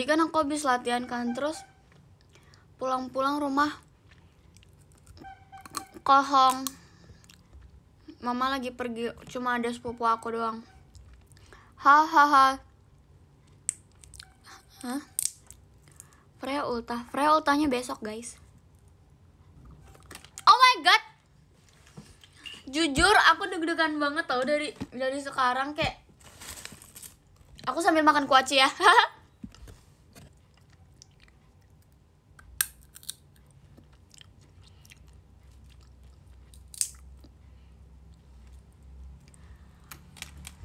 tadi kan aku habis latihan kan terus pulang-pulang rumah kohong mama lagi pergi cuma ada sepupu aku doang hahaha Hah? Freya ultah. Freya ultahnya besok, guys. Oh my god. Jujur, aku deg-degan banget tau dari dari sekarang kayak aku sambil makan kuaci ya.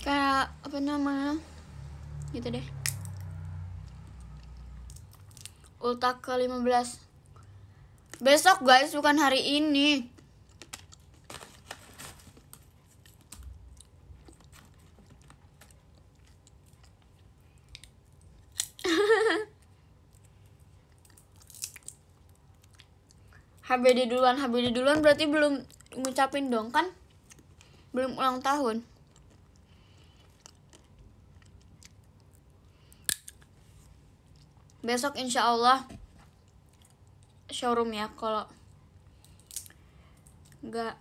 kayak apa namanya gitu deh ulta ke 15 besok guys bukan hari ini HBD duluan, HBD duluan berarti belum ngucapin dong kan? Belum ulang tahun. besok insya Allah showroom ya kalau nggak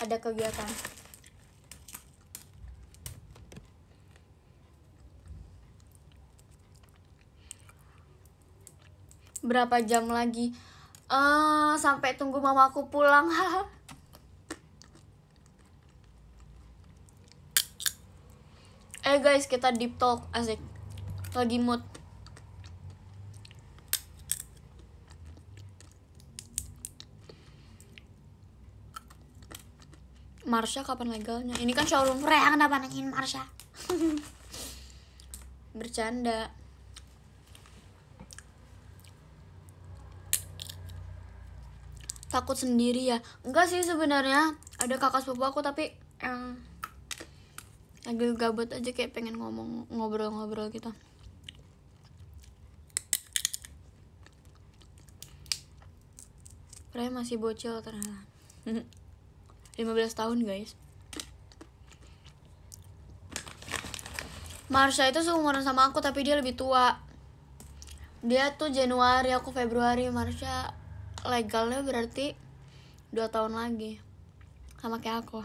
ada kegiatan berapa jam lagi uh, sampai tunggu mamaku pulang eh guys kita deep talk asik lagi mood Marsha kapan legalnya? Ini kan showroom Freya kenapa nanyain Marsha? Bercanda. Takut sendiri ya? Enggak sih sebenarnya. Ada kakak sepupu aku tapi yang agak gabut aja kayak pengen ngomong ngobrol-ngobrol gitu. Freya masih bocil ternyata. 15 tahun guys Marsha itu seumuran sama aku tapi dia lebih tua dia tuh Januari aku Februari Marsha legalnya berarti dua tahun lagi sama kayak aku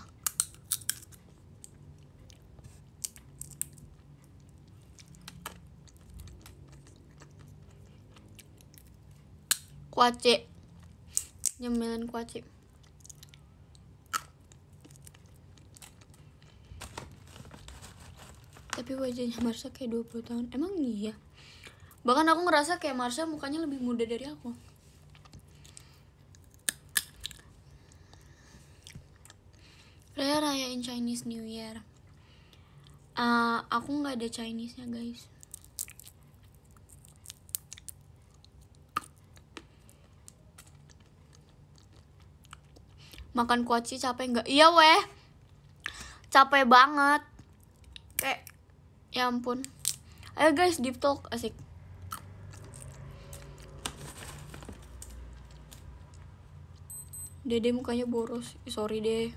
kuaci nyemilin kuaci tapi wajahnya Marsha kayak 20 tahun emang iya bahkan aku ngerasa kayak Marsha mukanya lebih muda dari aku Raya rayain Chinese New Year uh, aku nggak ada Chinese nya guys makan kuaci capek nggak iya weh capek banget kayak ya ampun ayo guys deep talk asik dede mukanya boros sorry deh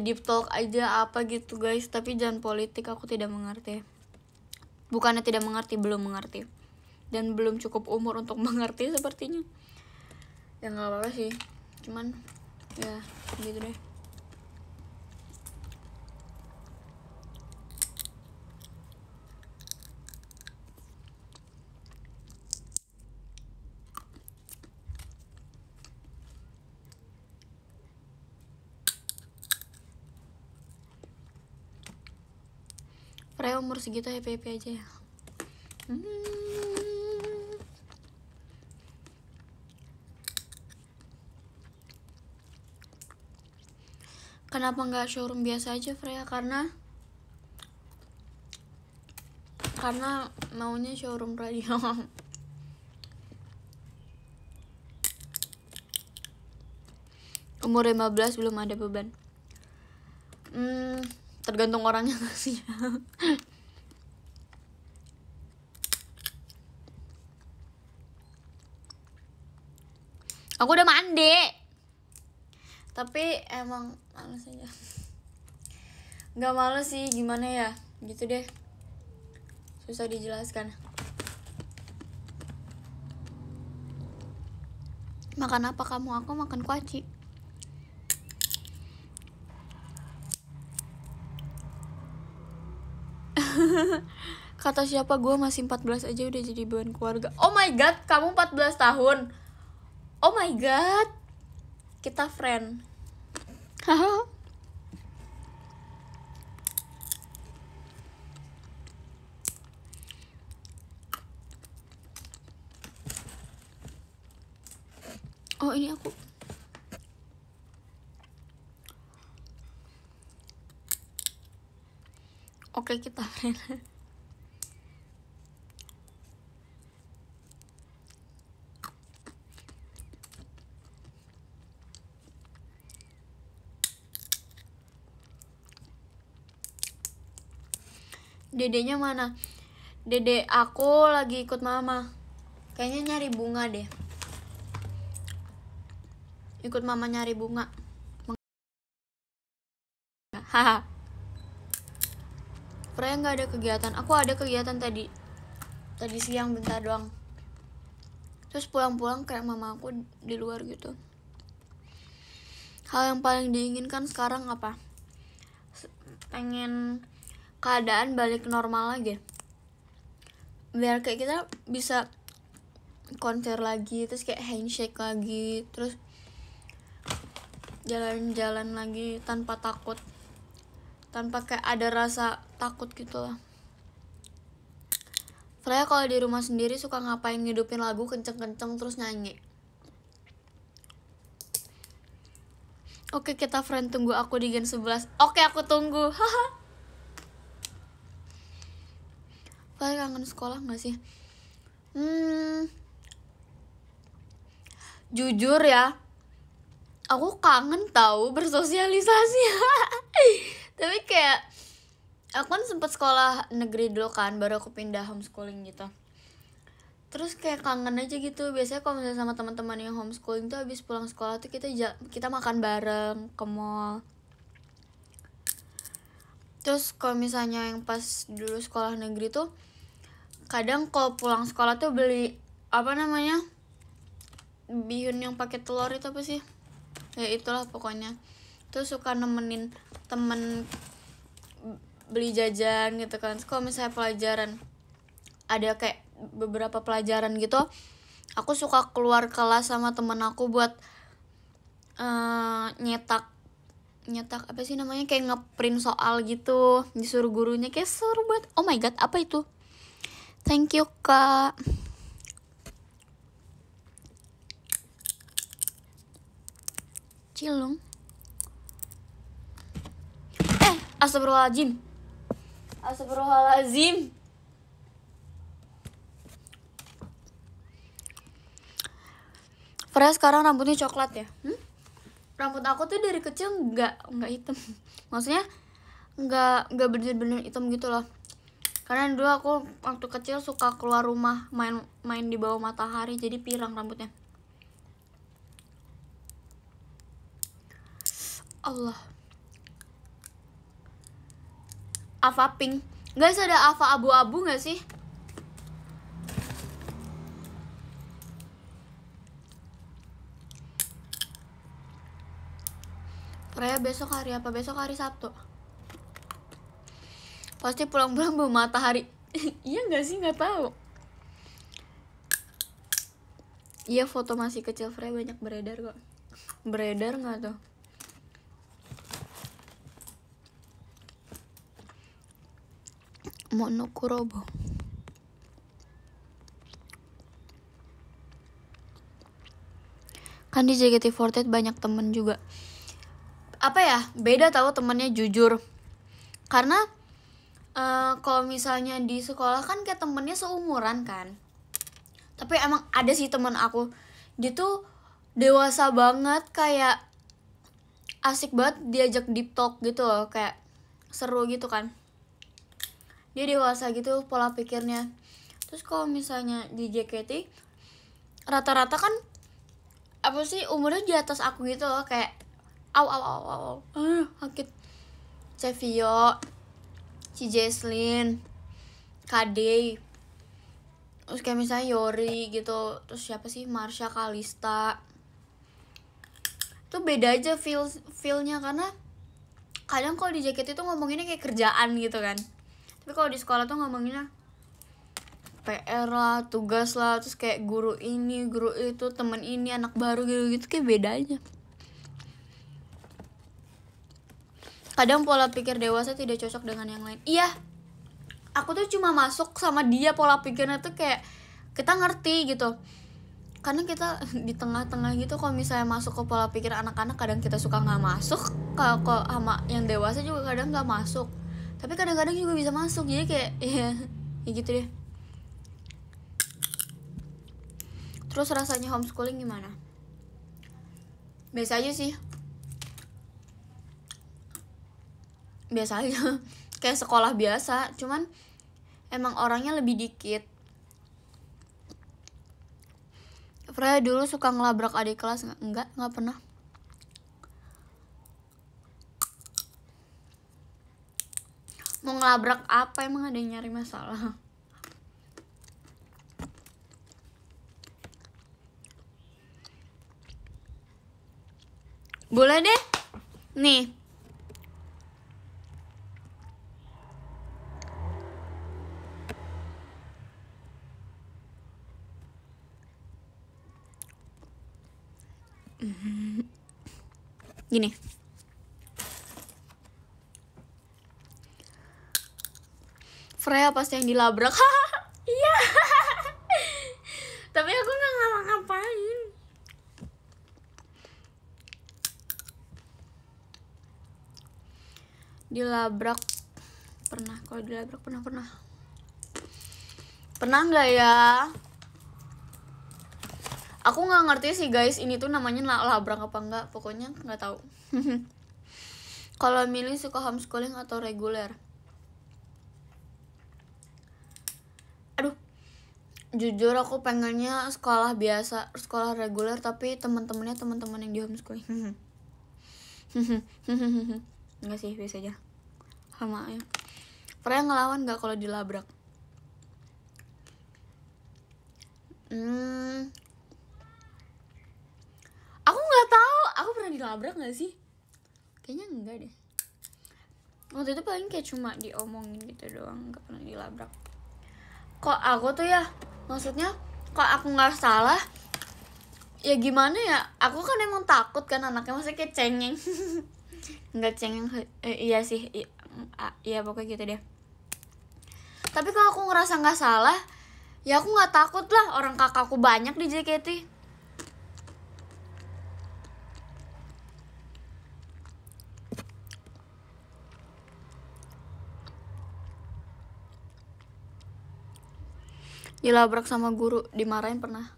deep talk aja apa gitu guys tapi jangan politik aku tidak mengerti bukannya tidak mengerti belum mengerti dan belum cukup umur untuk mengerti sepertinya ya nggak apa-apa sih cuman ya gitu deh Raya umur segitu happy ya, happy aja ya hmm. kenapa nggak showroom biasa aja Freya karena karena maunya showroom radio umur 15 belum ada beban hmm tergantung orangnya sih aku udah mandi tapi emang males aja nggak males sih gimana ya gitu deh susah dijelaskan makan apa kamu aku makan kuaci Kata siapa gue masih 14 aja udah jadi beban keluarga. Oh my god, kamu 14 tahun. Oh my god. Kita friend. oh ini aku Oke okay, kita friend dedenya mana dede aku lagi ikut mama kayaknya nyari bunga deh ikut mama nyari bunga haha Freya nggak ada kegiatan aku ada kegiatan tadi tadi siang bentar doang terus pulang-pulang kayak mama aku di luar gitu hal yang paling diinginkan sekarang apa pengen keadaan balik normal lagi biar kayak kita bisa konser lagi terus kayak handshake lagi terus jalan-jalan lagi tanpa takut tanpa kayak ada rasa takut gitu lah Freya kalau di rumah sendiri suka ngapain ngidupin lagu kenceng-kenceng terus nyanyi Oke kita friend tunggu aku di gen 11 Oke aku tunggu Haha kalian kangen sekolah nggak sih hmm jujur ya aku kangen tahu bersosialisasi tapi kayak aku kan sempet sekolah negeri dulu kan baru aku pindah homeschooling gitu terus kayak kangen aja gitu biasanya kalau misalnya sama teman-teman yang homeschooling tuh habis pulang sekolah tuh kita kita makan bareng ke mall terus kalau misalnya yang pas dulu sekolah negeri tuh kadang kalau pulang sekolah tuh beli apa namanya bihun yang pakai telur itu apa sih ya itulah pokoknya terus suka nemenin temen beli jajan gitu kan kalau misalnya pelajaran ada kayak beberapa pelajaran gitu aku suka keluar kelas sama temen aku buat uh, nyetak nyetak apa sih namanya kayak ngeprint soal gitu disuruh gurunya kayak seru banget oh my god apa itu thank you kak cilung eh astagfirullahaladzim astagfirullahaladzim Fresh sekarang rambutnya coklat ya? Hmm? rambut aku tuh dari kecil nggak nggak hmm. hitam maksudnya nggak nggak bener-bener hitam gitu loh karena dulu aku waktu kecil suka keluar rumah main main di bawah matahari jadi pirang rambutnya Allah Ava pink guys ada Ava abu-abu nggak sih Raya besok hari apa? Besok hari Sabtu. Pasti pulang-pulang belum matahari. iya nggak sih nggak tahu. Iya foto masih kecil Freya banyak beredar kok. Beredar nggak tuh? Monokurobo. Kan di jgt 48 banyak temen juga apa ya beda tau temennya jujur karena uh, kalau misalnya di sekolah kan kayak temennya seumuran kan tapi emang ada sih teman aku dia tuh dewasa banget kayak asik banget diajak deep talk gitu loh kayak seru gitu kan dia dewasa gitu pola pikirnya terus kalau misalnya di JKT rata-rata kan apa sih umurnya di atas aku gitu loh kayak Au au au au. au. Ah, sakit. Cevio, si Jesslyn, Kadei, terus kayak misalnya Yori gitu, terus siapa sih Marsha Kalista, itu beda aja feel feelnya karena kadang kalau di jaket itu ngomonginnya kayak kerjaan gitu kan, tapi kalau di sekolah tuh ngomonginnya PR lah, tugas lah, terus kayak guru ini, guru itu, temen ini, anak baru gitu-gitu kayak bedanya. kadang pola pikir dewasa tidak cocok dengan yang lain iya aku tuh cuma masuk sama dia pola pikirnya tuh kayak kita ngerti gitu karena kita di tengah-tengah gitu kalau misalnya masuk ke pola pikir anak-anak kadang kita suka nggak masuk kalau kok sama yang dewasa juga kadang nggak masuk tapi kadang-kadang juga bisa masuk jadi kayak ya, ya gitu deh terus rasanya homeschooling gimana biasa aja sih biasa aja kayak sekolah biasa cuman emang orangnya lebih dikit Freya dulu suka ngelabrak adik kelas enggak enggak pernah mau ngelabrak apa emang ada yang nyari masalah boleh deh nih Mm-hmm. gini Freya pasti yang dilabrak iya tapi aku nggak ngapa-ngapain dilabrak pernah kalau dilabrak pernah pernah pernah nggak ya aku nggak ngerti sih guys ini tuh namanya labrak apa enggak pokoknya nggak tahu kalau milih suka homeschooling atau reguler aduh jujur aku pengennya sekolah biasa sekolah reguler tapi teman-temannya teman-teman yang di homeschooling nggak sih biasa aja sama ya pernah ngelawan nggak kalau dilabrak hmm aku nggak tahu aku pernah dilabrak nggak sih kayaknya enggak deh waktu itu paling kayak cuma diomongin gitu doang nggak pernah dilabrak kok aku tuh ya maksudnya kok aku nggak salah ya gimana ya aku kan emang takut kan anaknya masih kayak cengeng nggak cengeng eh, iya sih iya, pokoknya gitu deh tapi kalau aku ngerasa nggak salah ya aku nggak takut lah orang kakakku banyak di JKT dilabrak sama guru dimarahin pernah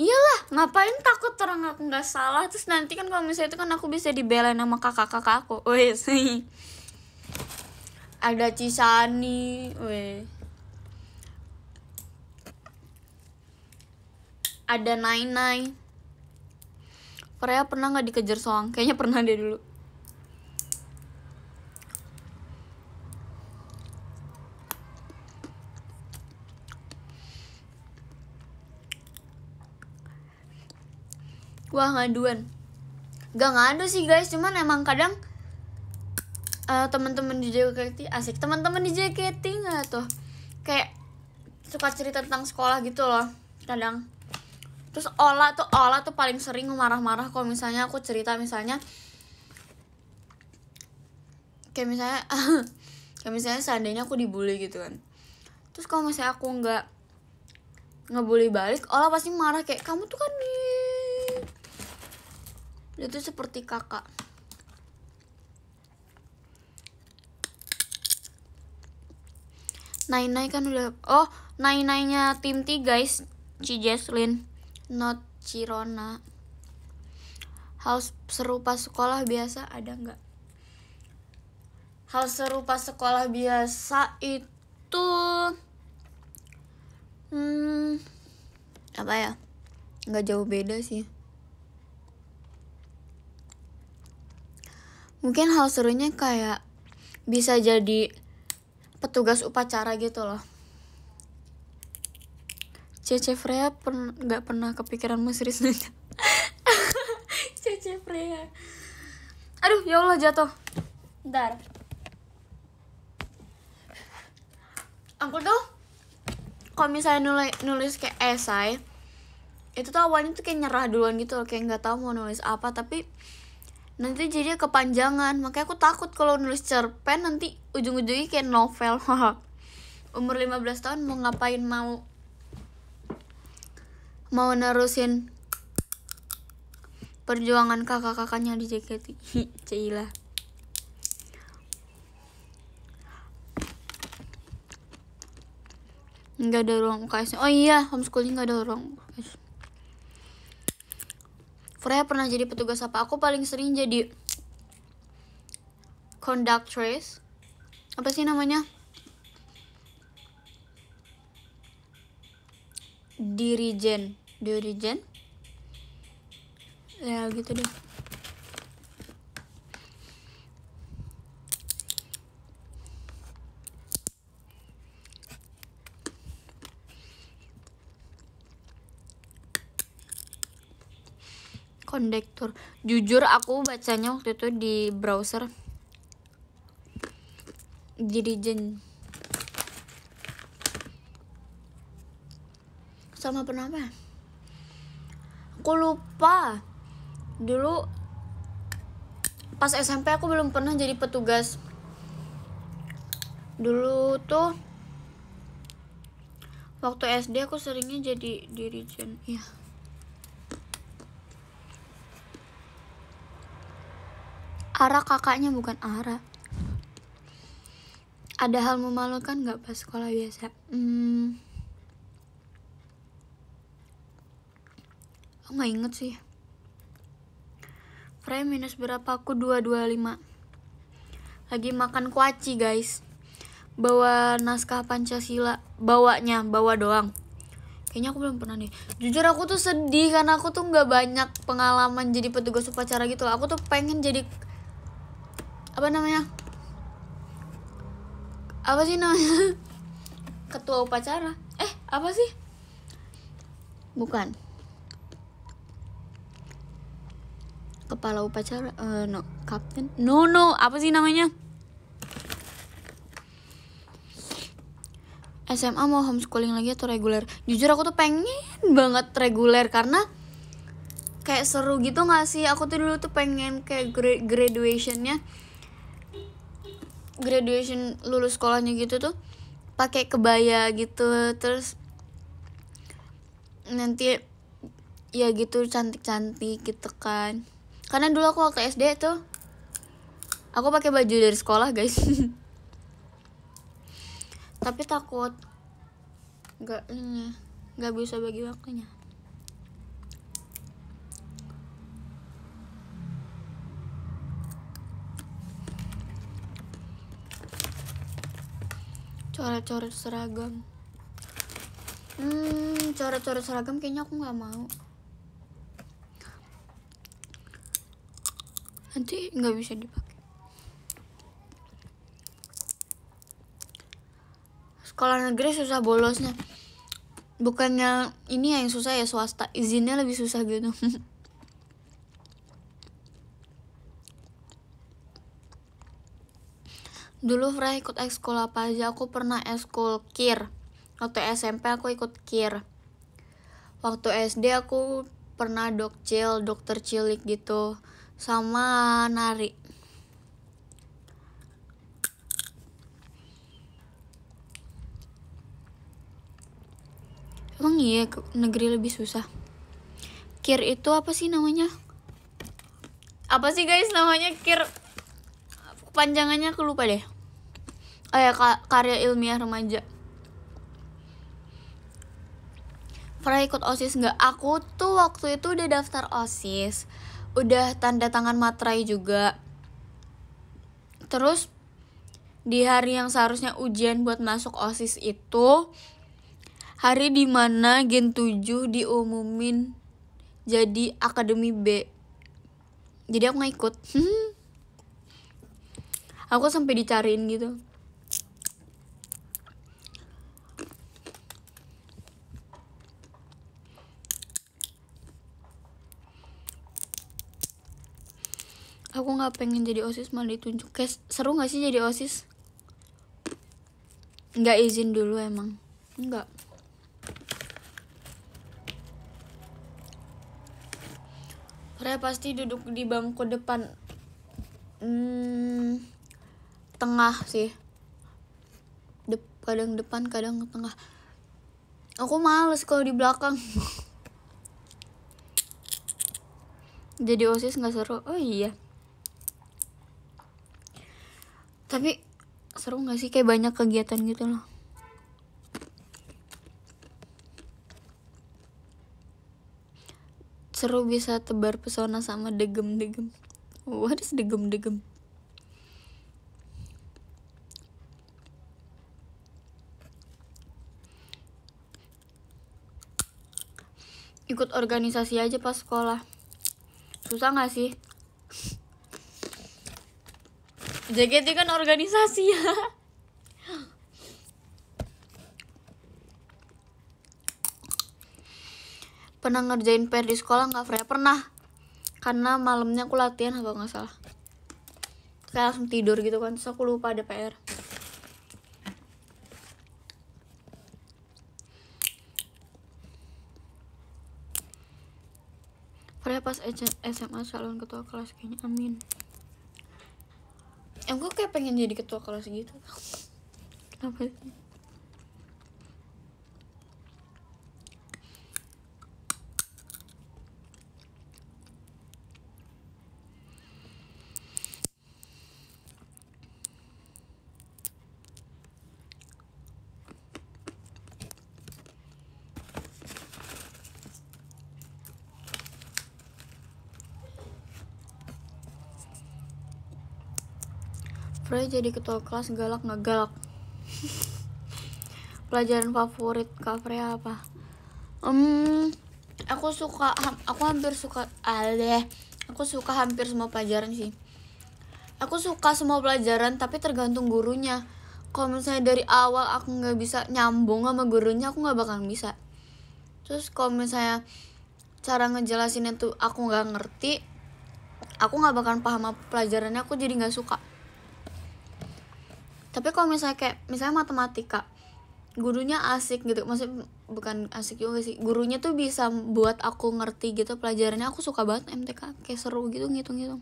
iyalah ngapain takut terang aku nggak salah terus nanti kan kalau misalnya itu kan aku bisa dibelain sama kakak-kakak aku wes ada Cisani wes ada Nainai Korea pernah nggak dikejar soang? Kayaknya pernah deh dulu. Wah ngaduan. Gak ngadu sih guys, cuman emang kadang uh, teman-teman di JKT asik teman-teman di JKT nggak tuh kayak suka cerita tentang sekolah gitu loh kadang terus Ola tuh Ola tuh paling sering marah-marah kalau misalnya aku cerita misalnya kayak misalnya kayak misalnya seandainya aku dibully gitu kan terus kalau misalnya aku nggak ngebully balik Ola pasti marah kayak kamu tuh kan di dia tuh seperti kakak Nainai kan udah Oh, Nainainya tim T guys, Ci Jesslyn not Cirona hal serupa sekolah biasa ada nggak hal serupa sekolah biasa itu hmm, apa ya nggak jauh beda sih mungkin hal serunya kayak bisa jadi petugas upacara gitu loh Cece Freya pen gak pernah kepikiran serius nanya Cece Freya Aduh ya Allah jatuh Bentar Aku tuh kalau misalnya nulis, nulis kayak esai itu tuh awalnya tuh kayak nyerah duluan gitu loh kayak nggak tahu mau nulis apa tapi nanti jadi kepanjangan makanya aku takut kalau nulis cerpen nanti ujung-ujungnya kayak novel umur 15 tahun mau ngapain mau mau nerusin perjuangan kakak-kakaknya di JKT Cila nggak ada ruang UKS oh iya homeschooling nggak ada ruang UKS Freya pernah jadi petugas apa aku paling sering jadi conductress apa sih namanya dirijen dirijen ya gitu deh kondektur jujur aku bacanya waktu itu di browser dirijen sama penapa aku lupa dulu pas SMP aku belum pernah jadi petugas dulu tuh waktu SD aku seringnya jadi dirijen ya Ara kakaknya bukan Ara ada hal memalukan nggak pas sekolah biasa hmm, aku nggak inget sih frame minus berapa aku 225 lagi makan kuaci guys bawa naskah Pancasila bawanya bawa doang kayaknya aku belum pernah nih jujur aku tuh sedih karena aku tuh gak banyak pengalaman jadi petugas upacara gitu aku tuh pengen jadi apa namanya apa sih namanya ketua upacara eh apa sih bukan kepala upacara uh, no kapten no no apa sih namanya SMA mau homeschooling lagi atau reguler? Jujur aku tuh pengen banget reguler karena kayak seru gitu gak sih? Aku tuh dulu tuh pengen kayak graduationnya graduation lulus sekolahnya gitu tuh pakai kebaya gitu terus nanti ya gitu cantik-cantik gitu kan karena dulu aku waktu SD tuh aku pakai baju dari sekolah guys tapi takut nggak ini nggak bisa bagi waktunya coret-coret seragam hmm coret-coret seragam kayaknya aku nggak mau nanti nggak bisa dipakai sekolah negeri susah bolosnya bukannya ini yang susah ya swasta izinnya lebih susah gitu dulu Fra ikut ekskul apa aja aku pernah ekskul kir waktu SMP aku ikut kir waktu SD aku pernah dokcil dokter cilik gitu sama nari emang iya ke negeri lebih susah kir itu apa sih namanya apa sih guys namanya kir panjangannya aku lupa deh oh ya karya ilmiah remaja pernah ikut osis nggak aku tuh waktu itu udah daftar osis udah tanda tangan materai juga terus di hari yang seharusnya ujian buat masuk OSIS itu hari dimana gen 7 diumumin jadi akademi B jadi aku nggak ikut aku sampai dicariin gitu aku nggak pengen jadi osis malah ditunjuk kes seru nggak sih jadi osis nggak izin dulu emang nggak saya pasti duduk di bangku depan hmm, tengah sih Dep kadang depan kadang tengah aku males kalau di belakang jadi osis nggak seru oh iya tapi seru nggak sih kayak banyak kegiatan gitu loh seru bisa tebar pesona sama degem-degem what is degem-degem ikut organisasi aja pas sekolah susah nggak sih JKT kan organisasi ya pernah ngerjain PR di sekolah nggak Freya? Pernah karena malamnya aku latihan kalau nggak salah kayak langsung tidur gitu kan terus aku lupa ada PR Freya pas SMA calon ketua kelas kayaknya amin kayak pengen jadi ketua kelas gitu kenapa jadi ketua kelas galak nggak galak pelajaran favorit kak apa um, aku suka aku hampir suka aleh aku suka hampir semua pelajaran sih aku suka semua pelajaran tapi tergantung gurunya kalau misalnya dari awal aku nggak bisa nyambung sama gurunya aku nggak bakal bisa terus kalau misalnya cara ngejelasinnya tuh aku nggak ngerti aku nggak bakal paham pelajarannya aku jadi nggak suka tapi kalau misalnya kayak misalnya matematika gurunya asik gitu maksud bukan asik juga sih gurunya tuh bisa buat aku ngerti gitu pelajarannya aku suka banget MTK kayak seru gitu ngitung-ngitung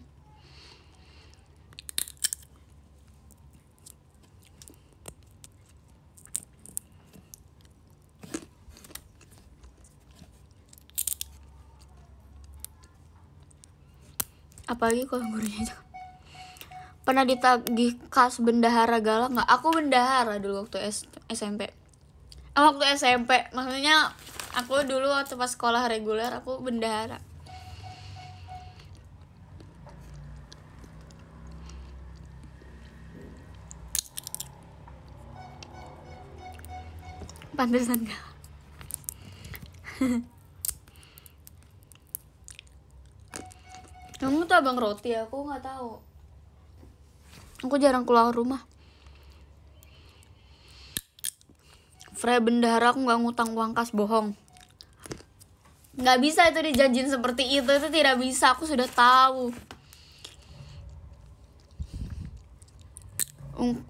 apalagi kalau gurunya itu pernah ditagih kas bendahara galak nggak aku bendahara dulu waktu S SMP eh, waktu SMP maksudnya aku dulu waktu pas sekolah reguler aku bendahara pantesan gak kamu tuh abang roti aku nggak tahu aku jarang keluar rumah Frey bendahara aku nggak ngutang uang kas bohong nggak bisa itu dijanjin seperti itu itu tidak bisa aku sudah tahu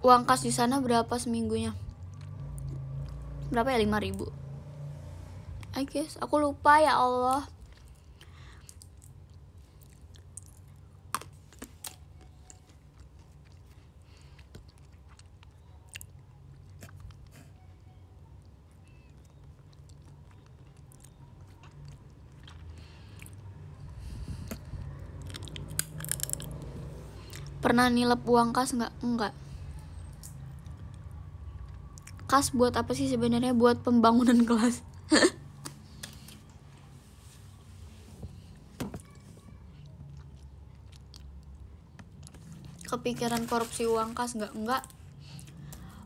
uang kas di sana berapa seminggunya berapa ya lima ribu. I guess aku lupa ya Allah pernah nilep uang kas nggak enggak kas buat apa sih sebenarnya buat pembangunan kelas kepikiran korupsi uang kas nggak enggak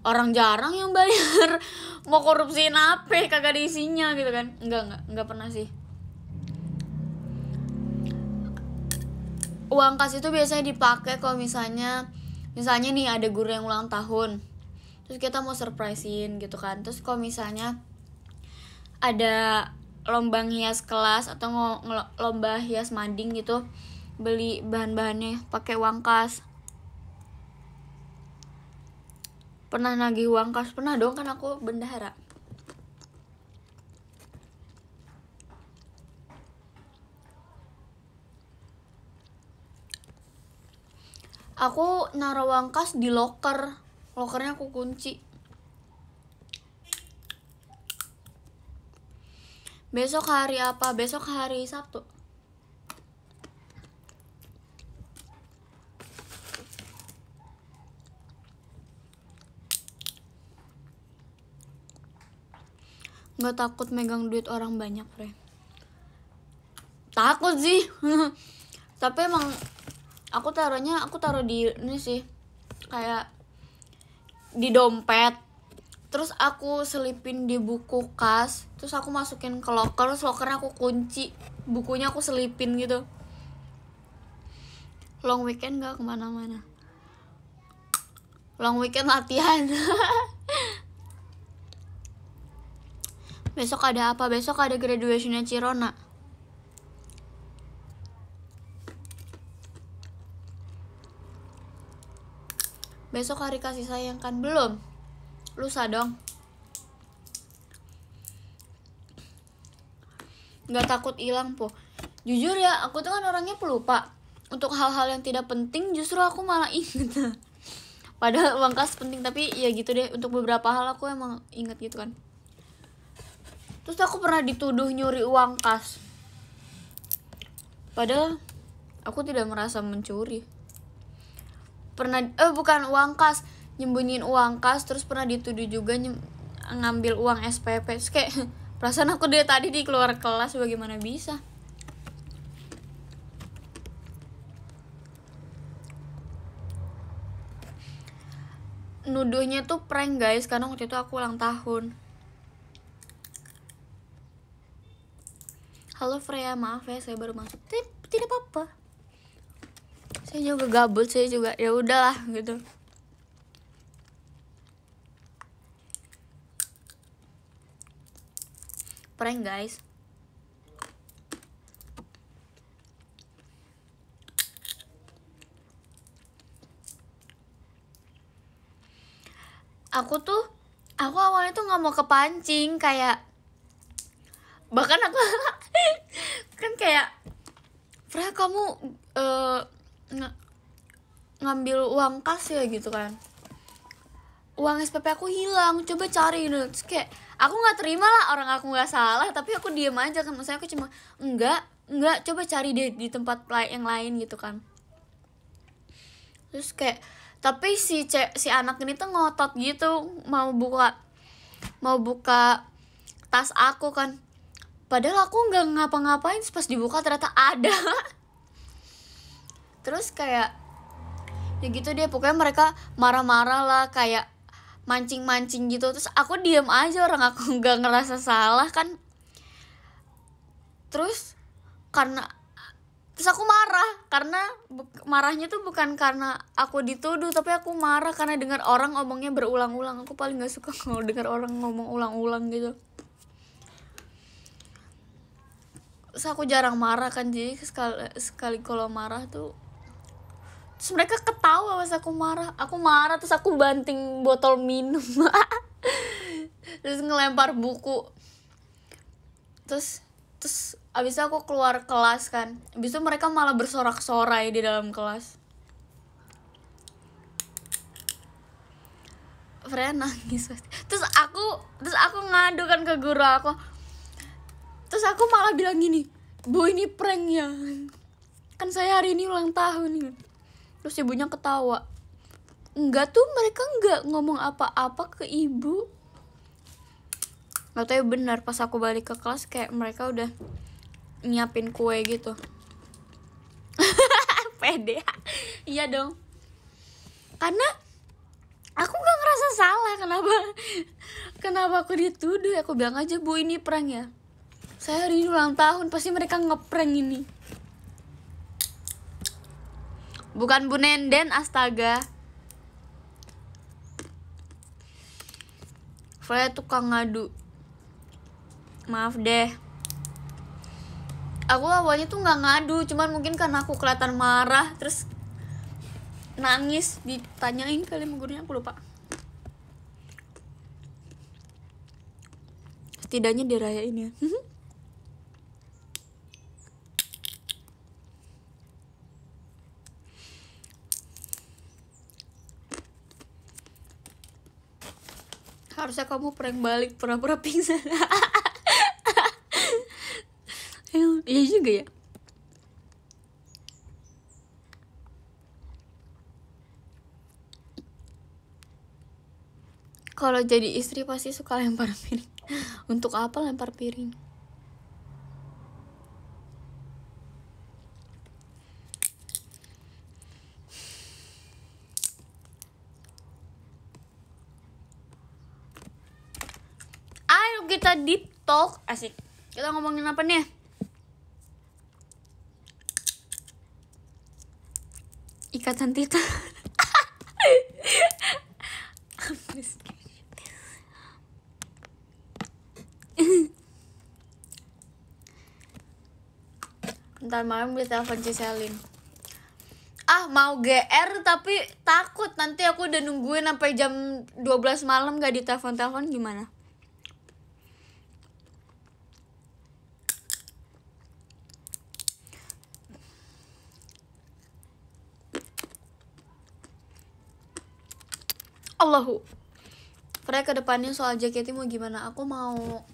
orang jarang yang bayar mau korupsiin apa kagak ada isinya gitu kan enggak enggak enggak pernah sih uang kas itu biasanya dipakai kalau misalnya misalnya nih ada guru yang ulang tahun terus kita mau surprisein gitu kan terus kalau misalnya ada lomba hias kelas atau lomba hias mading gitu beli bahan-bahannya pakai uang kas pernah nagih uang kas pernah dong kan aku bendahara aku naro uang kas di locker, lokernya aku kunci besok hari apa besok hari Sabtu nggak takut megang duit orang banyak re takut sih tapi emang aku taruhnya aku taruh di ini sih kayak di dompet terus aku selipin di buku kas terus aku masukin ke locker terus lockernya aku kunci bukunya aku selipin gitu long weekend gak kemana-mana long weekend latihan besok ada apa besok ada graduationnya Cirona Besok hari kasih sayang kan belum? Lusa dong. Gak takut hilang, Po. Jujur ya, aku tuh kan orangnya pelupa. Untuk hal-hal yang tidak penting justru aku malah inget. Padahal uang kas penting, tapi ya gitu deh. Untuk beberapa hal aku emang inget gitu kan. Terus aku pernah dituduh nyuri uang kas. Padahal aku tidak merasa mencuri pernah eh bukan uang kas nyembunyiin uang kas terus pernah dituduh juga nyem, ngambil uang SPP terus kayak perasaan aku dia tadi di keluar kelas bagaimana bisa nuduhnya tuh prank guys karena waktu itu aku ulang tahun halo Freya maaf ya saya baru masuk tidak apa-apa saya juga gabut saya juga ya udahlah gitu prank guys aku tuh aku awalnya tuh nggak mau kepancing kayak bahkan aku kan kayak pernah kamu uh, ng ngambil uang kas ya gitu kan uang SPP aku hilang coba cari gitu Terus kayak aku nggak terima lah orang aku nggak salah tapi aku diem aja kan maksudnya aku cuma enggak enggak coba cari di, di tempat yang lain gitu kan terus kayak tapi si cek si anak ini tuh ngotot gitu mau buka mau buka tas aku kan padahal aku nggak ngapa-ngapain pas dibuka ternyata ada terus kayak ya gitu dia pokoknya mereka marah-marah lah kayak mancing-mancing gitu terus aku diem aja orang aku nggak ngerasa salah kan terus karena terus aku marah karena marahnya tuh bukan karena aku dituduh tapi aku marah karena dengar orang ngomongnya berulang-ulang aku paling nggak suka kalau dengar orang ngomong ulang-ulang gitu terus aku jarang marah kan jadi sekali sekali kalau marah tuh terus mereka ketawa pas aku marah aku marah terus aku banting botol minum terus ngelempar buku terus terus abis itu aku keluar kelas kan abis itu mereka malah bersorak-sorai di dalam kelas Freya nangis pasti terus aku terus aku ngadu kan ke guru aku terus aku malah bilang gini bu ini prank ya kan saya hari ini ulang tahun gitu terus ibunya ketawa enggak tuh mereka enggak ngomong apa-apa ke ibu nggak tahu ya benar pas aku balik ke kelas kayak mereka udah nyiapin kue gitu pede iya dong karena aku gak ngerasa salah kenapa kenapa aku dituduh ya? aku bilang aja bu ini prank ya saya hari ini ulang tahun pasti mereka ngeprank ini Bukan Bu Nenden, astaga. Freya tukang ngadu. Maaf deh. Aku awalnya tuh nggak ngadu, cuman mungkin karena aku kelihatan marah, terus nangis ditanyain kali menggurunya, aku lupa. Setidaknya dirayain ya. harusnya kamu prank balik pura-pura pingsan iya juga ya kalau jadi istri pasti suka lempar piring untuk apa lempar piring kita deep talk asik kita ngomongin apa nih ikatan tita Ntar malam beli telepon Ciselin Ah mau GR tapi takut nanti aku udah nungguin sampai jam 12 malam gak ditelepon-telepon gimana? Allahu Pernah ke depannya soal JKT mau gimana aku mau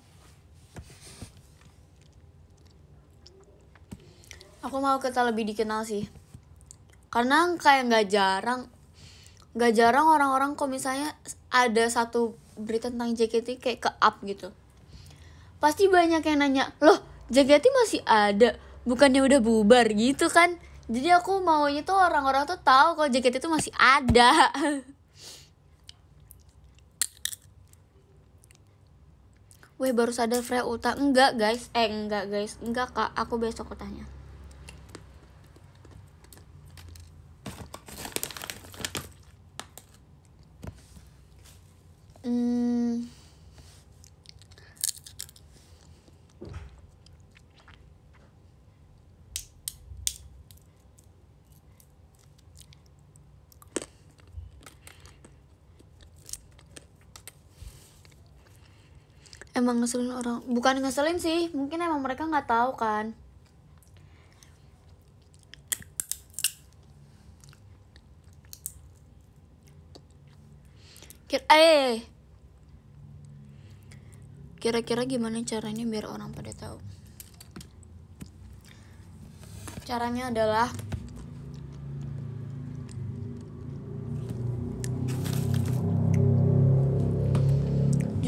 aku mau kita lebih dikenal sih karena kayak nggak jarang nggak jarang orang-orang kok misalnya ada satu berita tentang JKT kayak ke up gitu pasti banyak yang nanya loh JKT masih ada bukannya udah bubar gitu kan jadi aku maunya tuh orang-orang tuh tahu kalau JKT tuh masih ada Weh baru sadar Freya utang Enggak guys Eh enggak guys Enggak kak Aku besok kotanya. Hmm emang ngeselin orang bukan ngeselin sih mungkin emang mereka nggak tahu kan kira eh, eh, eh. kira-kira gimana caranya biar orang pada tahu caranya adalah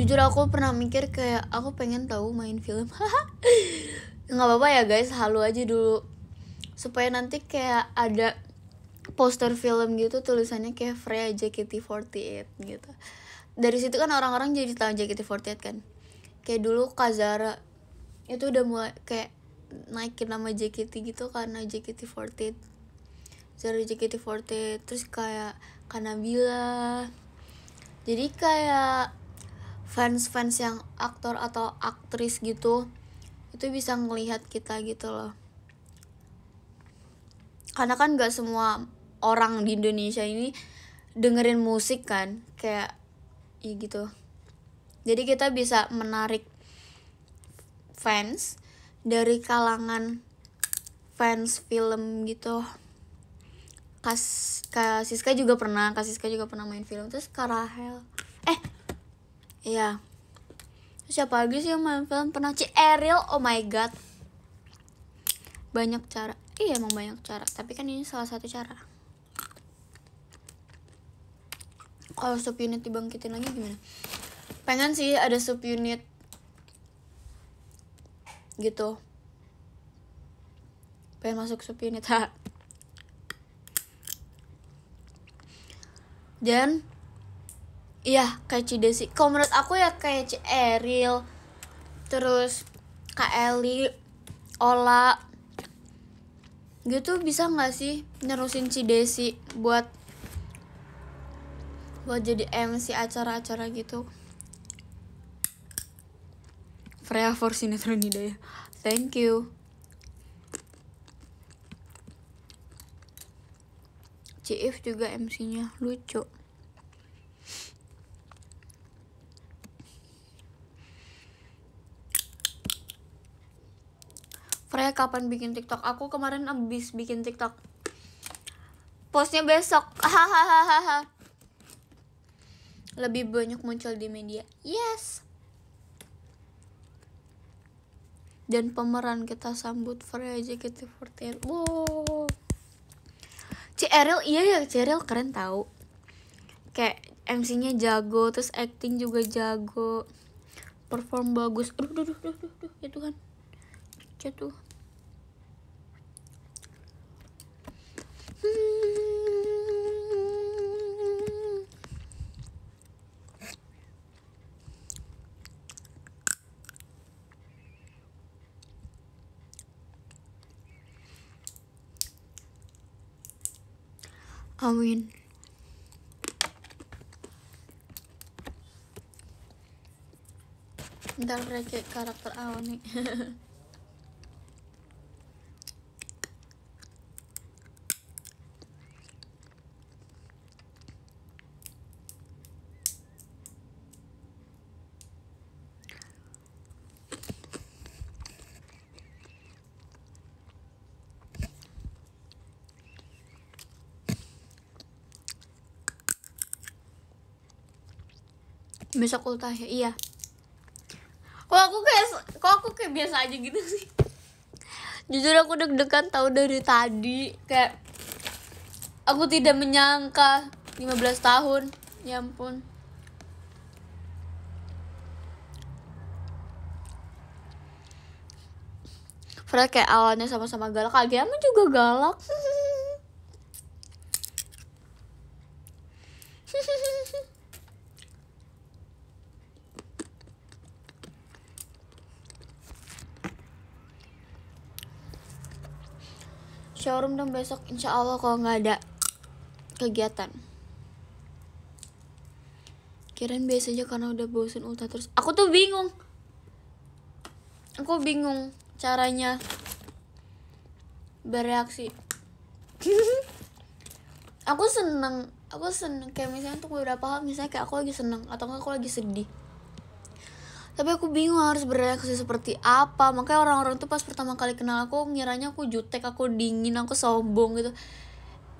jujur aku pernah mikir kayak aku pengen tahu main film nggak apa-apa ya guys halu aja dulu supaya nanti kayak ada poster film gitu tulisannya kayak Freya JKT48 gitu dari situ kan orang-orang jadi tahu JKT48 kan kayak dulu Kazara itu udah mulai kayak naikin nama JKT gitu karena JKT48 Zara JKT48 terus kayak Kanabila jadi kayak fans-fans yang aktor atau aktris gitu itu bisa ngelihat kita gitu loh karena kan gak semua orang di Indonesia ini dengerin musik kan kayak ya gitu jadi kita bisa menarik fans dari kalangan fans film gitu Kas, Kasiska juga pernah Kasiska juga pernah main film terus Kak eh Iya. Siapa lagi sih yang main film pernah? Si Ariel, oh my god. Banyak cara. Iya emang banyak cara, tapi kan ini salah satu cara. Kalau subunit dibangkitin lagi gimana? Pengen sih ada unit gitu. Pengen masuk unit, ha. Dan iya kayak Cide sih. kalau menurut aku ya kayak C Eril, terus Kak Eli Ola gitu bisa nggak sih nerusin Cidesi buat buat jadi MC acara-acara gitu Freya for sinetron deh. Ya. thank you Cif juga MC-nya lucu Freya kapan bikin TikTok? Aku kemarin abis bikin TikTok. Postnya besok. Hahaha. Lebih banyak muncul di media. Yes. Dan pemeran kita sambut Freya JKT48. Wow. Ceril iya ya Ceril keren tau. Kayak MC-nya jago, terus acting juga jago. Perform bagus. Aduh, aduh, aduh, aduh, aduh, ya Tuhan aja tuh Amin. Ntar karakter awan nih. besok ultah ya iya kok aku kayak kok aku kayak biasa aja gitu sih jujur aku deg-degan tahu dari tadi kayak aku tidak menyangka 15 tahun ya ampun Fred kayak awalnya sama-sama galak, Agama juga galak. showroom dong besok insya Allah kalau nggak ada kegiatan Kirain biasa aja karena udah bosen ulta terus Aku tuh bingung Aku bingung caranya bereaksi Aku seneng Aku seneng kayak misalnya tuh gue udah paham Misalnya kayak aku lagi seneng atau aku lagi sedih tapi aku bingung harus bereaksi seperti apa makanya orang-orang tuh pas pertama kali kenal aku ngiranya aku jutek aku dingin aku sombong gitu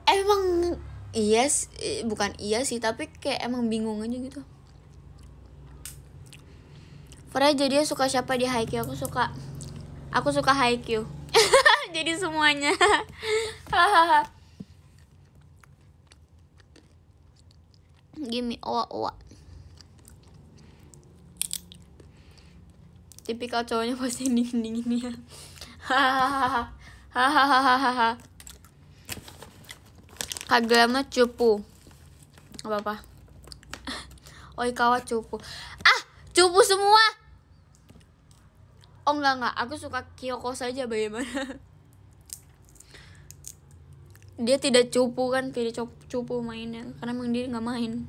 emang iya yes, bukan iya sih tapi kayak emang bingung aja gitu Pernah jadi suka siapa di Haikyuu aku suka aku suka Haikyuu jadi semuanya Give oh owa owa tipikal cowoknya pasti dingin dinginnya hahaha hahaha kagama cupu apa apa oi kawat cupu ah cupu semua oh enggak enggak aku suka Kyoko saja bagaimana dia tidak cupu kan pilih cupu mainnya karena emang dia nggak main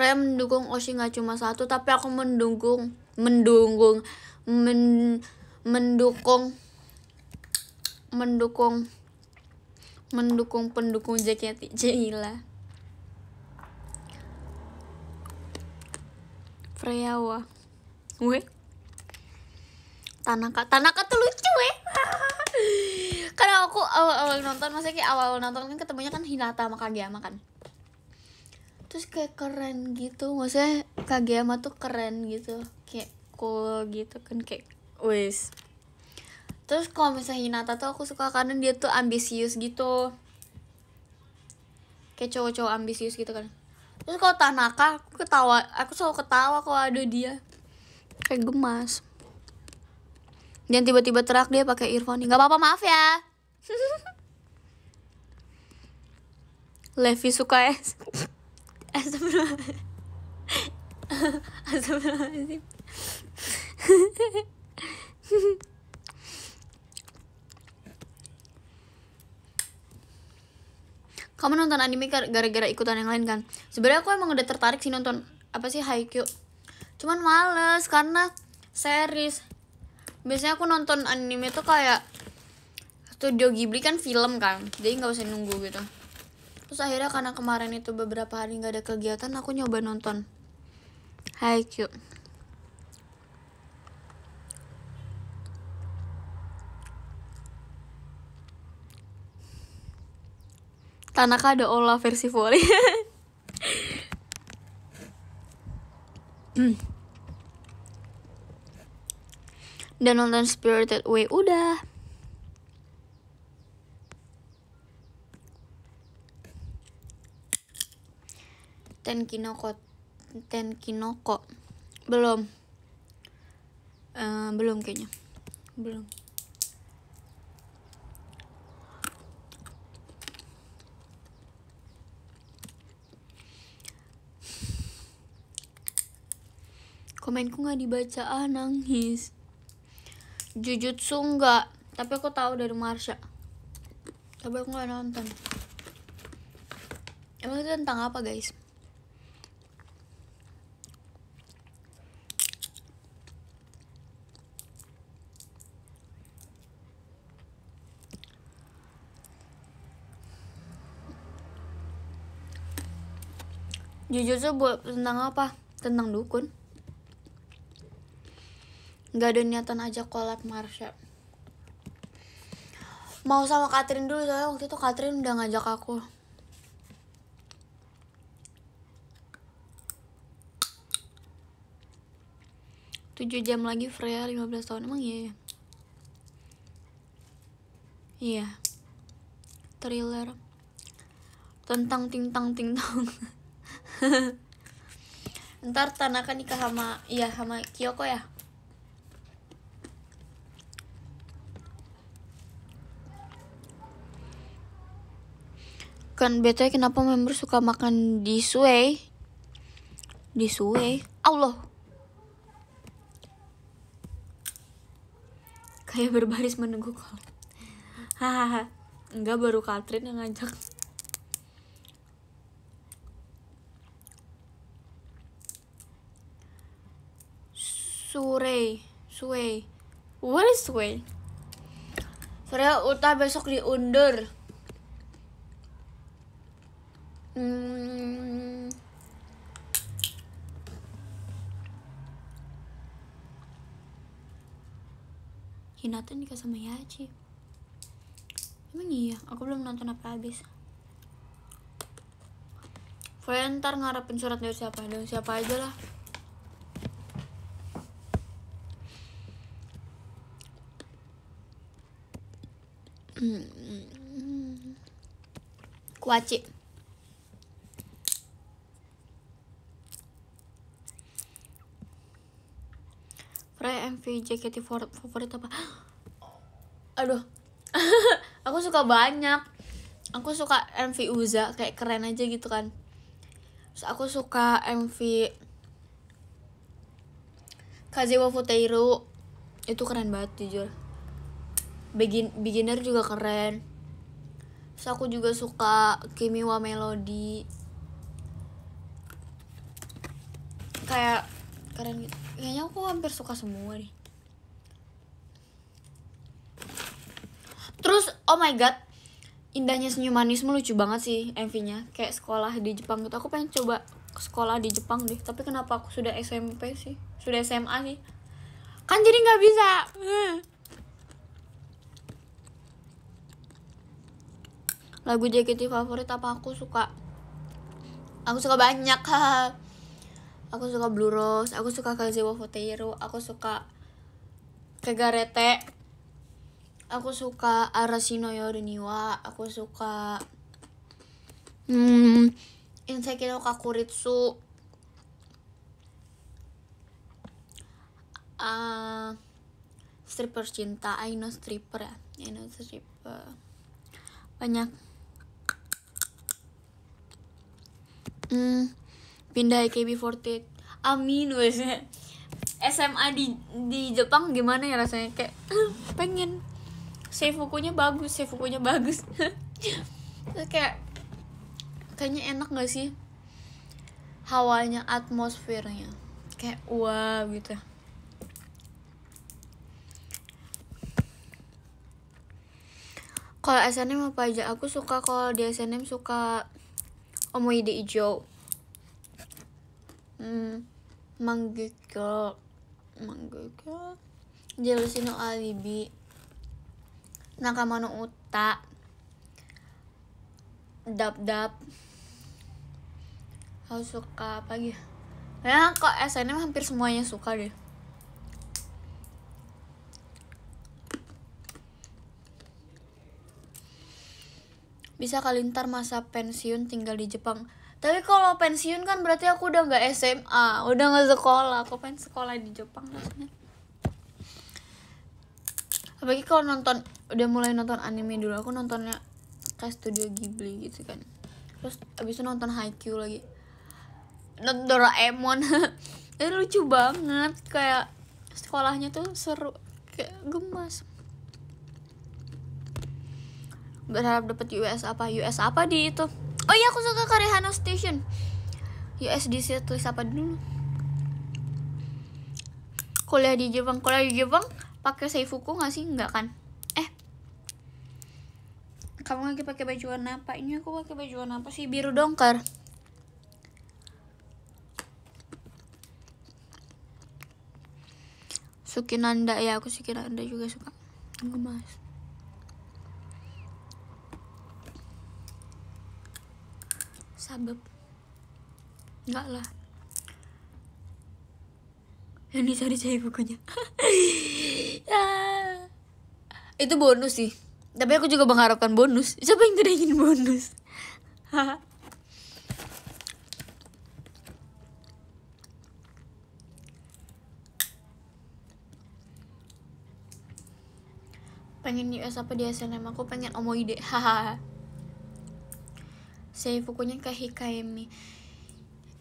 saya mendukung Oshi nggak cuma satu tapi aku mendukung mendukung men, mendukung mendukung mendukung pendukung JKT Jaila Freyawa gue Tanaka Tanaka tuh lucu we karena aku awal-awal nonton masih kayak awal-awal nonton kan ketemunya kan Hinata sama Kageyama kan terus kayak keren gitu maksudnya Kageyama tuh keren gitu kayak cool gitu kan kayak wis terus kalau misalnya Hinata tuh aku suka karena dia tuh ambisius gitu kayak cowok-cowok ambisius gitu kan terus kalau Tanaka aku ketawa aku selalu ketawa kalau ada dia kayak gemas dan tiba-tiba terak dia pakai earphone nggak apa-apa maaf ya Levi suka es astagfirullah astagfirullahaladzim kamu nonton anime gara-gara ikutan yang lain kan sebenarnya aku emang udah tertarik sih nonton apa sih Haikyuu cuman males karena series biasanya aku nonton anime tuh kayak studio Ghibli kan film kan jadi nggak usah nunggu gitu terus akhirnya karena kemarin itu beberapa hari nggak ada kegiatan aku nyoba nonton Hai Q Tanaka ada Ola versi volley. Dan nonton Spirited Way udah. ten Tenkinoko belum uh, belum kayaknya belum komenku nggak dibaca ah nangis Jujutsu nggak tapi aku tahu dari Marsha tapi aku nggak nonton emang itu tentang apa guys jujur tuh buat tentang apa? Tentang dukun. nggak ada niatan aja kolab Marsha. Mau sama Katrin dulu soalnya waktu itu Katrin udah ngajak aku. Tujuh jam lagi Freya 15 tahun emang iya ya? Iya. Thriller tentang ting tang ting ntar Tanaka nikah sama iya sama Kyoko ya kan bete kenapa member suka makan di suwe di suwe Allah kayak berbaris menunggu kau hahaha enggak baru Katrin yang ngajak sure, Surrey. What is Surrey? Surrey Utah besok diundur. Hmm. Hinata nikah sama Yachi Emang iya, aku belum nonton apa habis. Kalian ntar ngarepin surat dari siapa? Dari siapa aja lah. kuaci Freya MV JKT favorit apa? Aduh, aku suka banyak. Aku suka MV Uza, kayak keren aja gitu kan. Terus aku suka MV Kazewa Futeiro. Itu keren banget jujur begin beginner juga keren terus aku juga suka Kimiwa Melody kayak keren gitu kayaknya aku hampir suka semua nih terus oh my god indahnya senyum manismu lucu banget sih MV-nya kayak sekolah di Jepang gitu aku pengen coba sekolah di Jepang deh tapi kenapa aku sudah SMP sih sudah SMA sih kan jadi nggak bisa lagu JKT favorit apa aku suka aku suka banyak ha aku suka Blue Rose aku suka Kazewa Futeiro aku suka Kegarete aku suka Arashino Yoriniwa aku suka hmm Inseki no Kakuritsu uh, stripper cinta I stripper ya I stripper banyak Mm, pindah AKB48. Amin wesnya. SMA di di Jepang gimana ya rasanya kayak pengen Seifukunya bagus, Seifukunya bagus. kayak kayaknya enak gak sih hawanya, atmosfernya. Kayak wow gitu. Kalau SNM apa aja? Aku suka kalau di SNM suka Om mau ide hijau, emm, manggegok, jelasin dong alibi, nah, kamar dap dap, harus suka apa lagi? Ya, kok es aja hampir semuanya suka deh. bisa kali ntar masa pensiun tinggal di Jepang tapi kalau pensiun kan berarti aku udah nggak SMA udah nggak sekolah aku pengen sekolah di Jepang rasanya apalagi kalau nonton udah mulai nonton anime dulu aku nontonnya kayak studio Ghibli gitu kan terus abis itu nonton Haikyuu lagi nonton Doraemon itu lucu banget kayak sekolahnya tuh seru kayak gemas berharap dapat US apa US apa di itu oh iya aku suka Karehana Station situ tulis apa dulu kuliah di Jepang kuliah di Jepang pakai seifuku nggak sih nggak kan eh kamu lagi pakai baju warna apa ini aku pakai baju warna apa sih biru dongker suki nanda ya aku nanda juga suka ngemas sabab enggak lah yang dicari-cari bukunya ah. itu bonus sih tapi aku juga mengharapkan bonus siapa yang tidak ingin bonus pengen US apa di SNM aku pengen omoide hahaha Seifukunya kayak Hikaemi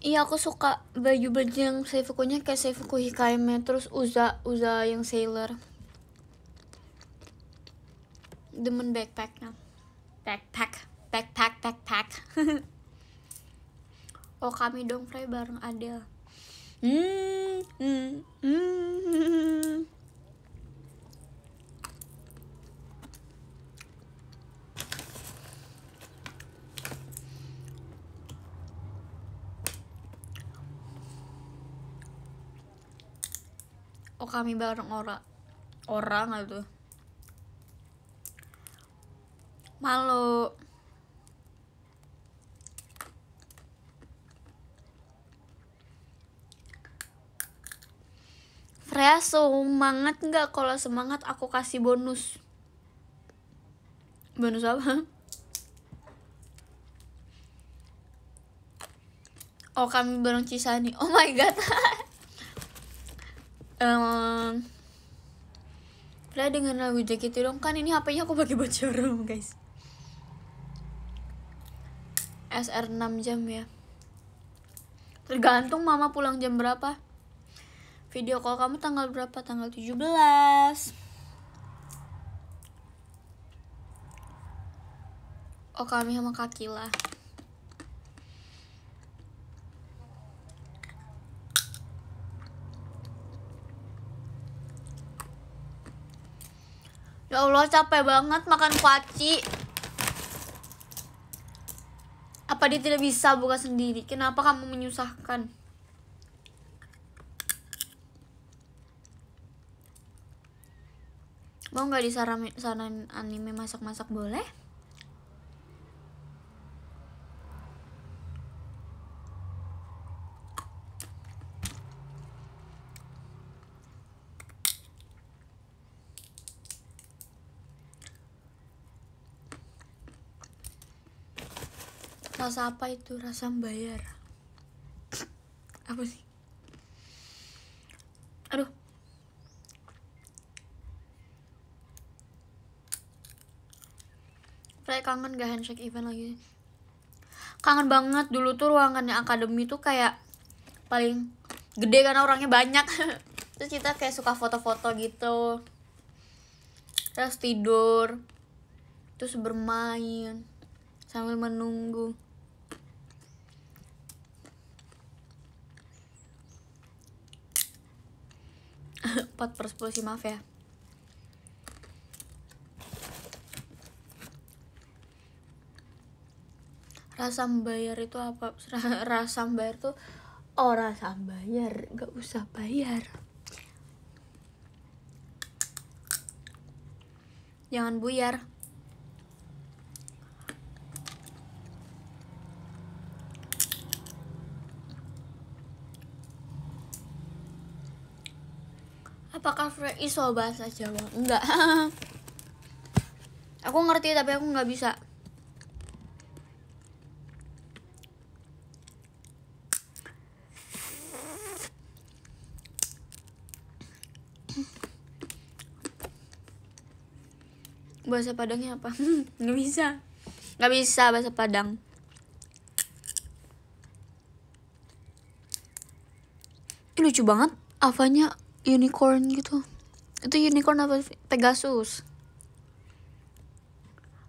Iya aku suka baju-baju yang Seifukunya kayak Seifuku Hikaemi Terus Uza, Uza yang Sailor Demen backpacknya Backpack, backpack, backpack Oh kami dong Frey bareng Adele Hmm, hmm, hmm. hmm, hmm, hmm. oh kami bareng orang orang gitu malu Freya semangat nggak kalau semangat aku kasih bonus bonus apa oh kami bareng Cisani oh my god um, Fla dengan lagu jaket dong kan ini HP-nya aku pakai buat showroom guys. SR 6 jam ya. Tergantung mama pulang jam berapa. Video call kamu tanggal berapa? Tanggal 17. Oh kami sama Kakila. Ya Allah capek banget makan kuaci. Apa dia tidak bisa buka sendiri? Kenapa kamu menyusahkan? Mau gak disaranin anime masak-masak boleh? rasa apa itu rasa membayar apa sih aduh Saya kangen gak handshake event lagi Kangen banget dulu tuh ruangannya akademi tuh kayak Paling gede karena orangnya banyak Terus kita kayak suka foto-foto gitu Terus tidur Terus bermain Sambil menunggu 4 per 10 sih maaf ya rasa membayar itu apa rasa membayar tuh oh rasa bayar nggak usah bayar jangan buyar apakah iso bahasa Jawa enggak aku ngerti tapi aku nggak bisa bahasa Padangnya apa nggak bisa nggak bisa bahasa Padang Ini lucu banget avanya unicorn gitu itu unicorn apa Pegasus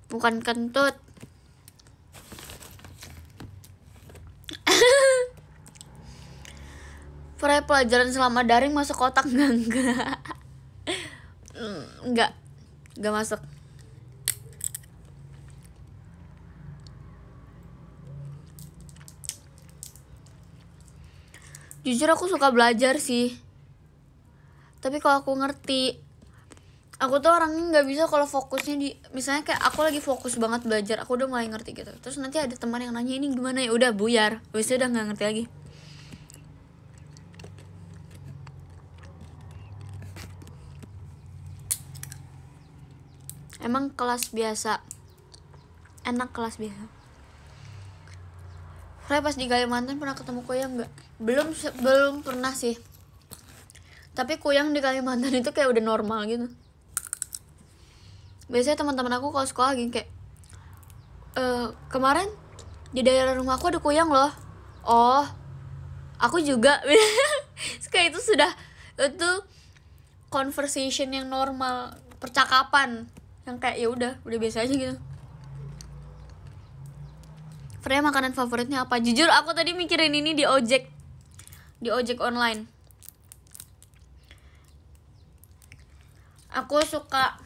bukan kentut Pre pelajaran selama daring masuk kotak enggak enggak enggak nggak masuk jujur aku suka belajar sih tapi kalau aku ngerti aku tuh orangnya nggak bisa kalau fokusnya di misalnya kayak aku lagi fokus banget belajar aku udah mulai ngerti gitu terus nanti ada teman yang nanya ini gimana ya udah buyar habis udah nggak ngerti lagi emang kelas biasa enak kelas biasa saya pas di Kalimantan pernah ketemu koyang nggak? belum belum pernah sih tapi kuyang di Kalimantan itu kayak udah normal gitu biasanya teman-teman aku kalau sekolah gini kayak e, kemarin di daerah rumah aku ada kuyang loh oh aku juga kayak itu sudah itu conversation yang normal percakapan yang kayak ya udah udah biasa aja gitu Freya makanan favoritnya apa? Jujur aku tadi mikirin ini di ojek Di ojek online aku suka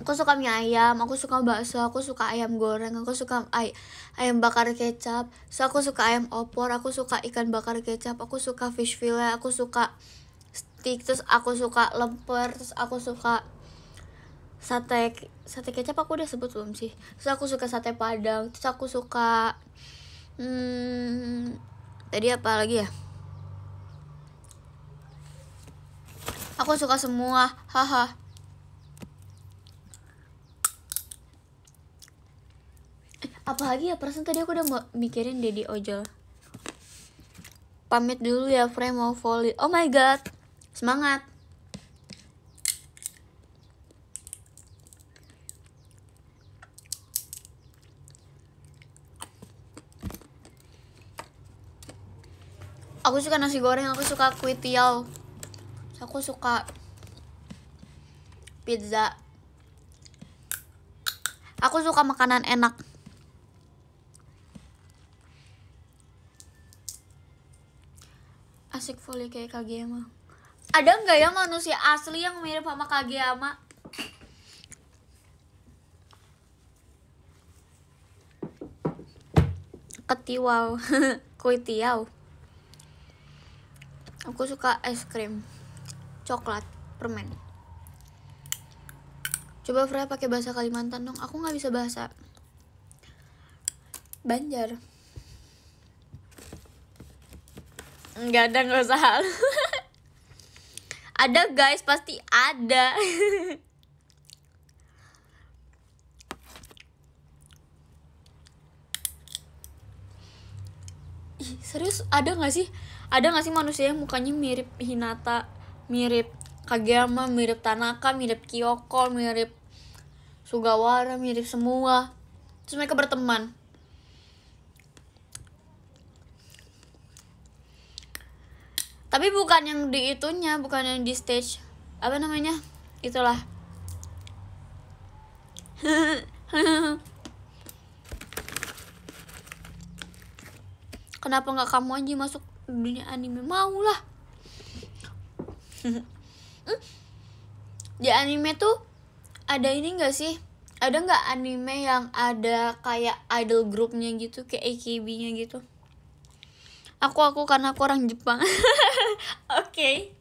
aku suka mie ayam aku suka bakso aku suka ayam goreng aku suka ay ayam bakar kecap so aku suka ayam opor aku suka ikan bakar kecap aku suka fish fillet aku suka steak terus aku suka lemper terus aku suka sate sate kecap aku udah sebut belum sih terus aku suka sate padang terus aku suka hmm, tadi apa lagi ya aku suka semua haha eh, apalagi ya perasaan tadi aku udah mikirin Deddy Ojol pamit dulu ya frame mau volley oh my god semangat aku suka nasi goreng aku suka kuitiau aku suka pizza aku suka makanan enak asik fully kayak kagema ada nggak ya manusia asli yang mirip sama kagema ketiwau kuitiau aku suka es krim coklat permen coba Freya pakai bahasa Kalimantan dong aku nggak bisa bahasa Banjar nggak ada nggak usah ada guys pasti ada Ih, serius ada nggak sih ada gak sih manusia yang mukanya mirip Hinata mirip Kageyama mirip Tanaka mirip Kyoko mirip Sugawara mirip semua terus mereka berteman tapi bukan yang di itunya bukan yang di stage apa namanya itulah kenapa nggak kamu aja masuk dunia anime mau lah di anime tuh ada ini gak sih ada nggak anime yang ada kayak idol grupnya gitu kayak AKB-nya gitu aku aku karena aku orang Jepang oke okay.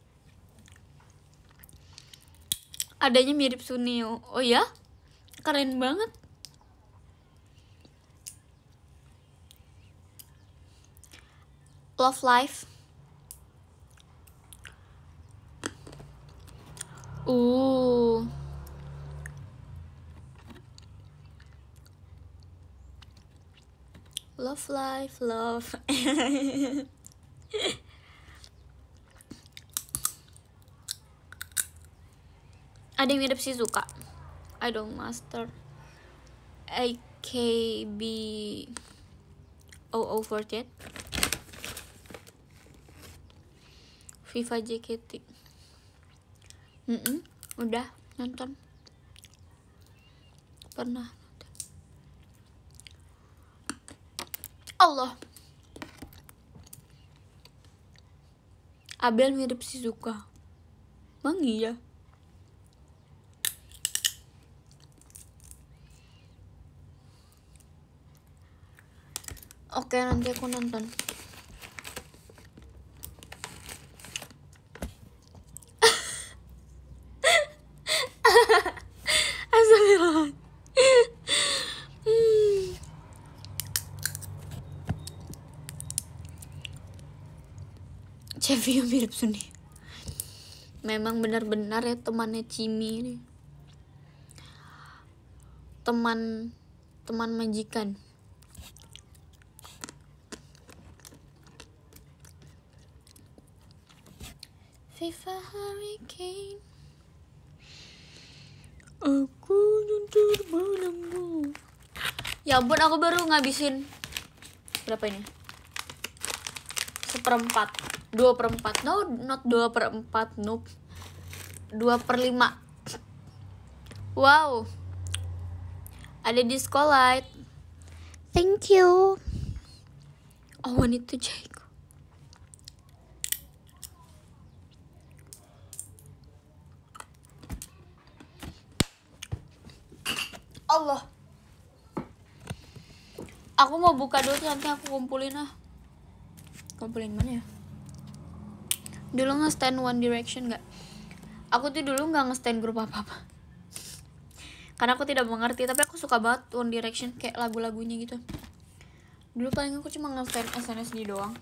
adanya mirip Suneo oh ya keren banget Love Life. Ooh. Love life, love. Ada yang mirip Shizuka. Idol Master. AKB 0048. Viva JKT mm -mm, udah nonton pernah Allah Abel mirip si Zuka, Emang iya? Oke, nanti aku nonton. Chevio mirip Suni memang benar-benar ya temannya Cimi ini teman teman majikan FIFA Hurricane Aku nyuntur badanmu Ya ampun aku baru ngabisin Berapa ini? Seperempat dua per empat no not dua per empat nope dua per lima wow ada di sekolah thank you oh wanita jago Allah aku mau buka dulu nanti aku kumpulin ah kumpulin mana ya dulu nge-stand One Direction nggak aku tuh dulu nggak nge-stand grup apa apa karena aku tidak mengerti tapi aku suka banget One Direction kayak lagu-lagunya gitu dulu paling aku cuma nge-stand SNSD doang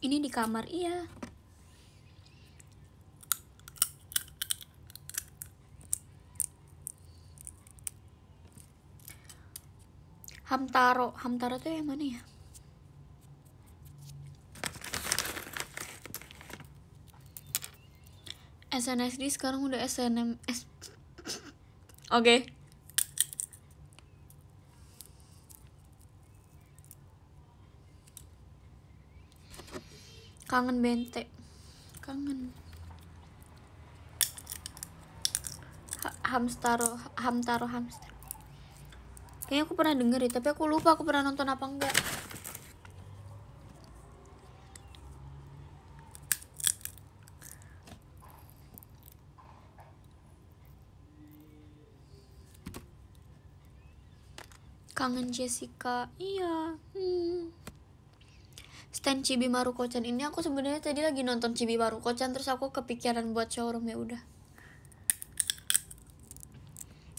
ini di kamar iya Hamtaro Hamtaro tuh yang mana ya SNSD sekarang udah SNMS oke okay. kangen bente kangen ha hamstaro hamtaro hamster Kayaknya aku pernah denger ya, tapi aku lupa aku pernah nonton apa enggak. Kangen Jessica, iya. Hmm. Stand Cibi maruko kocan ini aku sebenarnya tadi lagi nonton Cibi maruko kocan terus aku kepikiran buat showroom ya udah.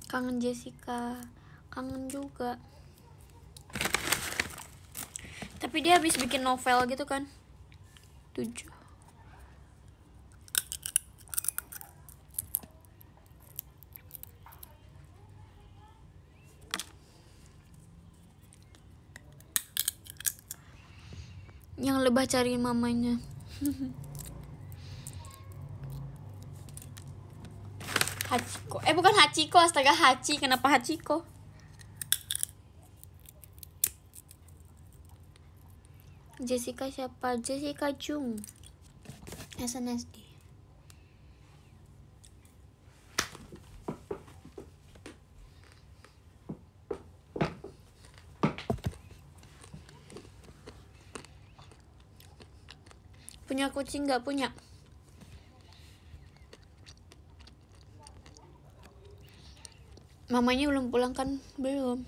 Kangen Jessica kangen juga tapi dia habis bikin novel gitu kan tujuh yang lebah cari mamanya Hachiko eh bukan Hachiko astaga Hachi kenapa Hachiko Jessica siapa? Jessica Jung SNSD punya kucing nggak punya mamanya belum pulang kan belum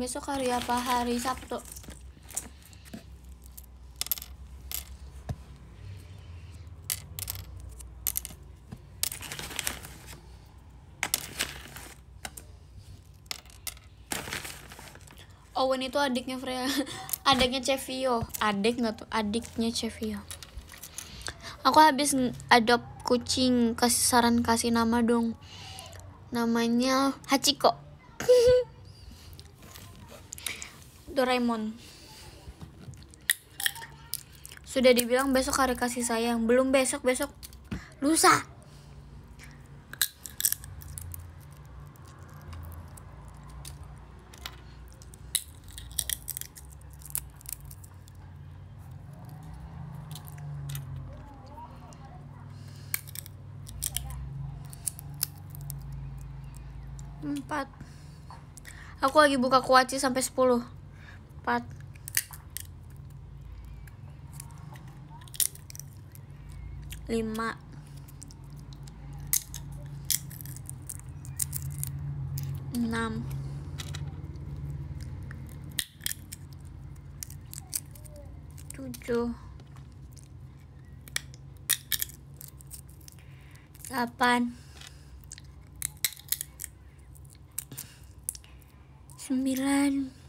besok hari apa hari Sabtu Owen itu adiknya Freya adiknya Cevio adik nggak tuh adiknya Cevio aku habis adopt kucing kasih saran kasih nama dong namanya Hachiko Doraemon. Sudah dibilang besok hari kasih sayang, belum besok besok lusa. Empat. Aku lagi buka kuaci sampai 10 cepat lima enam tujuh delapan sembilan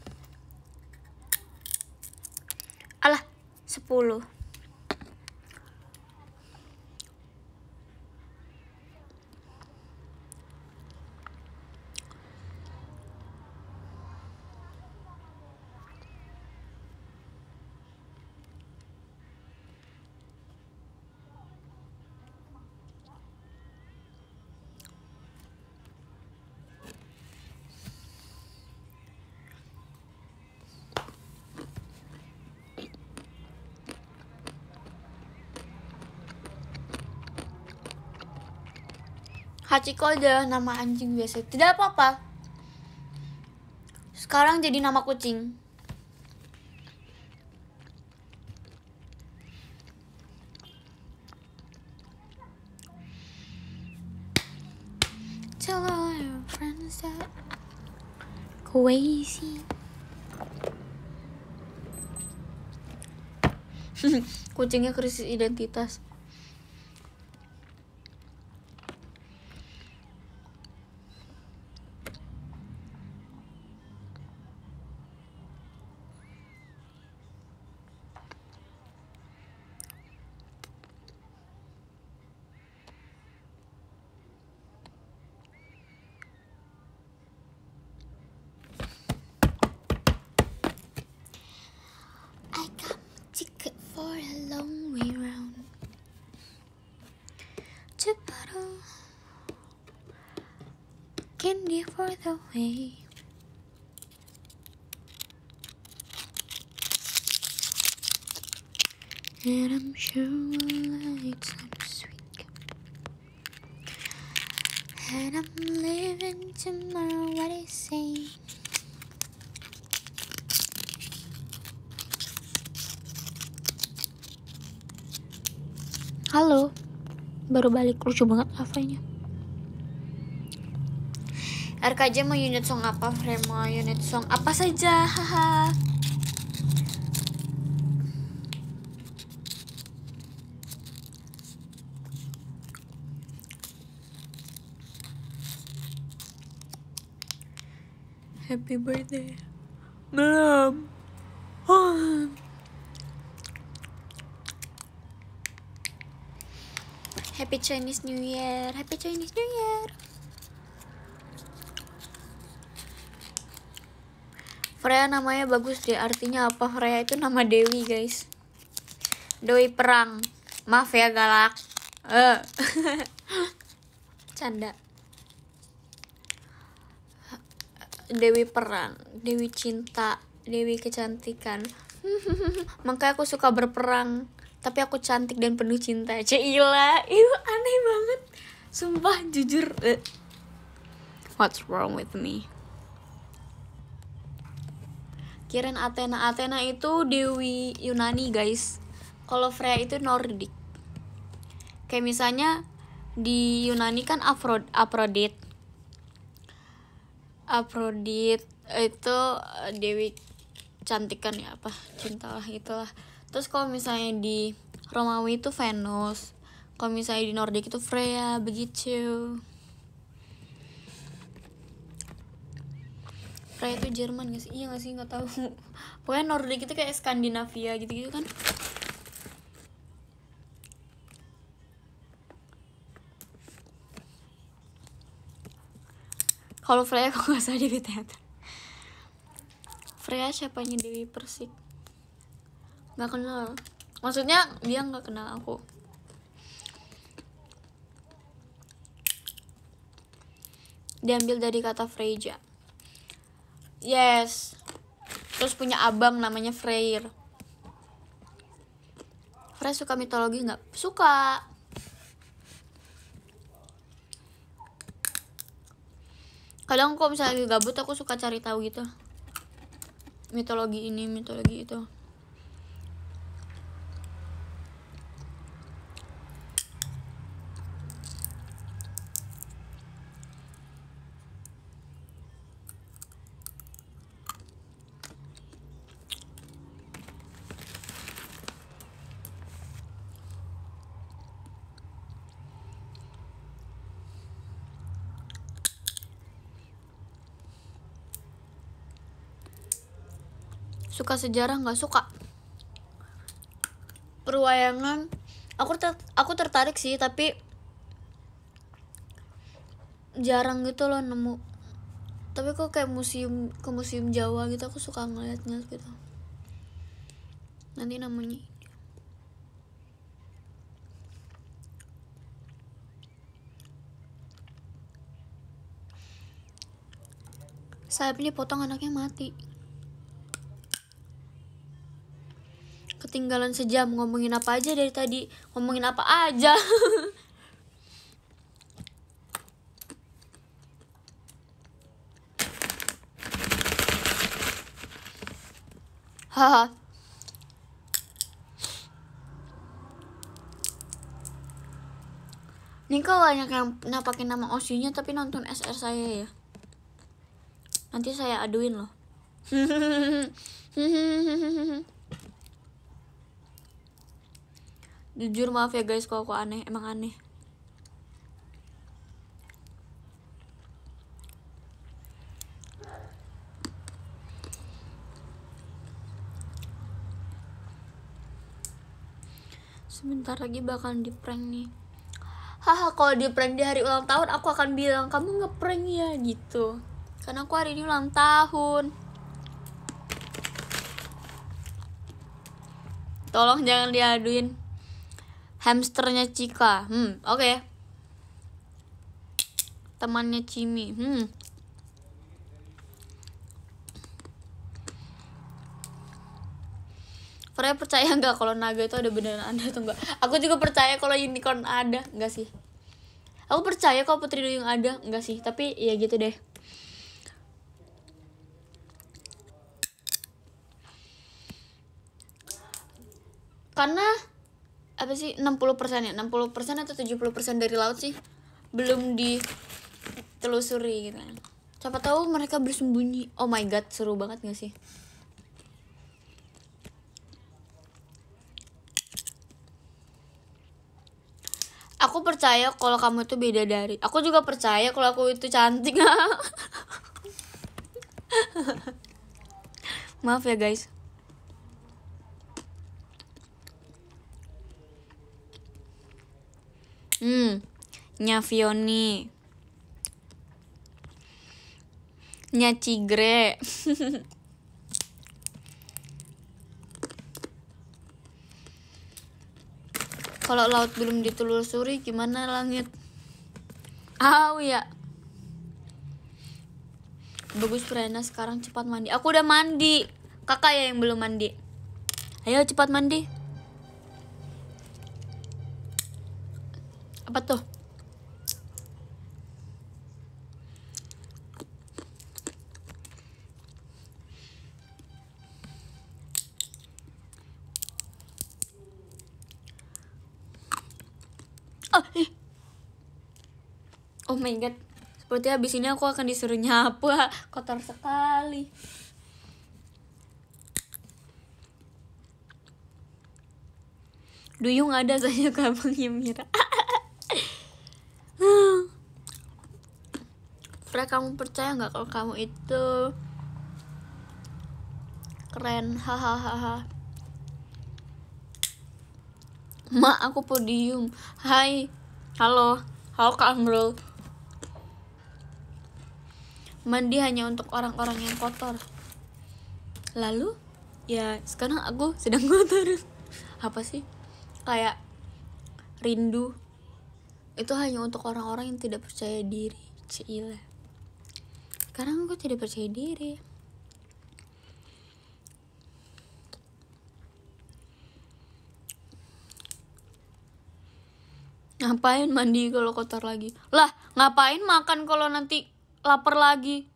sepuluh Hachiko adalah nama anjing biasa. Tidak apa-apa. Sekarang jadi nama kucing. Tell all your friends that crazy. Kucingnya krisis identitas. the way. And I'm sure we'll like some sweet. And I'm living tomorrow, what do you say? Halo, baru balik lucu banget lavanya. RKJ mau unit song apa, Frame mau unit song apa saja, haha. Happy birthday. Belum. Happy Chinese New Year. Happy Chinese New Year. Freya namanya bagus deh. Artinya apa? Freya itu nama Dewi, guys. Dewi perang. Maaf ya galak. Eh. Canda. Dewi perang, Dewi cinta, Dewi kecantikan. Makanya aku suka berperang, tapi aku cantik dan penuh cinta. Ceila, itu aneh banget. Sumpah jujur. Eh. What's wrong with me? Kirain Athena. Athena itu dewi Yunani, guys. Kalau Freya itu Nordik. Kayak misalnya di Yunani kan Afrod Aphrodite. Aphrodite itu eh, dewi cantik kan ya apa cintalah itulah. Terus kalau misalnya di Romawi itu Venus. Kalau misalnya di Nordik itu Freya begitu. Freya itu Jerman gak sih? Iya gak sih? Gak tahu. Pokoknya Nordic itu kayak Skandinavia gitu-gitu kan. Kalau Freya kok gak salah Dewi Teater. Freya siapanya Dewi Persik? Gak kenal. Maksudnya dia gak kenal aku. Diambil dari kata Freja. Yes. Terus punya abang namanya Freyr. Freyr suka mitologi nggak? Suka. Kadang kalau misalnya lagi gabut aku suka cari tahu gitu. Mitologi ini, mitologi itu. suka sejarah nggak suka perwayangan aku ter aku tertarik sih tapi jarang gitu loh nemu tapi kok kayak museum ke museum Jawa gitu aku suka ngeliatnya gitu nanti namanya sayapnya potong anaknya mati ketinggalan sejam ngomongin apa aja dari tadi ngomongin apa aja haha kok banyak yang pakai nama osinya tapi nonton SR saya ya. Nanti saya aduin loh. jujur maaf ya guys kalau aku aneh emang aneh sebentar lagi bakal di prank nih haha kalau di prank di hari ulang tahun aku akan bilang kamu ngeprank ya gitu karena aku hari ini ulang tahun tolong jangan diaduin hamsternya Cika hmm oke okay. temannya Cimi hmm Freya percaya nggak kalau naga itu ada beneran ada atau enggak? Aku juga percaya kalau unicorn ada, enggak sih? Aku percaya kalau putri duyung ada, enggak sih? Tapi ya gitu deh. Karena apa sih 60% ya 60% atau 70% dari laut sih belum ditelusuri gitu kan. siapa tahu mereka bersembunyi oh my god seru banget gak sih aku percaya kalau kamu itu beda dari aku juga percaya kalau aku itu cantik maaf ya guys Hmm, Nyavioni. Nyacigre. Kalau laut belum ditelusuri, gimana langit? Aw ya. Bagus Prena sekarang cepat mandi. Aku udah mandi. Kakak ya yang belum mandi. Ayo cepat mandi. apa tuh oh, oh, my god seperti habis ini aku akan disuruh nyapu ah. kotor sekali Duyung ada saja kamu Mira Pre kamu percaya nggak kalau kamu itu keren hahaha ma aku podium hai halo halo kak mandi hanya untuk orang-orang yang kotor lalu ya sekarang aku sedang kotor apa sih kayak rindu itu hanya untuk orang-orang yang tidak percaya diri cile sekarang aku tidak percaya diri. Ngapain mandi kalau kotor lagi? Lah, ngapain makan kalau nanti lapar lagi?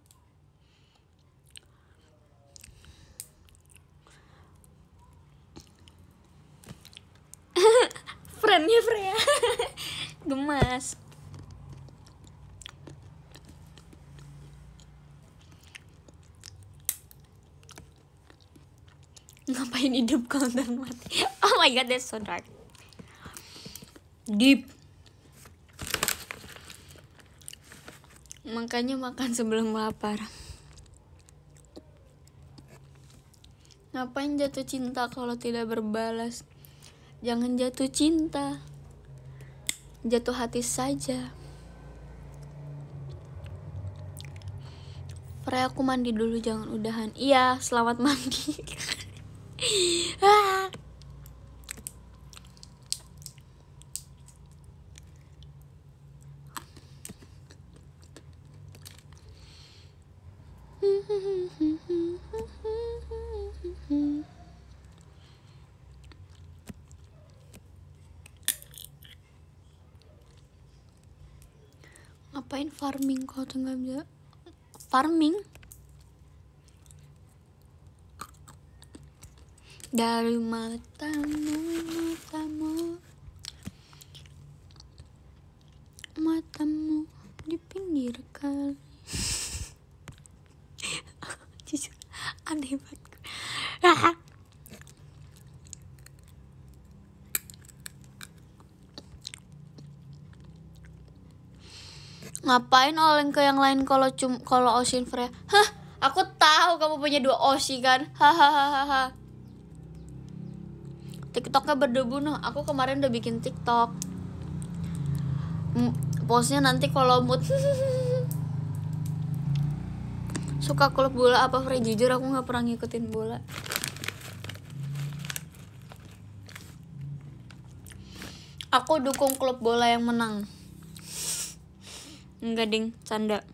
Friendnya Freya. Gemas. ngapain hidup kalau dan mati oh my god that's so dark deep makanya makan sebelum lapar ngapain jatuh cinta kalau tidak berbalas jangan jatuh cinta jatuh hati saja Pre aku mandi dulu jangan udahan Iya selamat mandi ngapain farming kalau tuh nggak bisa farming dari matamu matamu matamu di pinggir kali jujur aneh banget ngapain oleng ke yang lain kalau cum kalau osin Freya hah aku tahu kamu punya dua osi kan hahaha tiktoknya berdebu noh aku kemarin udah bikin tiktok Posnya nanti kalau mood suka klub bola apa free jujur aku nggak pernah ngikutin bola aku dukung klub bola yang menang enggak ding canda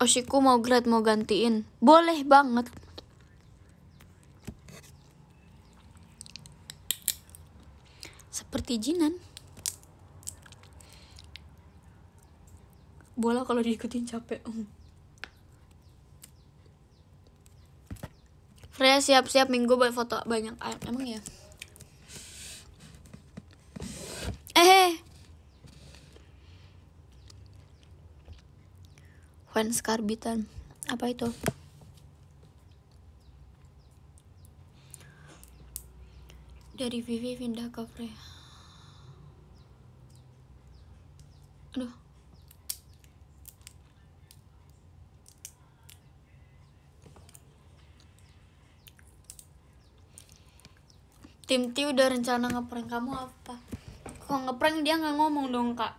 Oshiku mau grad mau gantiin. Boleh banget. Seperti Jinan. Bola kalau diikutin capek. Hmm. Freya siap-siap minggu buat foto banyak ayam. Emang ya? Eh, eh. fans karbitan apa itu dari Vivi pindah ke Fre aduh Tim T udah rencana ngeprank kamu apa? Kalau ngeprank dia nggak ngomong dong kak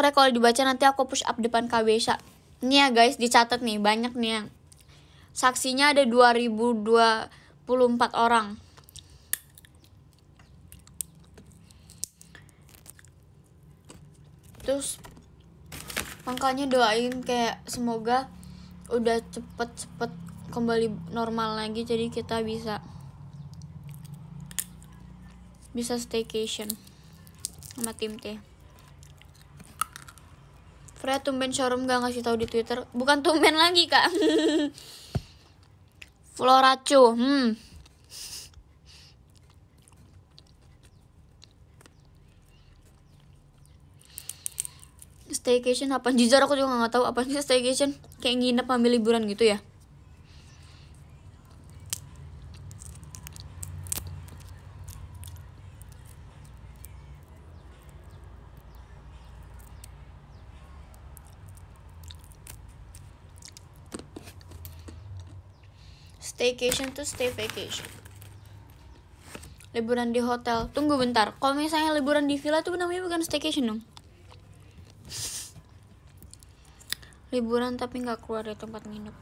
Keren kalau dibaca nanti aku push up depan Kak Nih ya guys, dicatat nih, banyak nih yang. Saksinya ada 2024 orang. Terus makanya doain kayak semoga udah cepet-cepet kembali normal lagi jadi kita bisa bisa staycation sama tim teh Freya tumben showroom gak ngasih tahu di Twitter. Bukan tumben lagi, Kak. Floracu. Hmm. Staycation apa? Jujur aku juga gak tahu apa sih staycation. Kayak nginep ambil liburan gitu ya. staycation to stay vacation liburan di hotel tunggu bentar kalau misalnya liburan di villa tuh namanya bukan staycation dong liburan tapi nggak keluar dari tempat nginep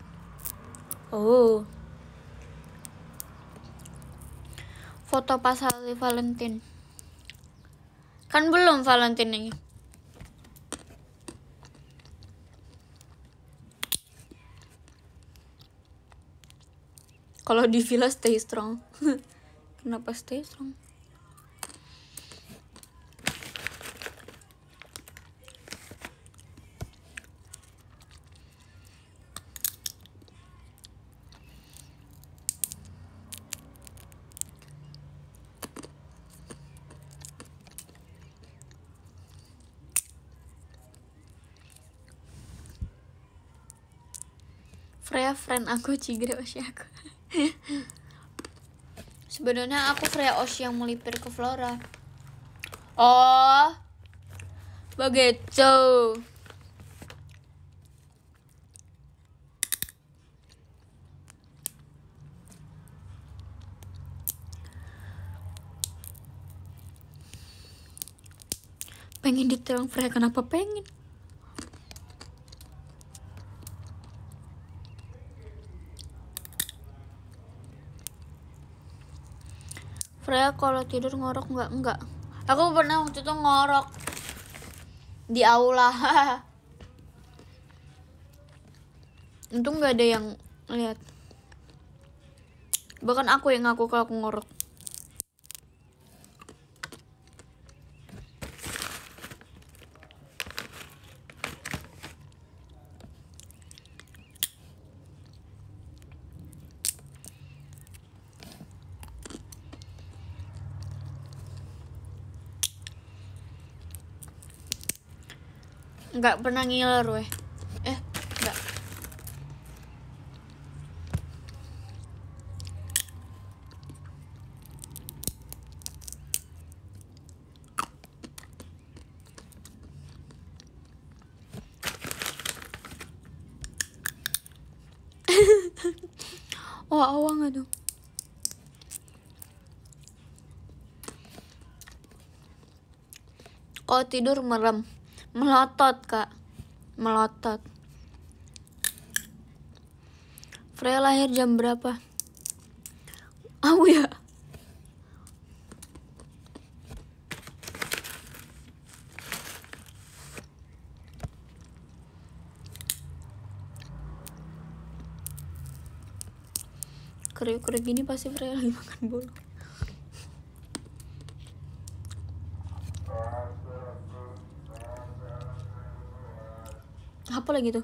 oh foto pas hari Valentine kan belum Valentine ini kalau di villa stay strong kenapa stay strong Freya friend aku, Cigre masih aku Sebenarnya aku Freya Os yang melipir ke Flora. Oh, begitu. Pengen diterang Freya kenapa pengen? Freya kalau tidur ngorok nggak nggak aku pernah waktu itu ngorok di aula untung nggak ada yang lihat bahkan aku yang ngaku kalau aku ngorok nggak pernah ngiler weh eh nggak oh, awang aduh. Kalau tidur merem melotot kak melotot Freya lahir jam berapa aku oh, ya kriuk-kriuk gini pasti Freya lagi makan bolu lagi tuh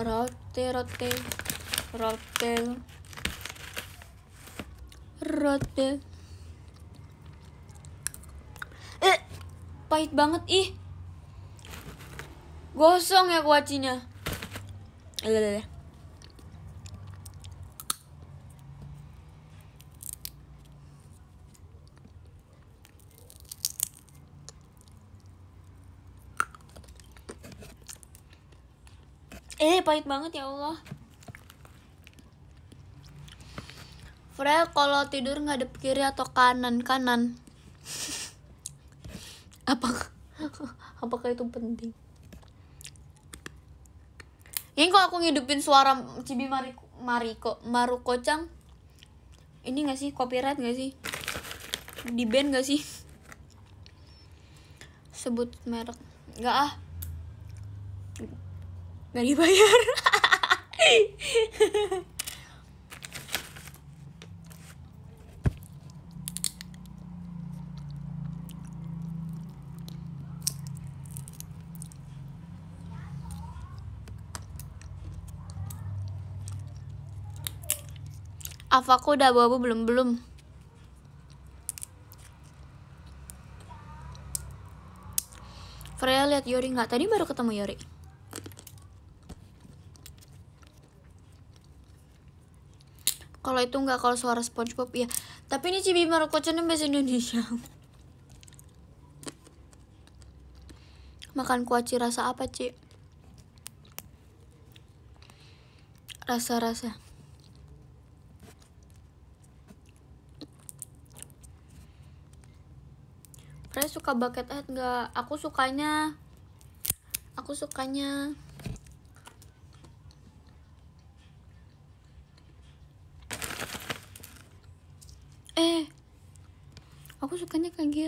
rote rote rote rote eh pahit banget ih gosong ya kuacinya Eh, baik banget ya Allah Freya kalau tidur ada kiri atau kanan kanan Apa apakah itu penting ini kalau aku ngidupin suara Cibi Mariko, Mariko Maru ini gak sih copyright gak sih di band gak sih sebut merek nggak ah nggak dibayar apa aku udah bawa belum belum Freya lihat Yori nggak tadi baru ketemu Yori kalau itu nggak kalau suara SpongeBob ya tapi ini cibi marokocennya bahasa Indonesia makan kuaci rasa apa cik rasa-rasa Fresh suka bucket buckethead nggak? Aku sukanya, aku sukanya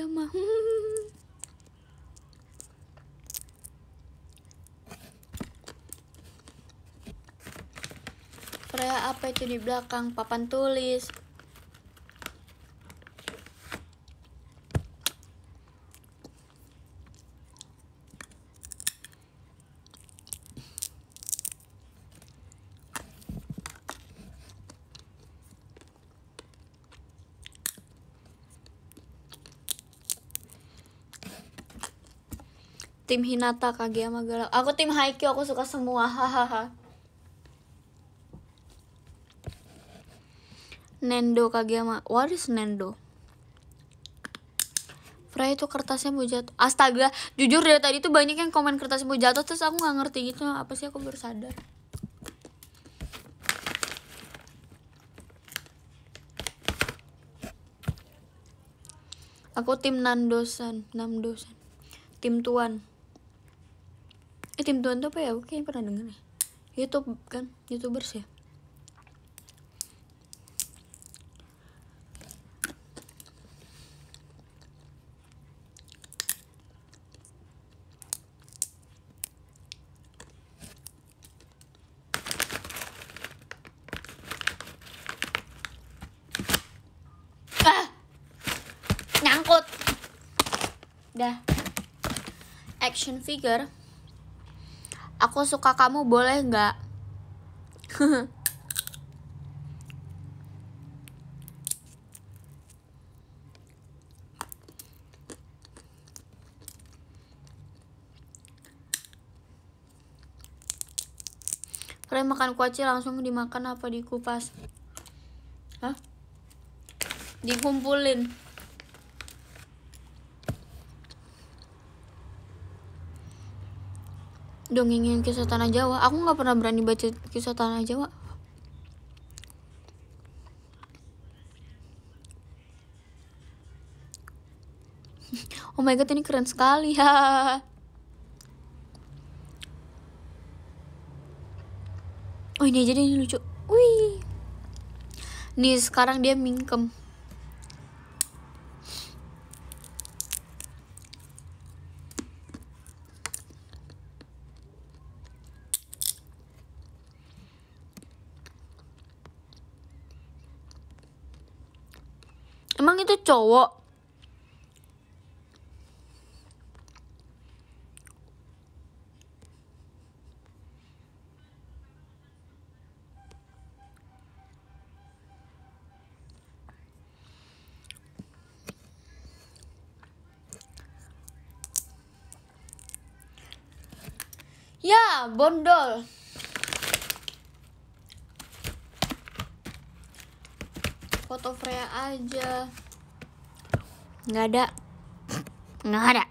lama Freya apa itu di belakang papan tulis tim Hinata Kageyama Galak aku tim Haikyuu aku suka semua hahaha Nendo Kageyama what is Nendo Fry itu kertasnya mau jatuh astaga jujur dari tadi tuh banyak yang komen kertas mau jatuh terus aku nggak ngerti gitu apa sih aku baru sadar aku tim nandosan nandosan tim tuan eh tim Tuan tuh apa ya oke pernah denger nih YouTube kan youtubers ya ah! action figure aku suka kamu boleh nggak Kalian makan kuaci langsung dimakan apa dikupas? Hah? Dikumpulin. dongengin kisah tanah Jawa aku nggak pernah berani baca kisah tanah Jawa oh my god ini keren sekali ya oh ini aja deh ini lucu wih nih sekarang dia mingkem cowok Ya, bondol. Foto Freya aja nggak ada nggak ada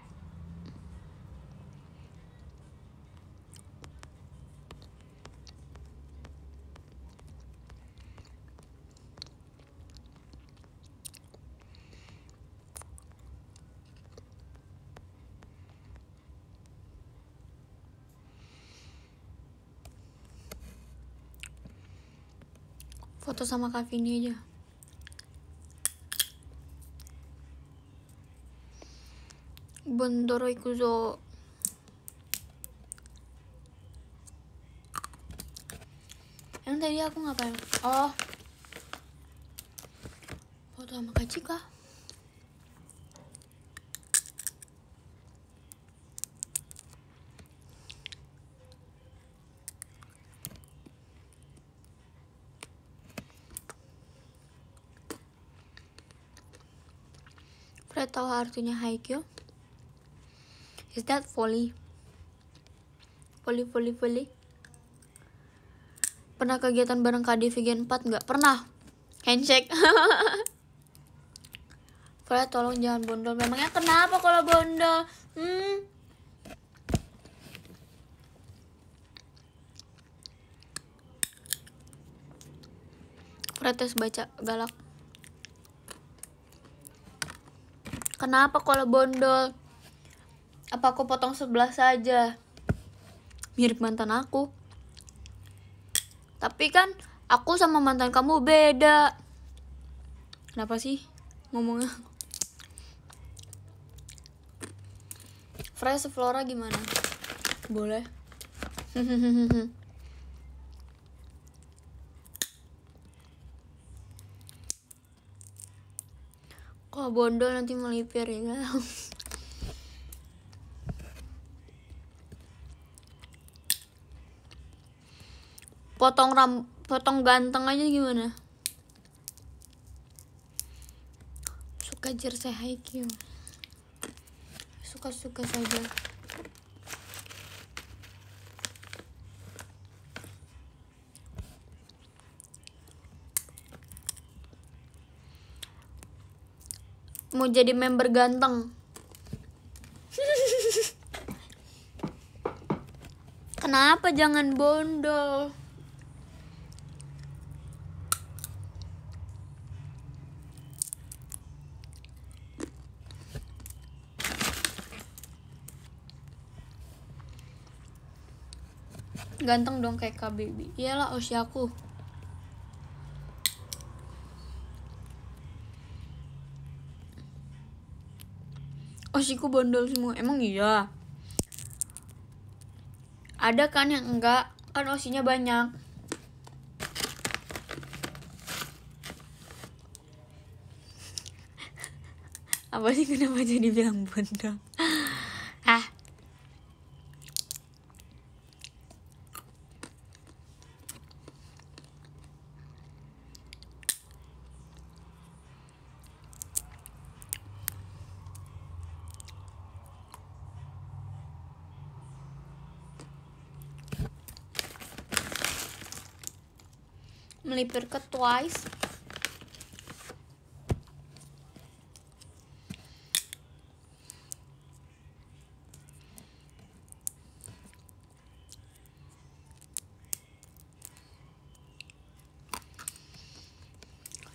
foto sama Kak Vini aja Yang tadi aku ngapain? Oh Foto sama kaji kah? Fred tahu artinya Haikyuu? Is that volley? Volley, volley, volley. Pernah kegiatan bareng KDV Gen 4? Nggak pernah. Handshake. Fred, tolong jangan bondol. Memangnya kenapa kalau bondol? Hmm. Protes baca galak. Kenapa kalau bondol? apa aku potong sebelah saja mirip mantan aku tapi kan aku sama mantan kamu beda kenapa sih ngomongnya fresh flora gimana boleh kok bondo nanti melipir ya potong ram potong ganteng aja gimana suka jersey Haikyuu suka-suka saja mau jadi member ganteng kenapa jangan bondol ganteng dong kayak Kak Baby. Iyalah usiaku. Osiku oh, bondol semua. Emang iya? Ada kan yang enggak? Kan osinya banyak. Apa sih kenapa jadi bilang bondol? ke Twice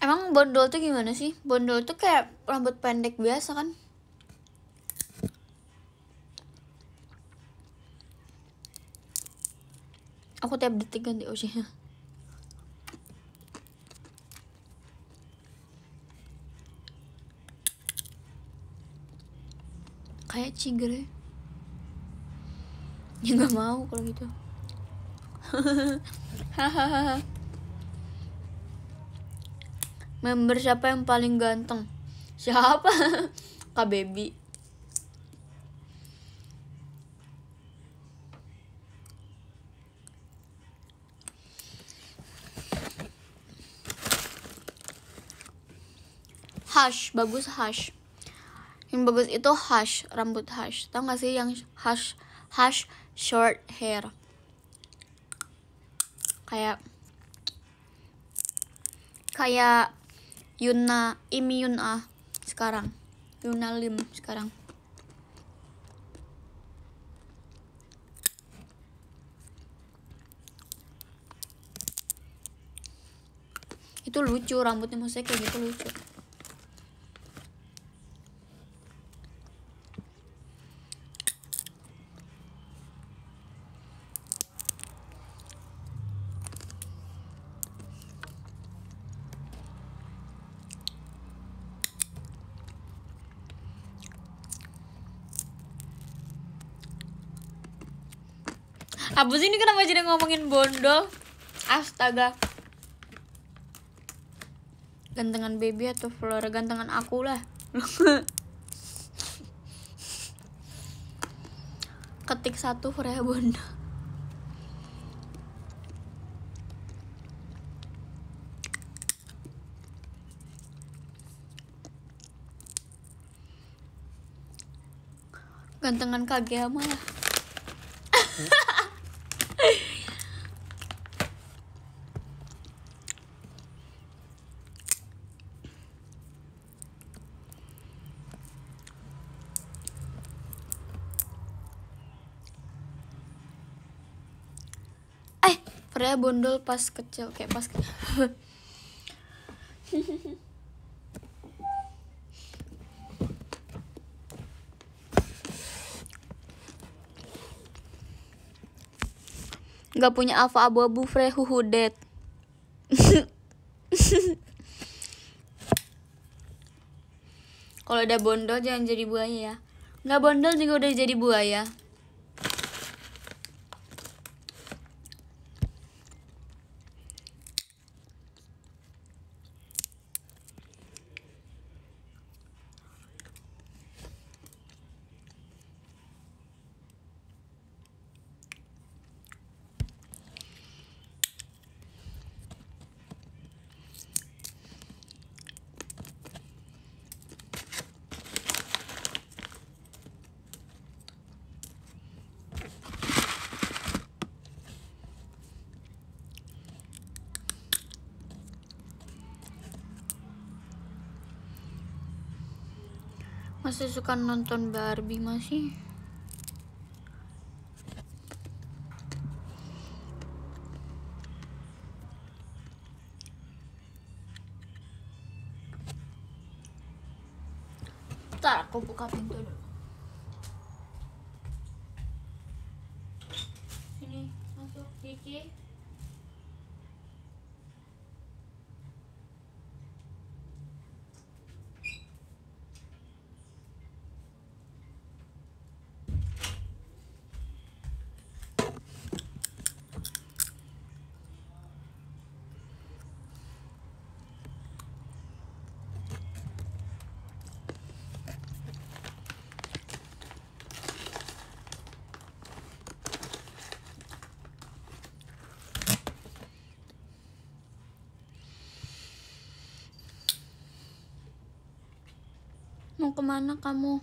Emang bondol tuh gimana sih? Bondol tuh kayak rambut pendek biasa kan? Aku tiap detik ganti usia ciger ya. ya nggak mau kalau gitu member siapa yang paling ganteng siapa kak baby Hush, bagus Hush yang bagus itu hash rambut hash tau gak sih yang hash hash short hair kayak kayak Yuna Imi Yuna sekarang Yuna Lim sekarang itu lucu rambutnya maksudnya kayak gitu lucu Apa sih ini kenapa jadi ngomongin bondol? Astaga. Gantengan baby atau Flora gantengan aku lah. Ketik satu Freya bondol. Gantengan kagak malah. sebenarnya bondol pas kecil kayak pas kecil. nggak punya alfa abu-abu frehuhudet kalau udah bondol jangan jadi buaya ya nggak bondol juga udah jadi buaya masih suka nonton Barbie masih Bentar, aku buka pintu dulu なもう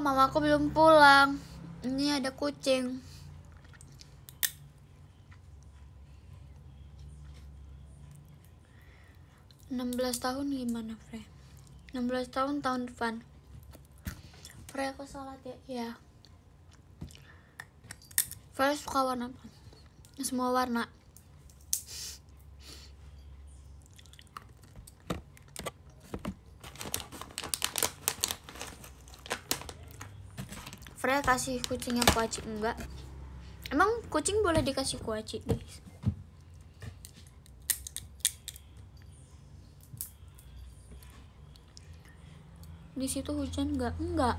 mamaku belum pulang. Ini ada kucing. enam belas tahun gimana Fre? enam belas tahun tahun depan Fre aku salat ya? ya Fre suka warna apa? semua warna kasih kucingnya kuaci enggak emang kucing boleh dikasih kuaci guys di situ hujan enggak enggak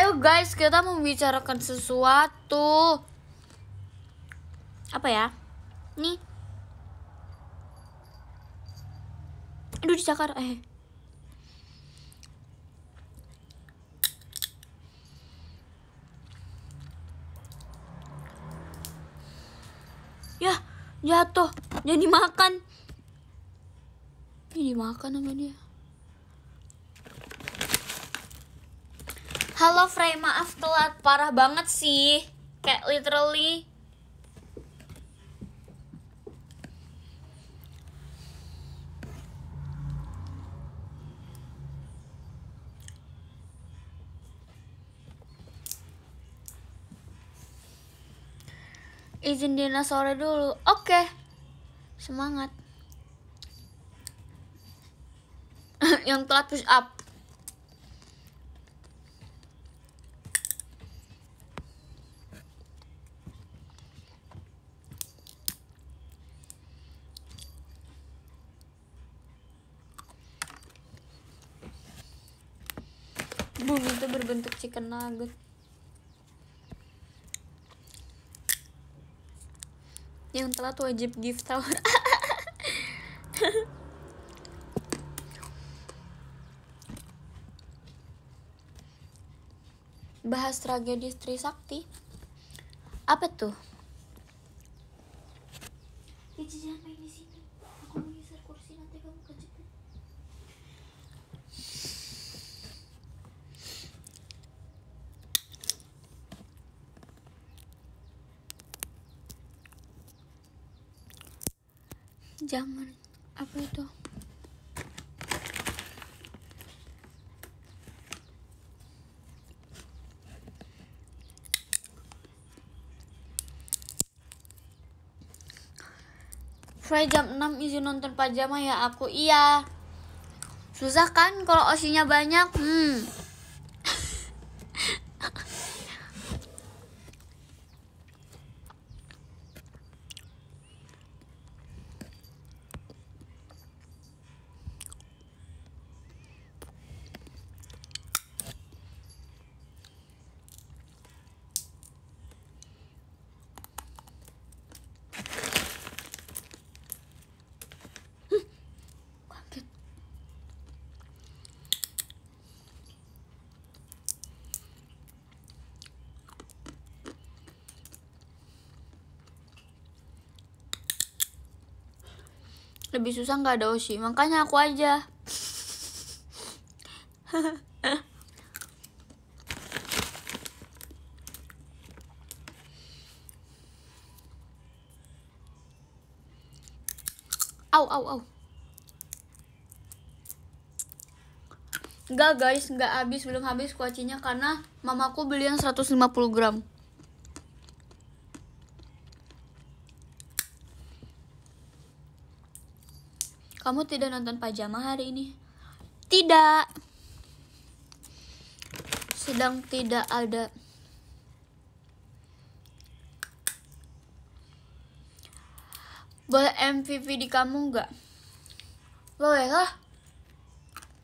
ayo guys kita membicarakan sesuatu apa ya nih aduh di eh jatuh jadi makan ini dimakan sama dia Halo Frey, maaf telat, parah banget sih Kayak literally izin dinas sore dulu oke okay. semangat yang telat push up Bumi itu berbentuk chicken nugget yang telat wajib gift tower bahas tragedi Trisakti apa tuh ya, jangan main di sini jangan apa itu Fry jam 6 izin nonton pajama ya aku iya susah kan kalau osinya banyak hmm lebih susah nggak ada Oshi makanya aku aja Au au au Enggak guys, enggak habis, belum habis kuacinya karena mamaku beli yang 150 gram. Kamu tidak nonton pajama hari ini? Tidak. Sedang tidak ada. Boleh MVP di kamu enggak? Boleh lah.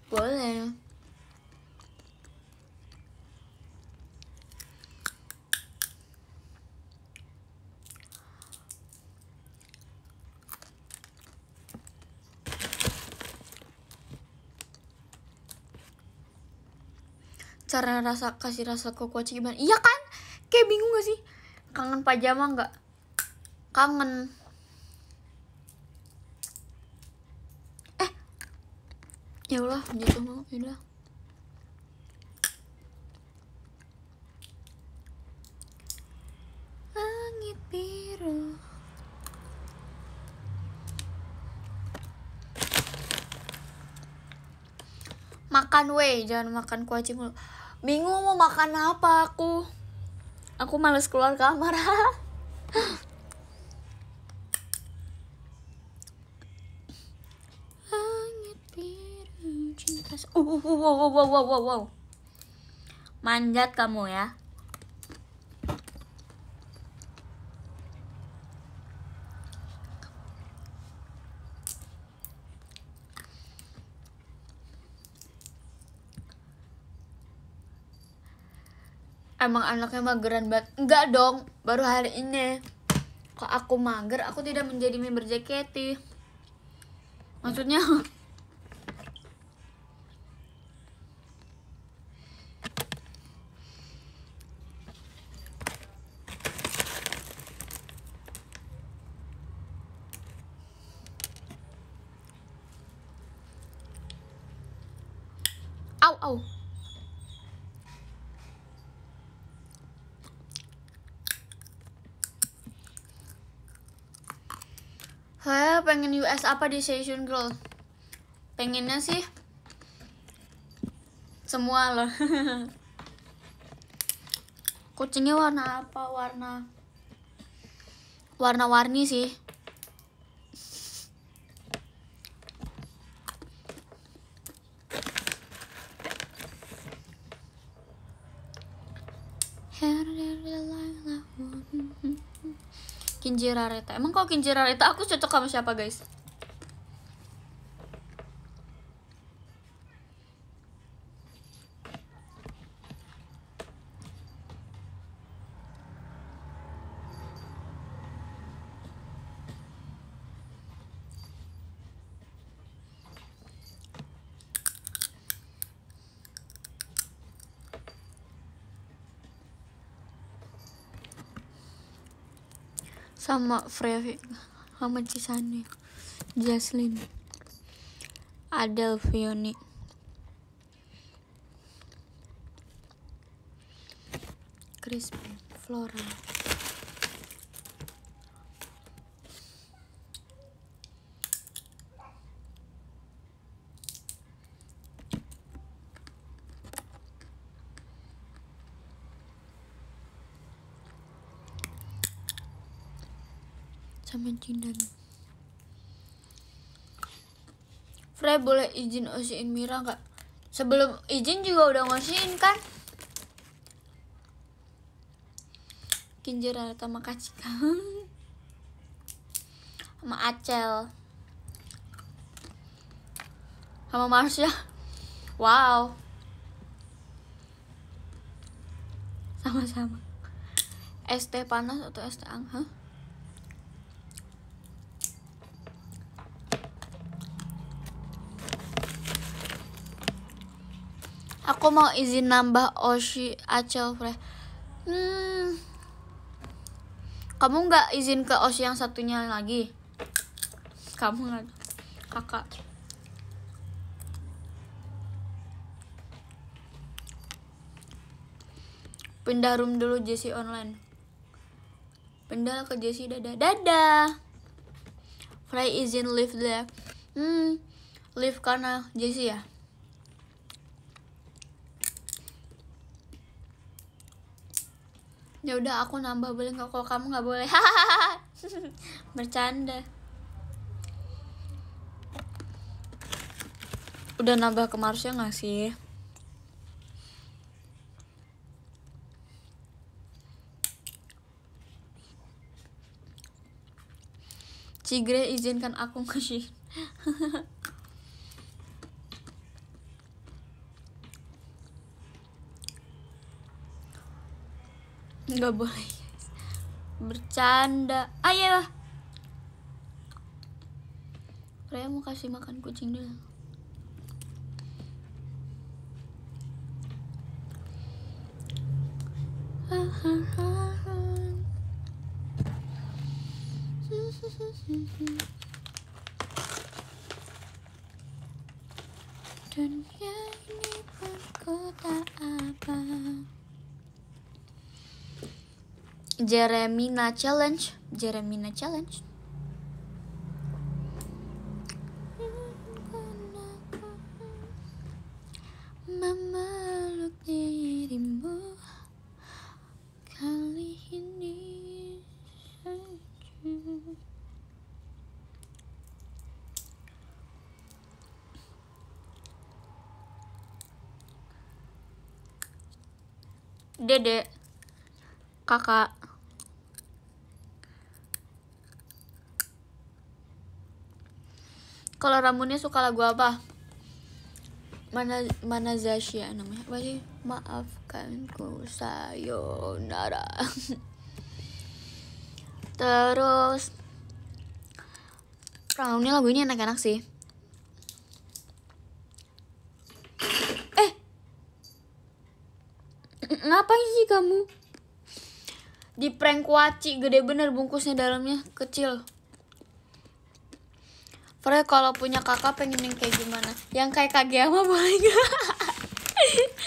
Boleh. cara rasa kasih rasa kuaci gimana iya kan kayak bingung gak sih kangen pajama nggak kangen eh ya Allah jatuh gitu mau ya langit biru makan weh jangan makan kuaci mulu bingung mau makan apa aku aku males keluar kamar Langit wow wow wow wow wow wow manjat kamu ya emang anaknya mageran banget enggak dong baru hari ini kok aku mager aku tidak menjadi member JKT maksudnya as apa di station Girl? Pengennya sih semua loh. Kucingnya warna apa? Warna warna-warni sih. Kinji Emang kalau Kinji aku cocok sama siapa guys? sama Frey, sama Cisani Jaslin Adel Fioni Flora dan Frey boleh izin ngasihin Mira nggak? Sebelum izin juga udah ngasihin kan? Kinjir sama makasih sama Acel sama Marsha wow sama-sama es panas atau es teh anget Aku mau izin nambah Oshi Acel Fresh. Hmm. Kamu nggak izin ke Oshi yang satunya lagi? Kamu nggak, kakak. Pindah room dulu Jesse online. Pindah ke Jesse dada dada. Fry izin live there. Hmm, live karena Jesse ya. ya udah aku nambah boleh nggak kalau kamu nggak boleh hahaha bercanda udah nambah ke Marsha nggak sih Cigre izinkan aku ngasih nggak boleh bercanda ayo Raya mau kasih makan kucing dulu Dunia ini pun tak apa Jeremina Challenge Jeremina Challenge Memeluk dirimu Kali ini saja Dede kakak kalau rambutnya suka lagu apa mana mana Zasya namanya apa sih maafkanku sayonara terus rambutnya lagu ini enak-enak sih eh ngapain sih kamu di prank kuaci gede bener bungkusnya dalamnya kecil Fre kalau punya kakak pengen yang kayak gimana yang kayak Kak boleh gak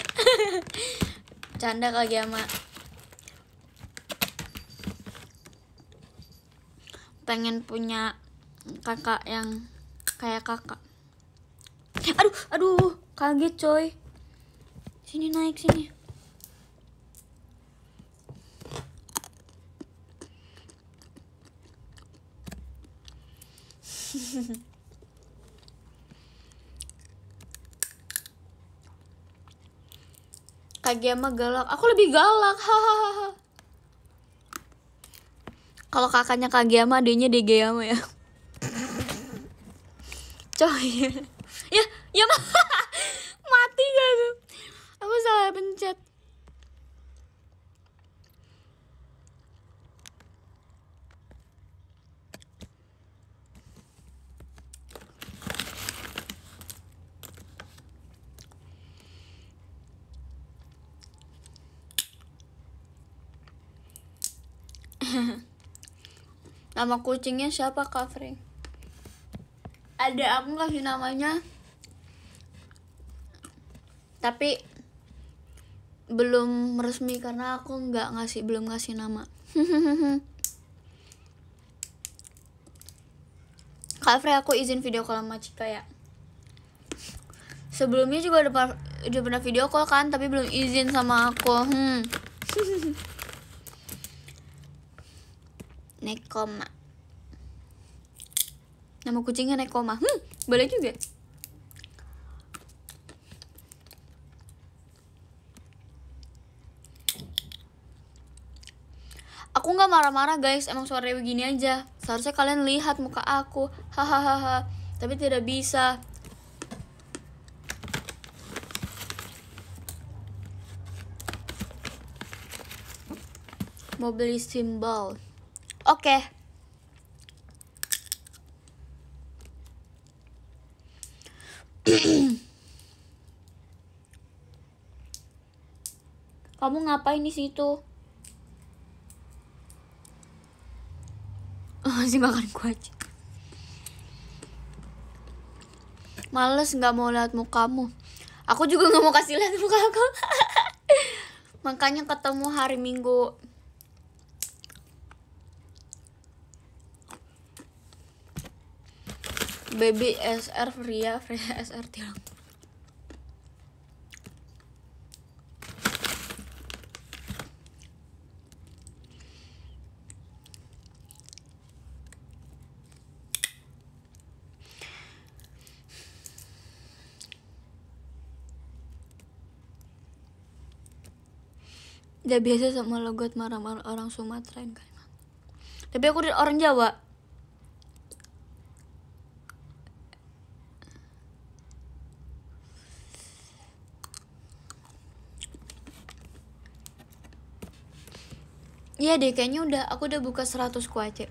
canda Kak pengen punya kakak yang kayak kakak aduh aduh kaget coy sini naik sini Kagema galak. Aku lebih galak. Kalau kakaknya Kagema, adiknya Degeyama ya. Coy. ya, ya mati gak tuh? Aku salah pencet. Nama kucingnya siapa Kak Ada aku kasih namanya. Tapi belum resmi karena aku nggak ngasih belum ngasih nama. Kak aku izin video call sama Cika ya Sebelumnya juga udah, udah pernah video call kan Tapi belum izin sama aku Hmm Nekoma Nama kucingnya Nekoma Hmm boleh juga Aku nggak marah-marah guys, emang suaranya begini aja. Seharusnya kalian lihat muka aku, hahaha. Tapi tidak bisa, mau beli simbol oke kamu ngapain di situ masih makan kuat. Malas males nggak mau lihat mukamu aku juga nggak mau kasih lihat muka makanya ketemu hari minggu Baby SR Fria Freya SR Tilang Udah biasa sama logot marah-marah orang Sumatera Kalimantan. Gitu. Tapi aku dari orang Jawa. Iya deh, kayaknya udah aku udah buka 100 kuace.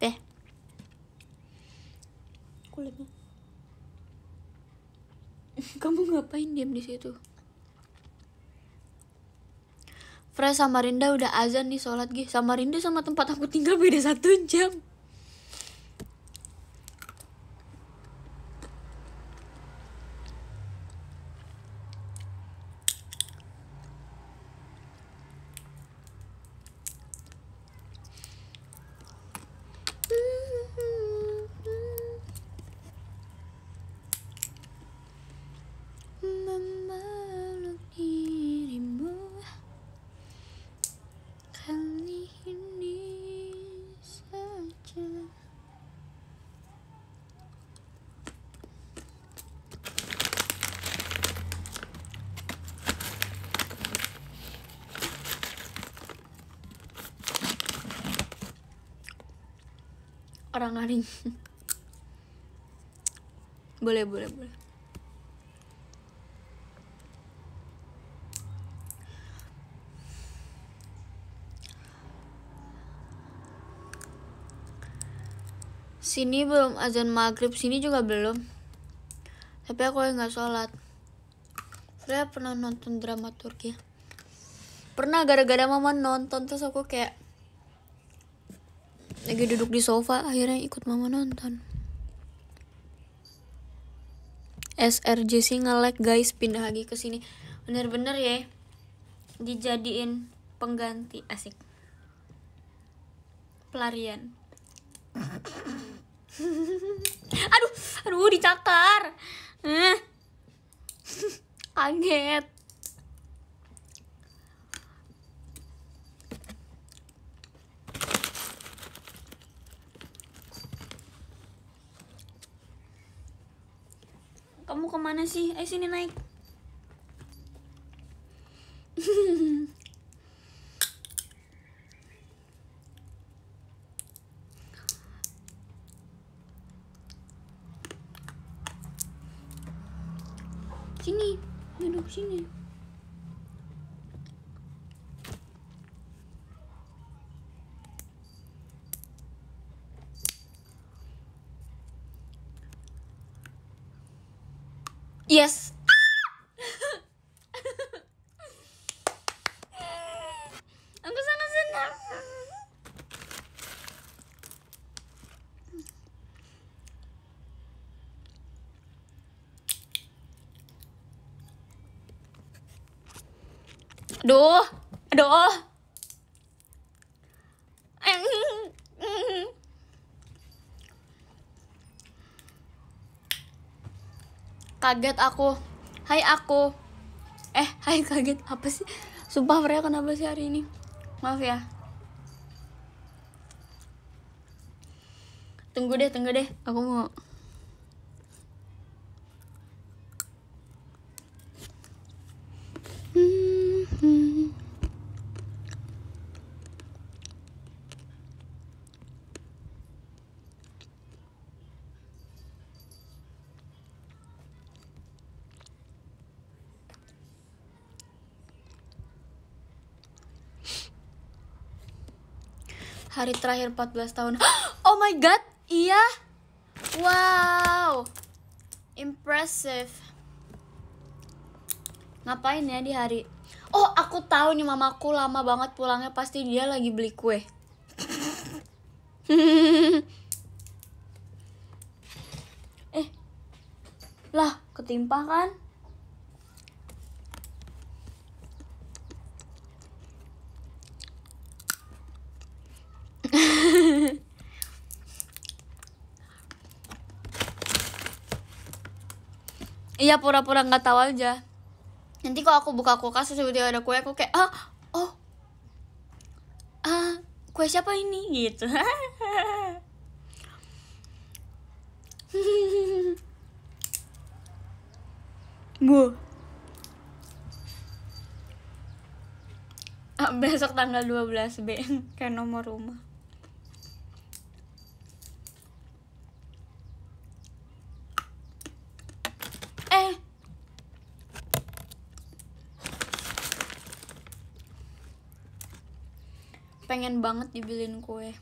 Teh. Kulitnya. Kamu ngapain diam di situ? Fresh Samarinda udah azan nih sholat gih Samarinda sama tempat aku tinggal beda satu jam orang lain boleh boleh boleh sini belum azan maghrib sini juga belum tapi aku yang nggak sholat Saya pernah nonton drama Turki pernah gara-gara mama nonton terus aku kayak lagi duduk di sofa akhirnya ikut mama nonton SRJ SRJC ngelek guys pindah lagi ke sini bener-bener ya dijadiin pengganti asik pelarian aduh aduh dicakar eh. kaget kamu kemana sih eh sini naik sini duduk sini Yes. Aku sangat senang. Duh, aduh. kaget aku hai aku eh hai kaget apa sih sumpah mereka kenapa sih hari ini maaf ya tunggu deh tunggu deh aku mau hari terakhir 14 tahun oh my god iya wow impressive ngapain ya di hari oh aku tahu nih mamaku lama banget pulangnya pasti dia lagi beli kue eh lah ketimpa kan iya pura-pura nggak tahu aja nanti kalau aku buka kulkas tiba-tiba ada kue aku kayak ah oh ah kue siapa ini gitu bu ah, besok tanggal 12 B kayak nomor rumah pengen banget dibeliin kue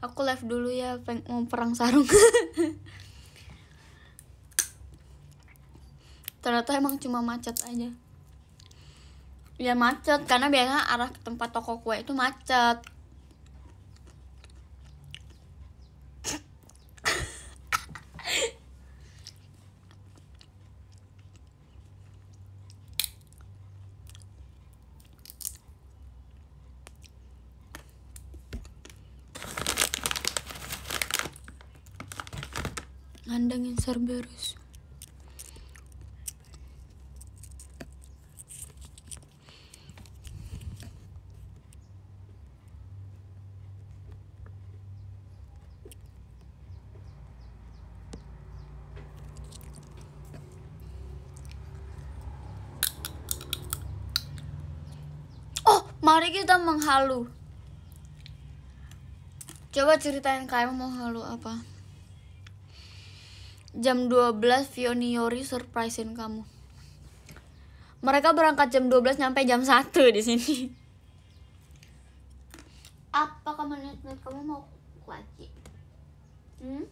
aku live dulu ya peng mau perang sarung ternyata emang cuma macet aja ya macet karena biasanya arah ke tempat toko kue itu macet Oh, mari kita menghalu. Coba ceritain kamu mau halu apa? jam 12 Vioniori surprisein kamu. Mereka berangkat jam 12 nyampe jam 1 di sini. Apa kamu lihat kamu mau kuaci? Hmm?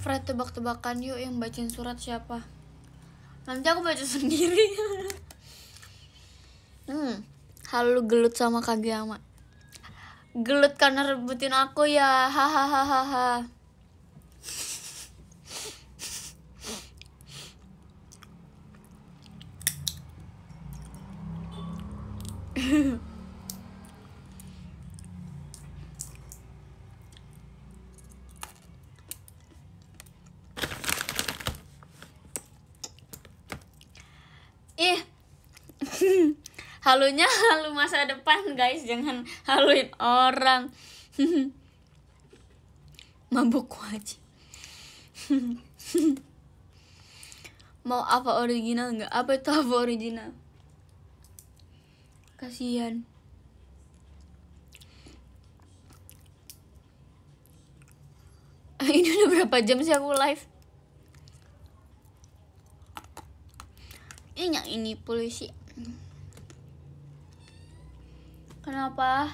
Fred tebak-tebakan yuk yang bacain surat siapa? nanti aku baca sendiri hmm halu gelut sama kagiyama gelut karena rebutin aku ya hahaha Hmm. halunya halu masa depan guys jangan haluin orang mabuk wajib mau apa original nggak apa itu apa original kasihan ini udah berapa jam sih aku live ini yang ini polisi kenapa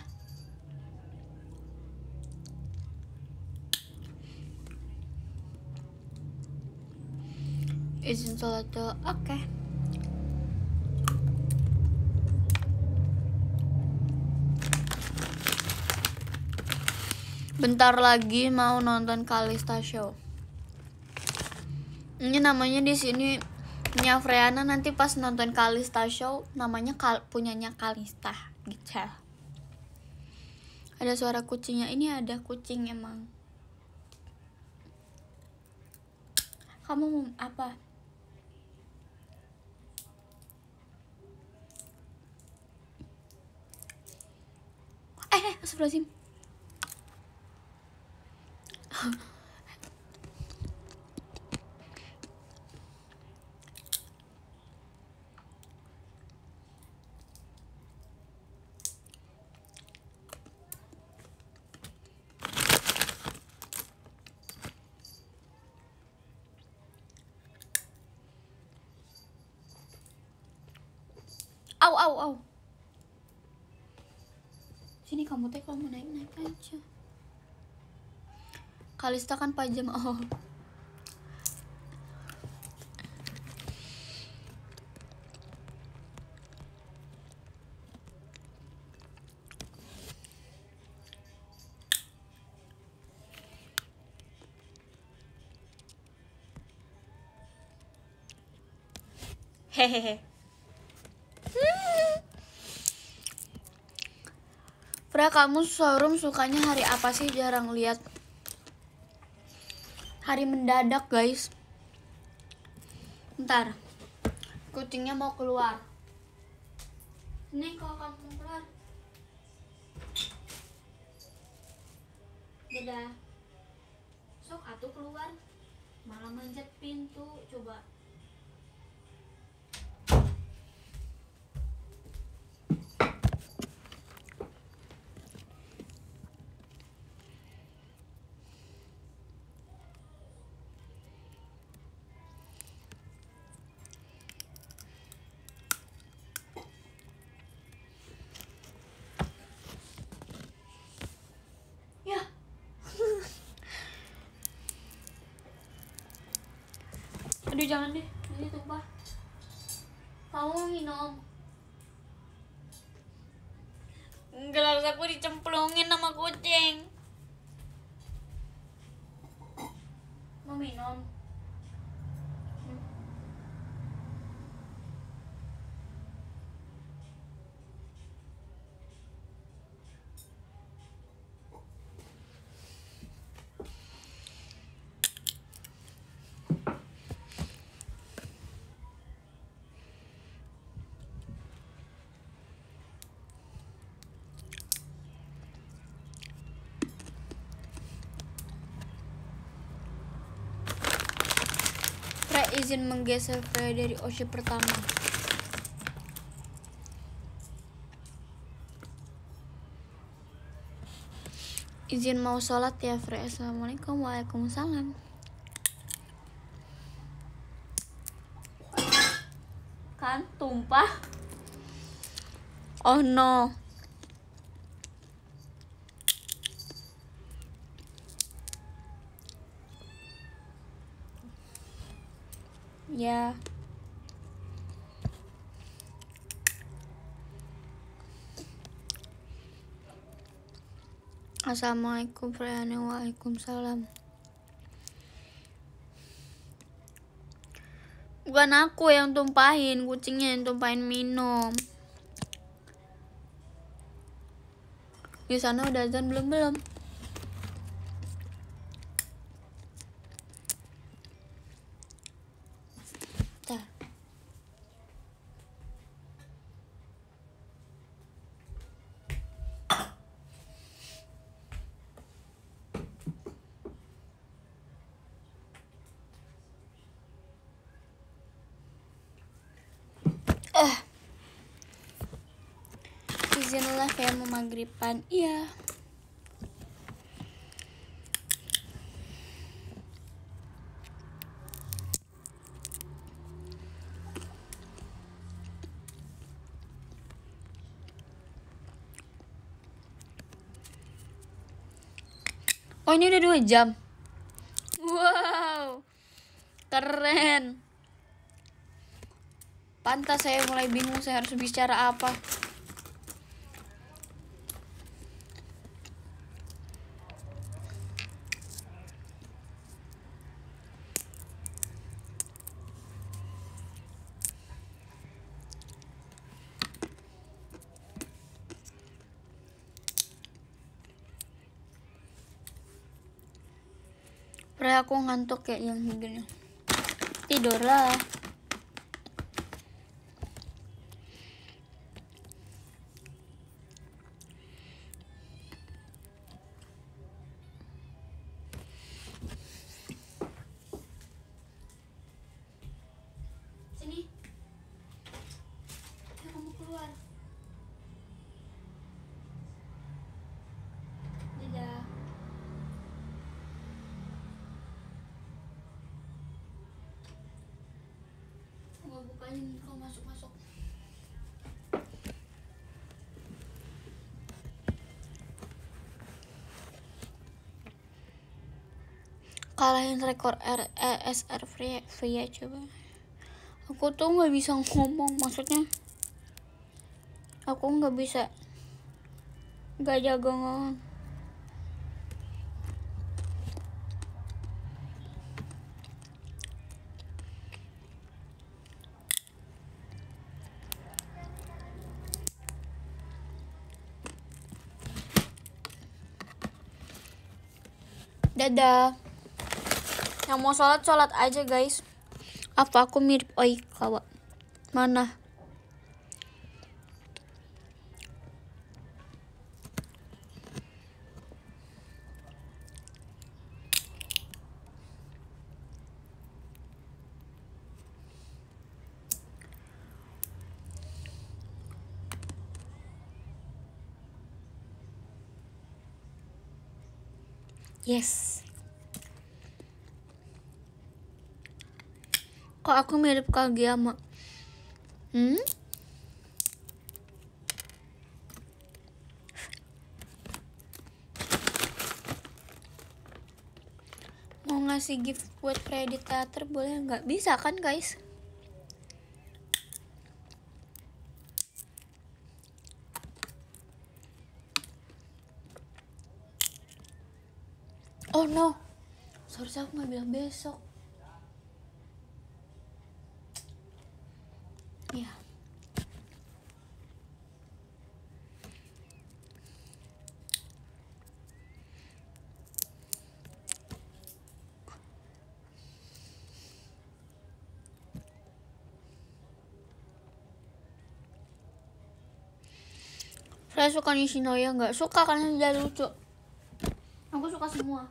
izin sholat dulu oke okay. bentar lagi mau nonton Kalista Show ini namanya di sini punya Freana nanti pas nonton Kalista Show namanya kal punyanya Kalista gitu ada suara kucingnya ini ada kucing emang kamu mau apa eh, eh sih au au sini kamu teh kalau mau naik naik aja Kalista kan pajam oh hehehe Pra kamu showroom sukanya hari apa sih jarang lihat Hari mendadak guys Ntar Kucingnya mau keluar Ini kalau kamu keluar Dadah Sok atuh keluar Malah manjat pintu Coba Aduh jangan deh. Ini tumpah. Kamu minum. Gelas aku dicemplungin sama kucing. Mau minum? izin menggeser Freya dari Oce pertama. Izin mau sholat ya Freya. Assalamualaikum. Waalaikumsalam. Kan tumpah. Oh no. Assalamualaikum warahmatullahi Waalaikumsalam Bukan aku yang tumpahin Kucingnya yang tumpahin minum Di sana udah azan belum-belum kayak mau maghriban iya Oh ini udah dua jam Wow Keren Pantas saya mulai bingung saya harus bicara apa aku ngantuk kayak yang segini tidurlah kalahin rekor RSR Fria, e Fria coba aku tuh nggak bisa ngomong maksudnya aku nggak bisa nggak jago ngomong Dadah yang mau sholat sholat aja guys apa aku mirip oi kawa mana Yes. aku mirip Kageyama? Hmm? Mau ngasih gift buat preditator boleh nggak? Bisa kan guys? Oh no, seharusnya aku nggak bilang besok. saya suka Nishinoya nggak suka karena dia lucu aku suka semua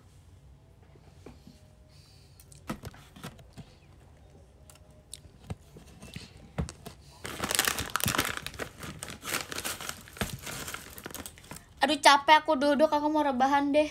aduh capek aku duduk aku mau rebahan deh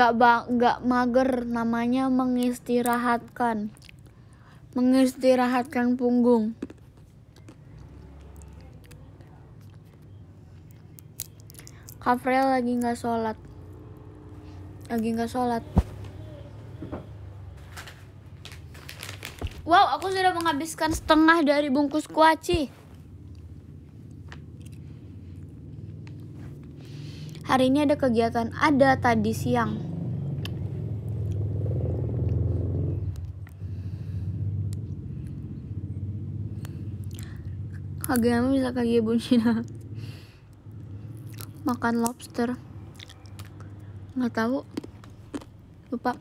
gak nggak gak mager namanya mengistirahatkan mengistirahatkan punggung Kafrel lagi nggak sholat lagi nggak sholat wow aku sudah menghabiskan setengah dari bungkus kuaci Hari ini ada kegiatan ada tadi siang. Kageyama bisa kagaya bunshina gitu, makan lobster nggak tahu lupa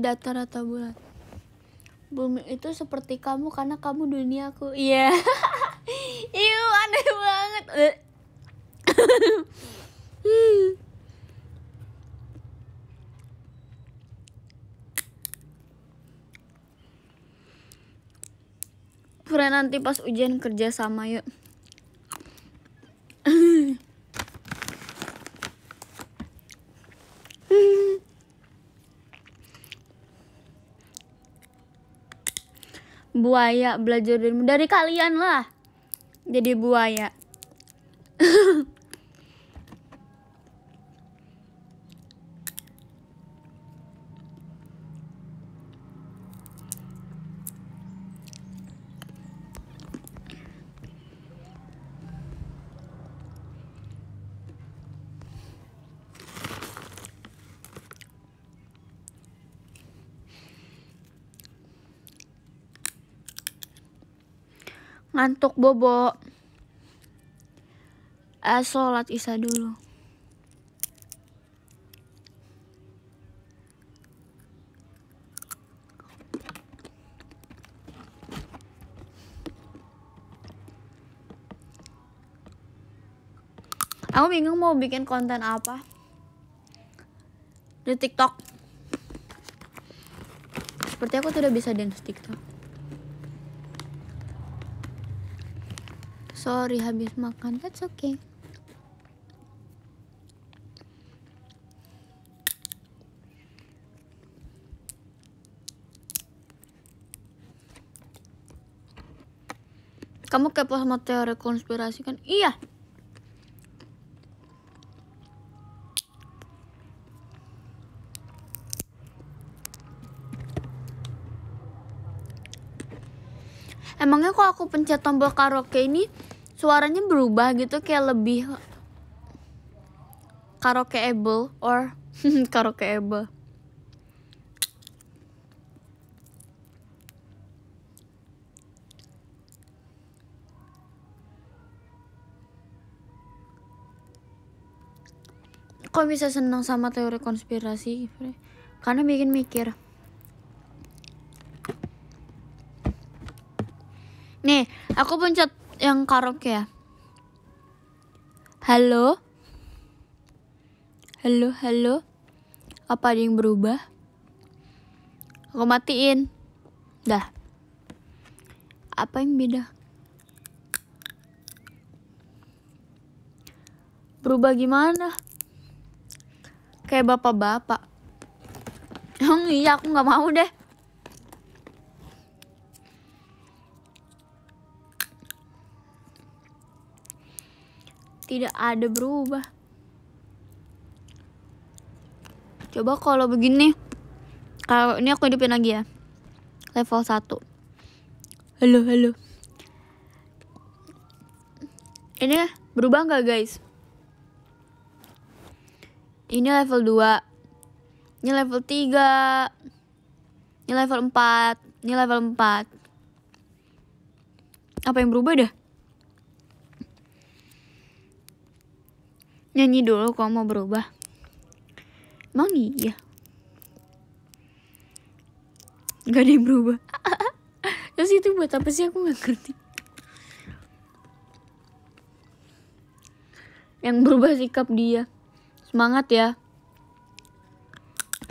datar atau bulat bumi itu seperti kamu karena kamu duniaku iya yeah. Iu aneh banget hmm. Pura nanti pas ujian kerja sama yuk buaya belajar dari dari kalian lah jadi buaya ngantuk bobo eh, sholat isya dulu Aku bingung mau bikin konten apa di TikTok. Seperti aku tidak bisa dance TikTok. sorry habis makan that's okay kamu kepo sama teori konspirasi kan iya makanya kok aku pencet tombol karaoke ini suaranya berubah gitu kayak lebih karaokeable or karaokeable kok bisa senang sama teori konspirasi karena bikin mikir Nih, aku pencet yang karaoke ya. Halo? Halo, halo. Apa ada yang berubah? Aku matiin. Dah. Apa yang beda? Berubah gimana? Kayak bapak-bapak. Oh, iya, aku gak mau deh. tidak ada berubah coba kalau begini kalau ini aku hidupin lagi ya level 1 halo halo ini berubah nggak guys ini level 2 ini level 3 ini level 4 ini level 4 apa yang berubah dah Nyanyi dulu kok mau berubah. Emang iya? Gak ada yang berubah. Terus itu buat apa sih aku gak ngerti. Yang berubah sikap dia. Semangat ya.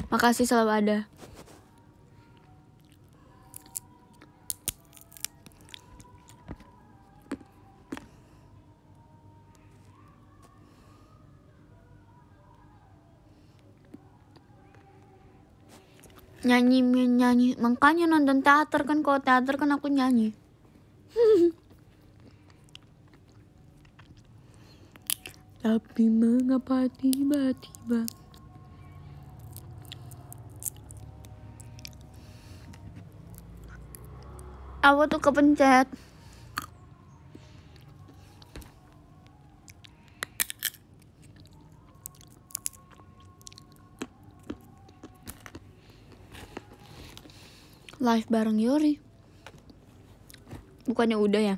Makasih selalu ada. nyanyi nyanyi makanya nonton teater kan kalau teater kan aku nyanyi tapi mengapa tiba-tiba aku tuh kepencet live bareng Yori bukannya udah ya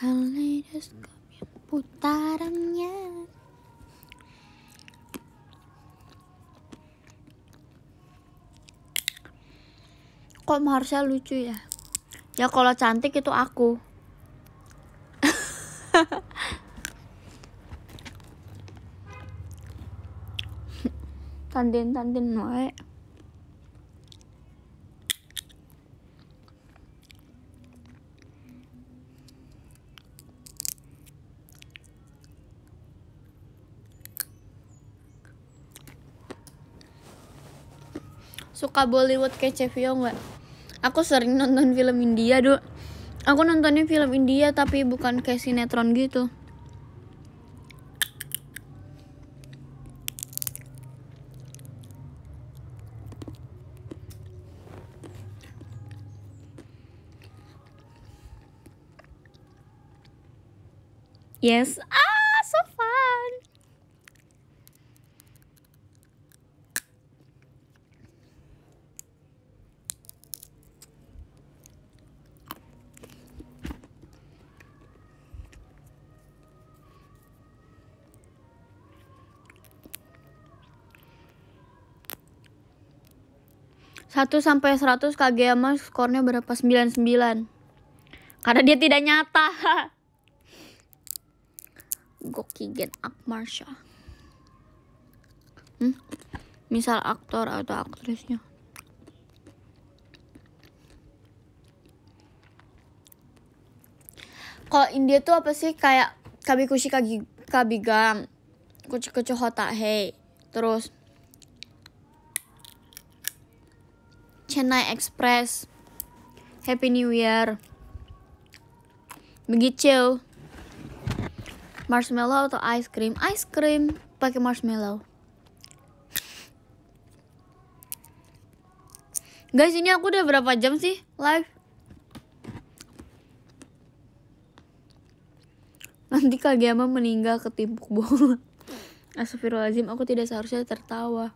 kaleidoskop putarannya kok harusnya lucu ya ya kalau cantik itu aku tanden-tanden wae. Suka Bollywood kece Vio nggak? Aku sering nonton film India, Dok. Aku nontonnya film India tapi bukan kayak sinetron gitu. Yes. Ah, so fun. Satu sampai seratus KGM skornya berapa? sembilan sembilan Karena dia tidak nyata. kok kigen Shah. Hmm? Misal aktor atau aktrisnya. Kalau India tuh apa sih kayak kushi kagi kabigam kucu kucu hota hey terus Chennai Express Happy New Year begitu marshmallow atau ice cream ice cream pakai marshmallow guys ini aku udah berapa jam sih live nanti Kageyama meninggal ketimpuk bola Astagfirullahaladzim aku tidak seharusnya tertawa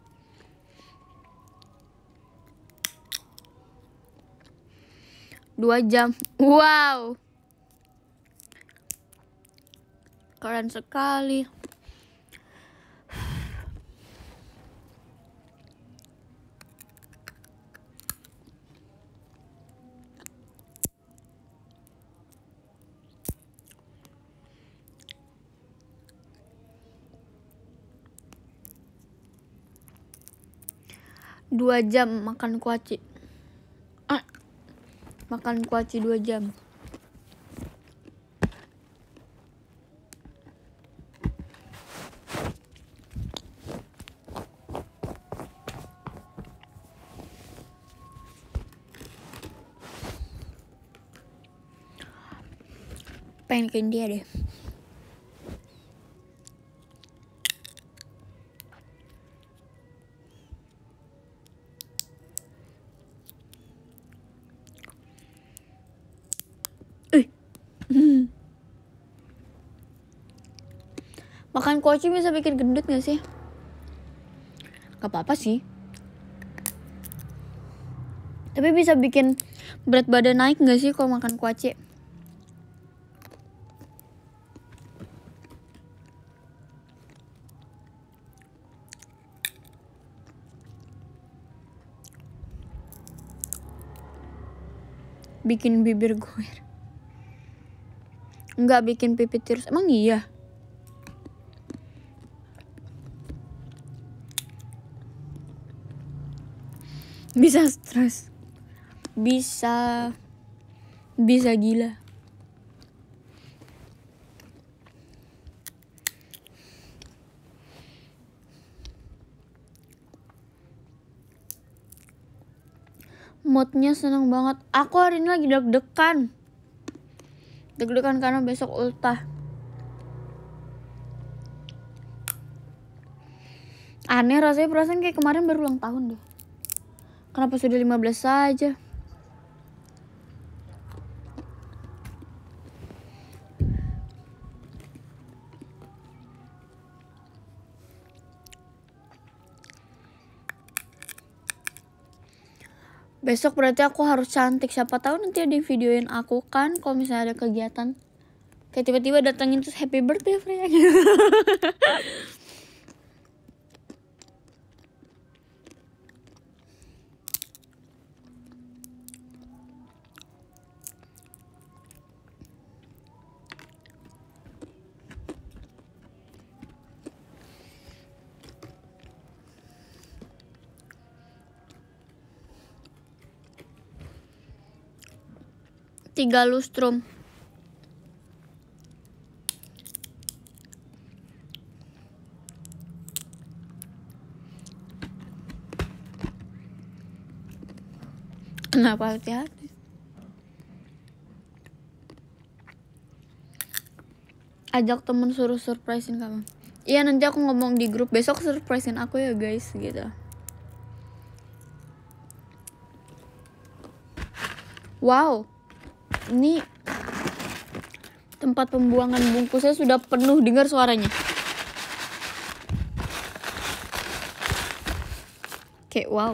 dua jam wow keren sekali dua jam makan kuaci ah, makan kuaci dua jam pengen ke India deh eh. Makan kuaci bisa bikin gendut gak sih? Gak apa-apa sih. Tapi bisa bikin berat badan naik gak sih kalau makan kuaci? bikin bibir gue nggak bikin pipi tirus emang iya bisa stres bisa bisa gila moodnya seneng banget. Aku hari ini lagi deg-degan. Deg-degan karena besok ultah. Aneh rasanya perasaan kayak kemarin baru ulang tahun deh. Kenapa sudah 15 saja? besok berarti aku harus cantik siapa tahu nanti ada yang videoin aku kan kalau misalnya ada kegiatan kayak tiba-tiba datangin terus happy birthday Freya gitu tiga lustrum Kenapa hati-hati? Ajak temen suruh surprisein kamu. Iya nanti aku ngomong di grup besok surprisein aku ya guys gitu. Wow, ini tempat pembuangan bungkusnya sudah penuh dengar suaranya. Oke, okay, wow.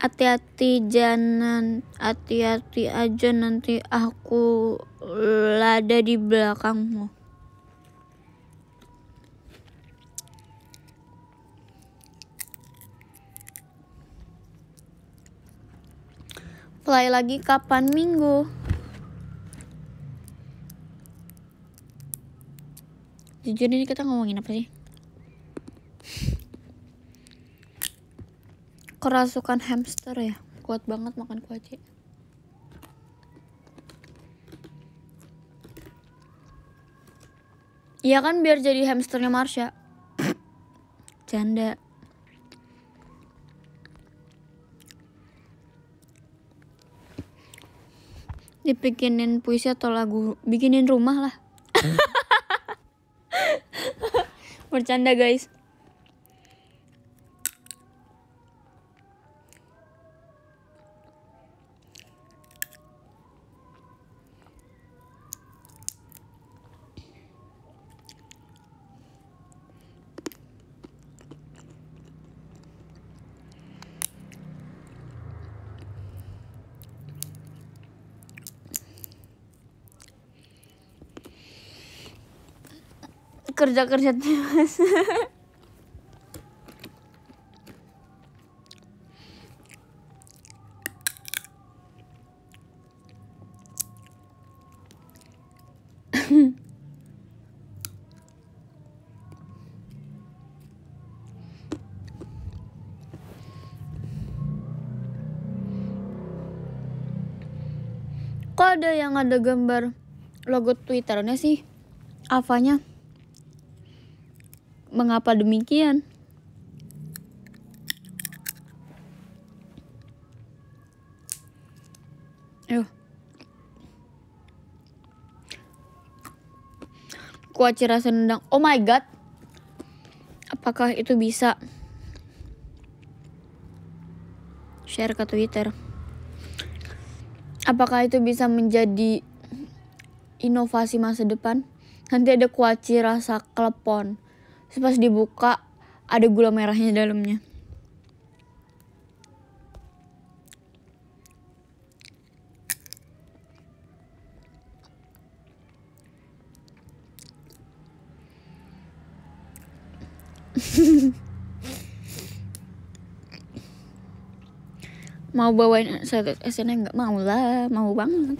hati-hati jangan hati-hati aja nanti aku lada di belakangmu Apply lagi kapan minggu? Jujur ini kita ngomongin apa sih? Kerasukan hamster ya. Kuat banget makan kuaci. Iya kan biar jadi hamsternya Marsha. Canda. dibikinin puisi atau lagu bikinin rumah lah hmm. bercanda guys kerja kerja mas Kok ada yang ada gambar logo Twitternya sih? Avanya? Mengapa demikian? kuaci rasa nendang Oh my god. Apakah itu bisa share ke Twitter? Apakah itu bisa menjadi inovasi masa depan? Nanti ada kuaci rasa klepon. Terus pas dibuka ada gula merahnya dalamnya. mau bawain SNM nggak mau lah mau banget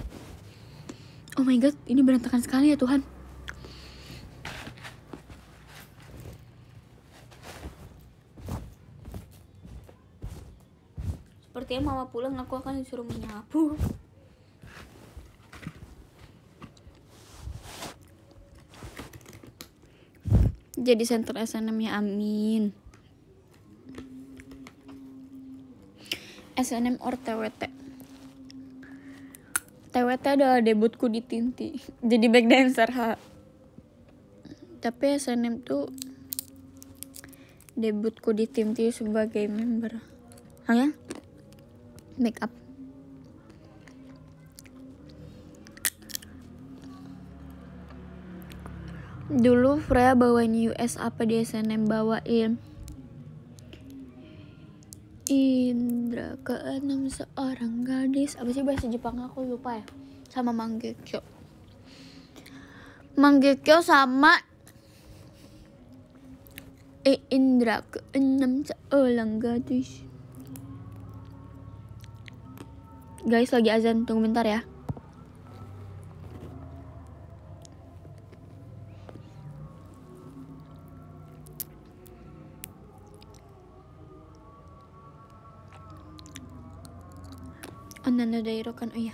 oh my god ini berantakan sekali ya Tuhan Sepertinya mama pulang aku akan disuruh menyapu. Jadi center SNM ya amin. SNM or TWT. TWT adalah debutku di Tinti. Jadi back dancer ha. Tapi SNM tuh debutku di Tinti sebagai member. ya? make up dulu Freya bawain US apa di SNM bawain Indra ke enam seorang gadis apa sih bahasa Jepang aku lupa ya sama Manggekyo Manggekyo sama eh, Indra enam seorang gadis Guys, lagi azan, tunggu bentar ya. Ananda Dairokan, oh iya.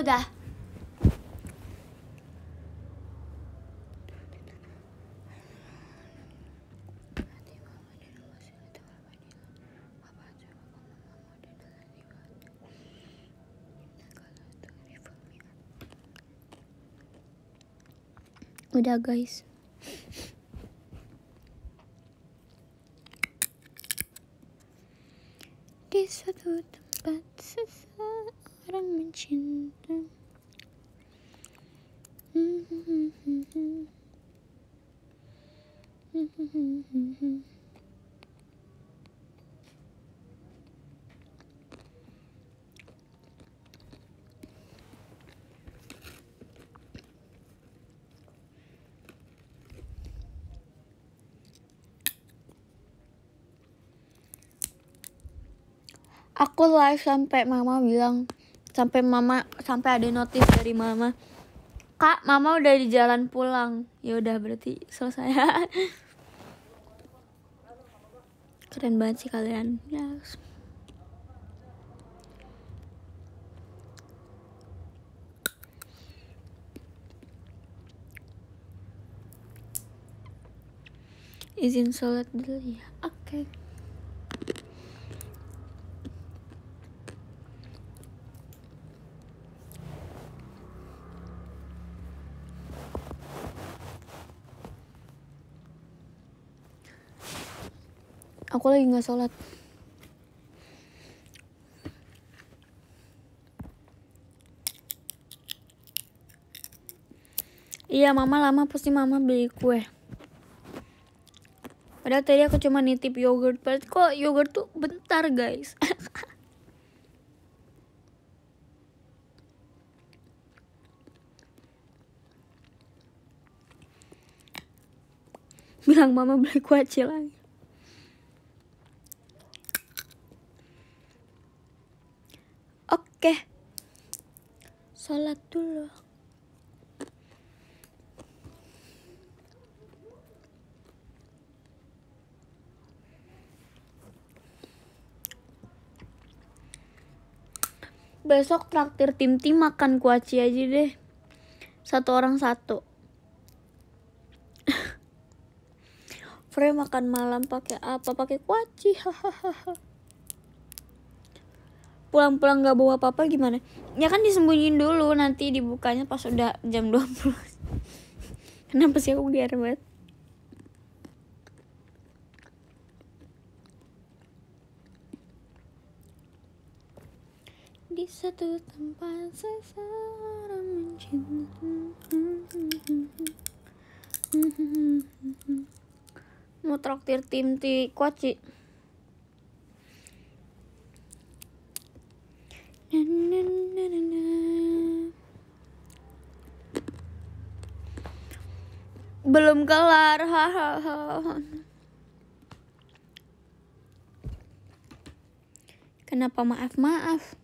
Udah. Udah guys. Di satu aku live sampai mama bilang sampai mama sampai ada notif dari mama kak mama udah di jalan pulang ya udah berarti selesai keren banget sih kalian ya yes. izin sholat dulu ya oke okay. aku lagi nggak sholat Iya mama lama pasti mama beli kue Padahal tadi aku cuma nitip yogurt Padahal kok yogurt tuh bentar guys Bilang mama beli kue aja besok traktir tim tim makan kuaci aja deh satu orang satu Frey makan malam pakai apa pakai kuaci pulang-pulang nggak bawa apa-apa gimana ya kan disembunyiin dulu nanti dibukanya pas udah jam puluh. kenapa sih aku biar banget satu tempat seseorang mencinta mau traktir tim ti kuaci belum kelar hahaha kenapa maaf maaf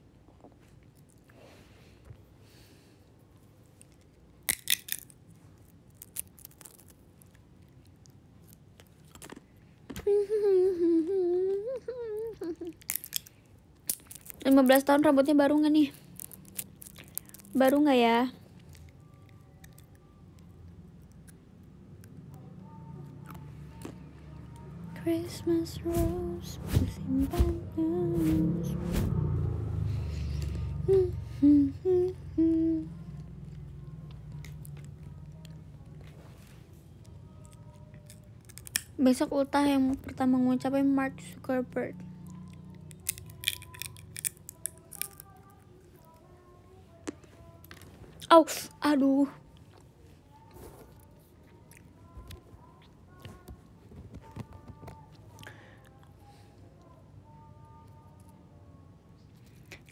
15 tahun rambutnya baru nggak nih? Baru nggak ya? Christmas rose musim panas. Hmm, hmm, hmm, hmm. Besok ultah yang pertama mengucapkan Mark Zuckerberg. Oh, aduh.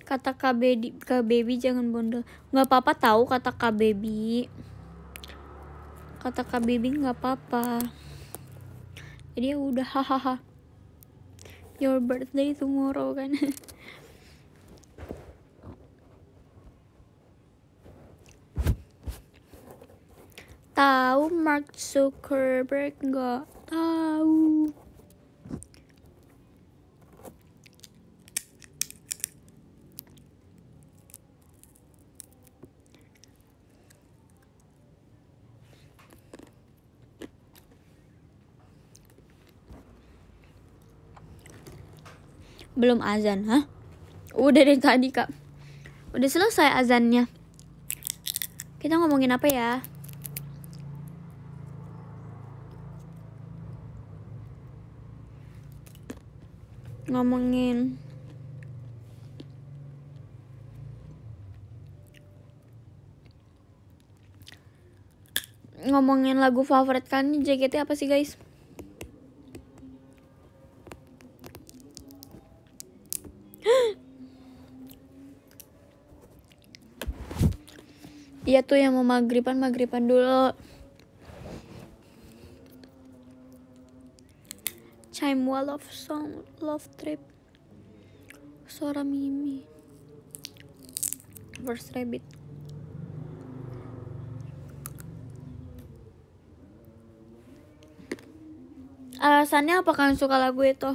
Kata Kak Baby, Kak Baby jangan bondol. Nggak apa-apa tahu kata Kak Baby. Kata Kak Baby nggak apa-apa jadi ya udah hahaha your birthday tomorrow kan tahu Mark Zuckerberg nggak tahu belum azan hah udah dari tadi kak udah selesai azannya kita ngomongin apa ya ngomongin ngomongin lagu favorit kalian JKT apa sih guys? dia tuh yang mau maghriban maghriban dulu Wall of song love trip Sora Mimi First rabbit alasannya apa kalian suka lagu itu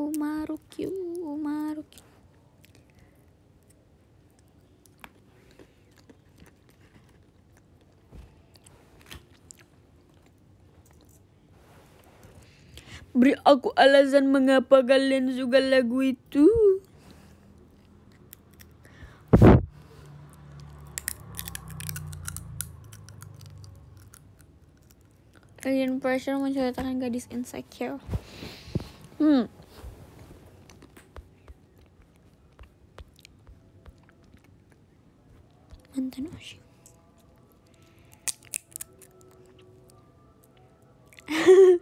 umaru Marukyu. Beri aku alasan mengapa kalian suka lagu itu. Kalian Pressure menceritakan gadis insecure. Hmm, أنت ناشي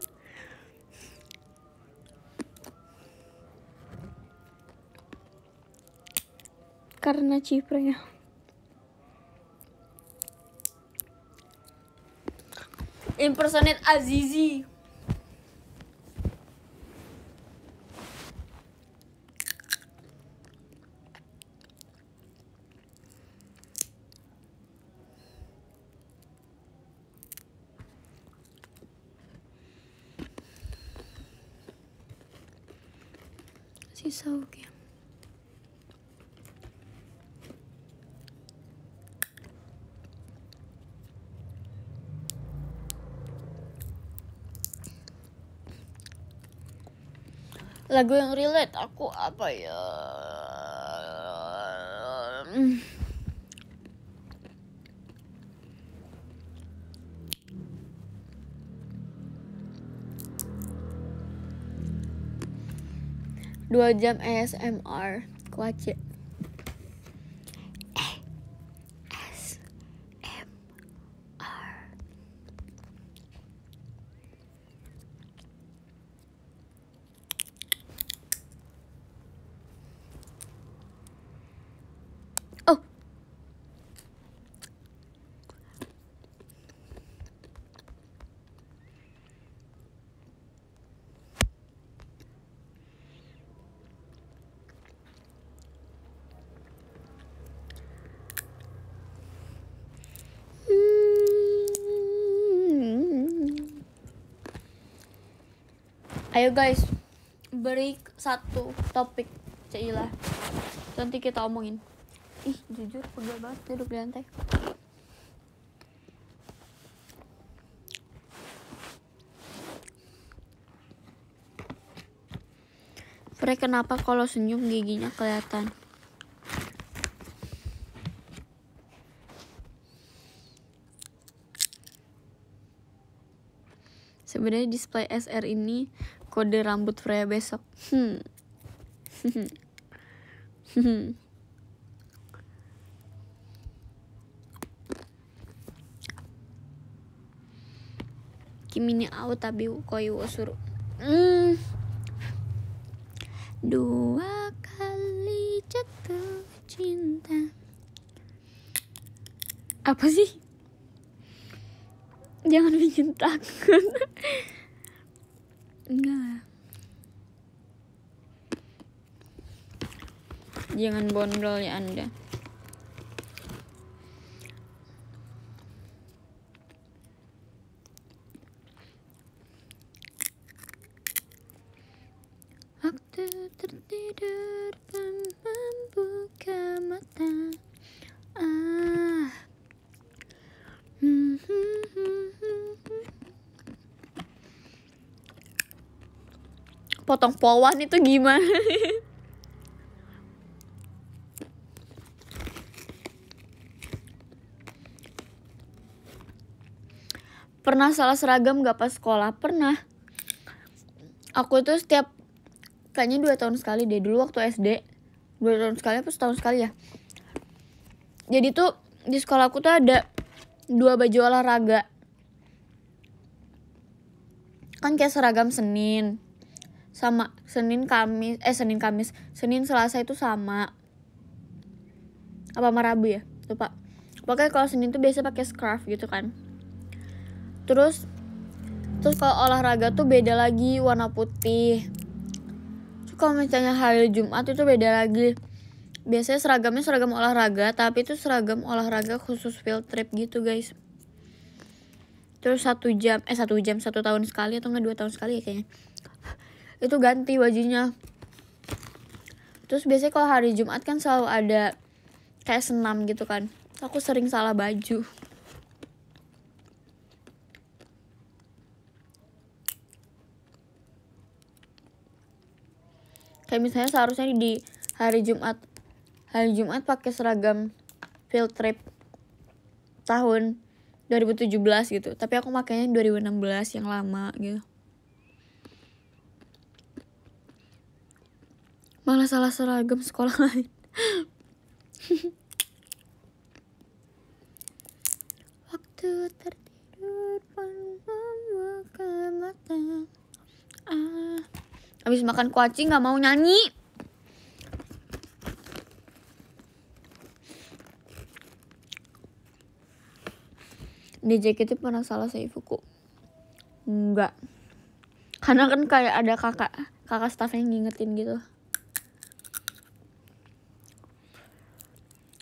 karena ciprenya impersonate Azizi lagu yang relate aku apa ya dua jam ASMR kuaci ayo guys beri satu topik Cila nanti kita omongin ih jujur pegel banget duduk di lantai Pre kenapa kalau senyum giginya kelihatan? Sebenarnya display SR ini kode rambut Freya besok. Hmm. Kimi ni au tapi koi wo suru. Hmm. Dua kali jatuh cinta. Apa sih? Jangan bikin takut. jangan bondol ya anda waktu tertidur dan membuka mata ah potong pawan itu gimana pernah salah seragam gak pas sekolah pernah aku itu setiap kayaknya dua tahun sekali deh dulu waktu SD dua tahun sekali apa setahun sekali ya jadi tuh di sekolah aku tuh ada dua baju olahraga kan kayak seragam Senin sama Senin Kamis eh Senin Kamis Senin Selasa itu sama apa Marabu ya lupa pokoknya kalau Senin tuh biasa pakai scarf gitu kan terus terus kalau olahraga tuh beda lagi warna putih terus kalau misalnya hari Jumat itu beda lagi biasanya seragamnya seragam olahraga tapi itu seragam olahraga khusus field trip gitu guys terus satu jam eh satu jam satu tahun sekali atau nggak dua tahun sekali ya kayaknya itu ganti wajinya terus biasanya kalau hari Jumat kan selalu ada kayak senam gitu kan aku sering salah baju kayak misalnya seharusnya di hari Jumat hari Jumat pakai seragam field trip tahun 2017 gitu tapi aku makainya 2016 yang lama gitu malah salah seragam sekolah lain waktu tertidur pun membuka mata ah Habis makan kuaci nggak mau nyanyi. Di JKT pernah salah seifuku? Enggak. Karena kan kayak ada kakak kakak staff yang ngingetin gitu.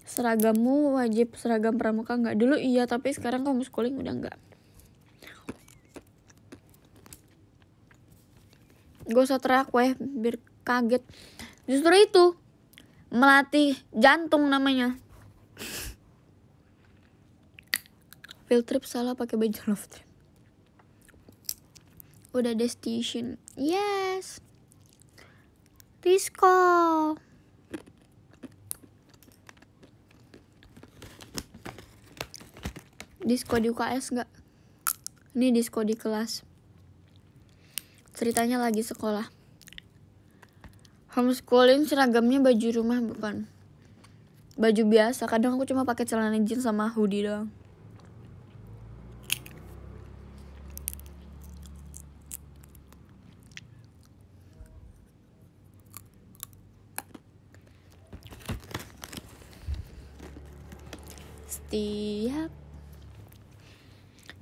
Seragammu wajib seragam pramuka enggak dulu iya tapi sekarang kamu schooling udah enggak gak usah teriak weh biar kaget justru itu melatih jantung namanya field trip salah pakai baju love trip udah destination yes Disco. Disco di UKS nggak? Ini disco di kelas ceritanya lagi sekolah homeschooling seragamnya baju rumah bukan baju biasa kadang aku cuma pakai celana jeans sama hoodie doang setiap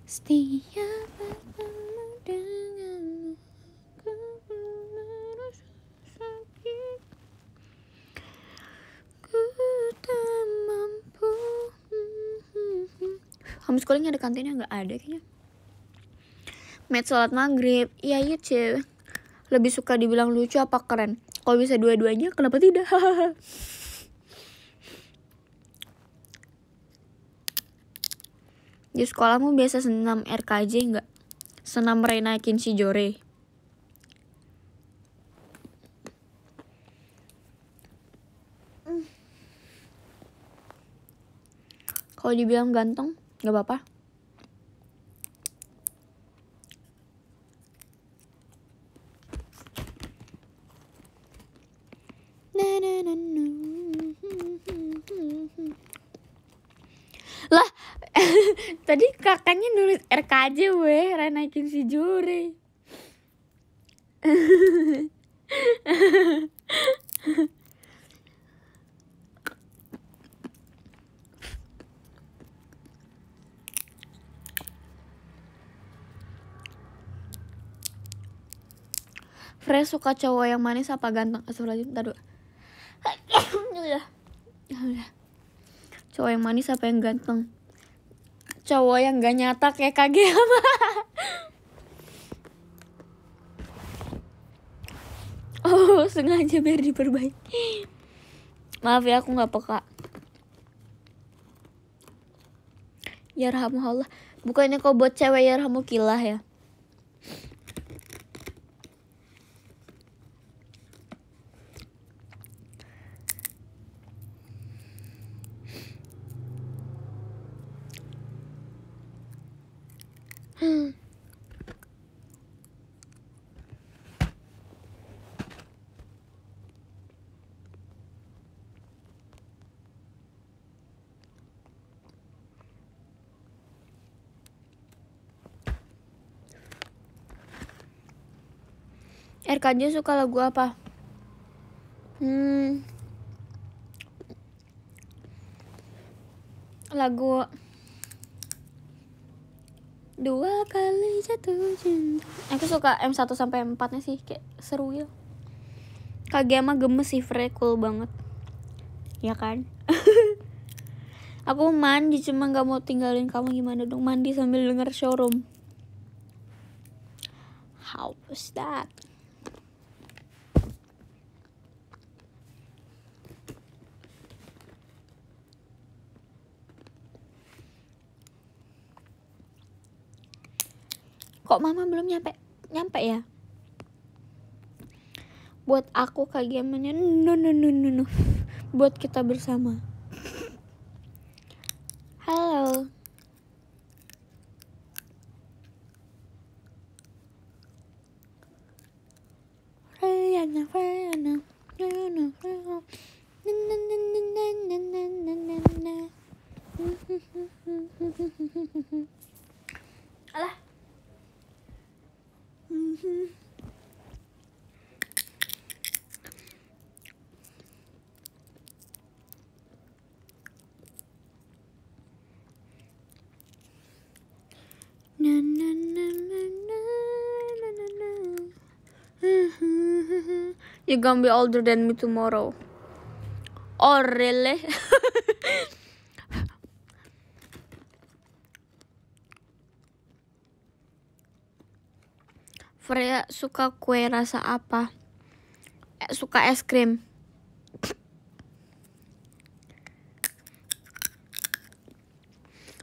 setiap homeschooling ada kantinnya nggak ada kayaknya med sholat maghrib iya iya cewek lebih suka dibilang lucu apa keren kalau bisa dua-duanya kenapa tidak di sekolahmu biasa senam RKJ nggak senam renaikin si jore hmm. kalau dibilang ganteng gak apa-apa lah tadi kakaknya nulis RKJ weh renaikin si juri Fresh suka cowok yang manis apa ganteng? Astagfirullahaladzim, entar dulu. Gitu ya. ya cowok yang manis apa yang ganteng? Cowok yang gak nyata kayak KG Oh, sengaja biar diperbaiki. Maaf ya, aku gak peka. Ya Allah. Bukannya kau buat cewek ya rahmukilah ya? RKJ suka lagu apa? Hmm. Lagu Dua kali jatuh cinta. Aku suka M1 sampai M4-nya sih, kayak seru ya. Kage mah gemes sih, Frey cool banget. Ya kan? aku mandi cuma gak mau tinggalin kamu gimana dong mandi sambil denger showroom how was that kok mama belum nyampe nyampe ya buat aku kagiamannya no no no no no buat kita bersama You gonna be older than me tomorrow. Oh really? Freya suka kue rasa apa? Eh, suka es krim.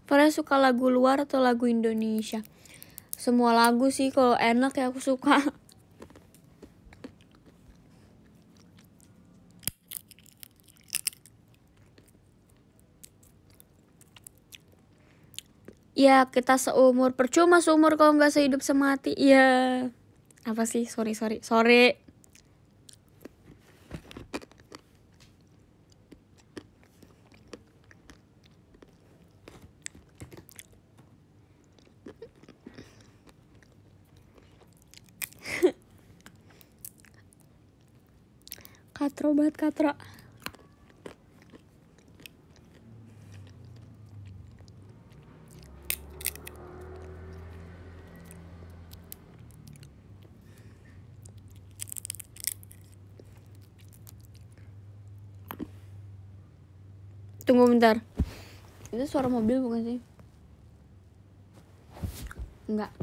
Freya suka lagu luar atau lagu Indonesia? Semua lagu sih kalau enak ya aku suka. ya kita seumur percuma seumur kalau nggak sehidup semati ya apa sih sorry sorry sorry katro banget katro tunggu bentar itu suara mobil bukan sih enggak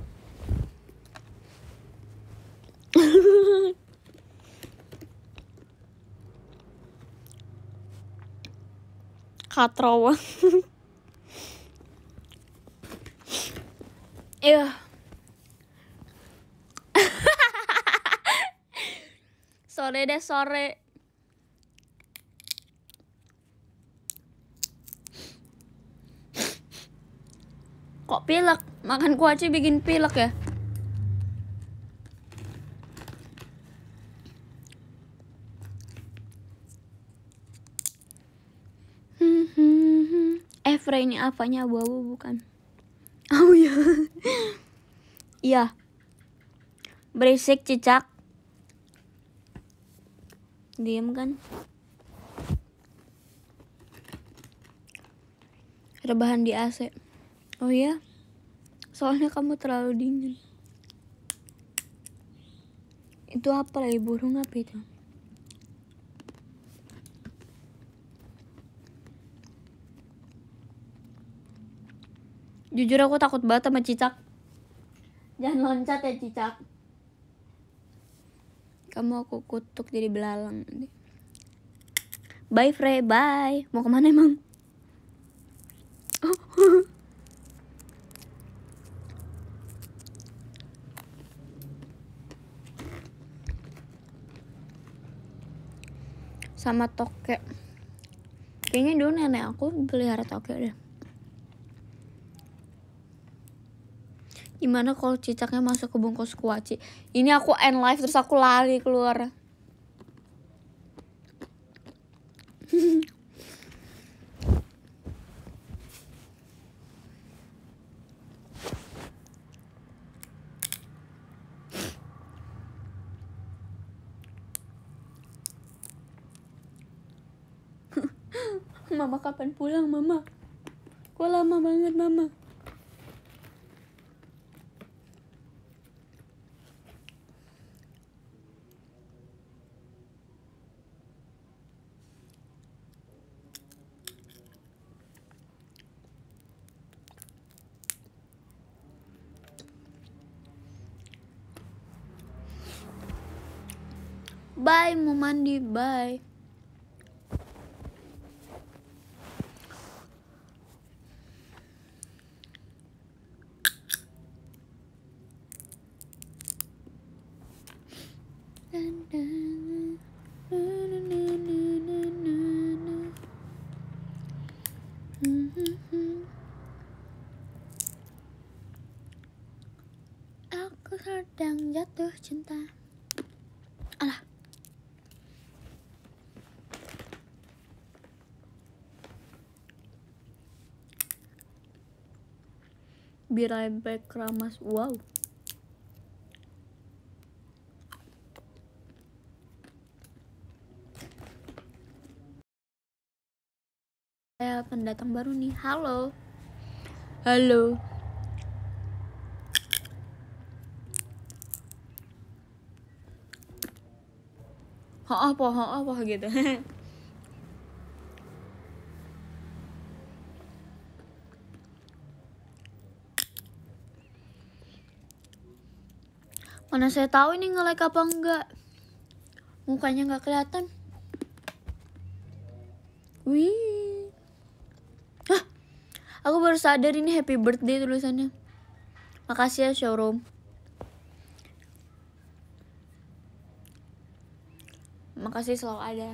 katrowa iya sore deh sore Kok pilek? Makan kuaci bikin pilek ya? Efra ini apanya abu-abu bukan? Oh ya. Iya. Berisik cicak. diem kan? Rebahan di AC oh iya, soalnya kamu terlalu dingin itu apa lagi ya, burung apa itu jujur aku takut banget sama cicak jangan loncat ya cicak kamu aku kutuk jadi belalang bye Frey bye mau kemana emang sama toke kayaknya dulu nenek aku pelihara toke deh gimana kalau cicaknya masuk ke bungkus kuaci ini aku end live terus aku lari keluar kapan pulang mama kok lama banget mama Bye, mau mandi, bye. Be right back Ramas wow saya pendatang baru nih halo halo ha apa ha apa gitu Mana saya tahu ini nge-like apa enggak. Mukanya nggak kelihatan. Wih. Hah. Aku baru sadar ini happy birthday tulisannya. Makasih ya showroom. Makasih selalu ada.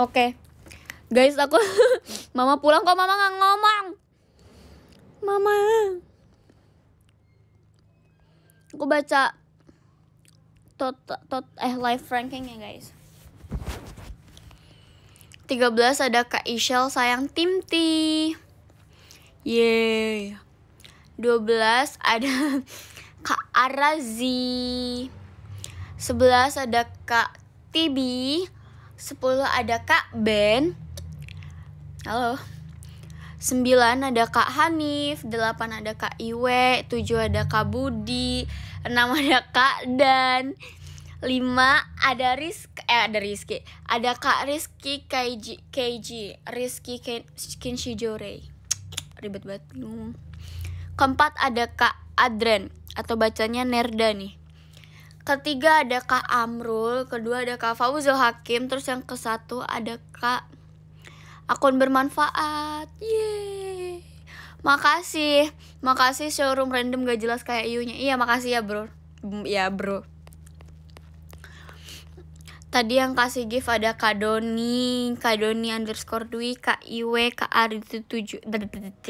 Oke. Okay. Guys, aku Mama pulang kok Mama nggak ngomong. Mama. Aku baca tot tot eh live ranking ya, guys. 13 ada Kak Ishel sayang Timti. Yeay. 12 ada Kak Arazi. 11 ada Kak Tibi. 10 ada Kak Ben. Halo. 9 ada Kak Hanif, 8 ada Kak Iwe, 7 ada Kak Budi, 6 ada Kak Dan, 5 ada Rizk eh ada Rizky. Ada Kak Rizky KG, KG Rizky Kinshijore. Ribet banget Keempat ada Kak Adren atau bacanya Nerda nih ketiga ada Kak Amrul, kedua ada Kak Fauzul Hakim, terus yang ke satu ada Kak akun bermanfaat. Yeay. Makasih. Makasih showroom random gak jelas kayak iunya. Iya, makasih ya, Bro. Mm, ya, Bro. Tadi yang kasih gift ada Kak Doni, Kak Doni underscore Dwi, Kak Iwe, Kak Ari 7,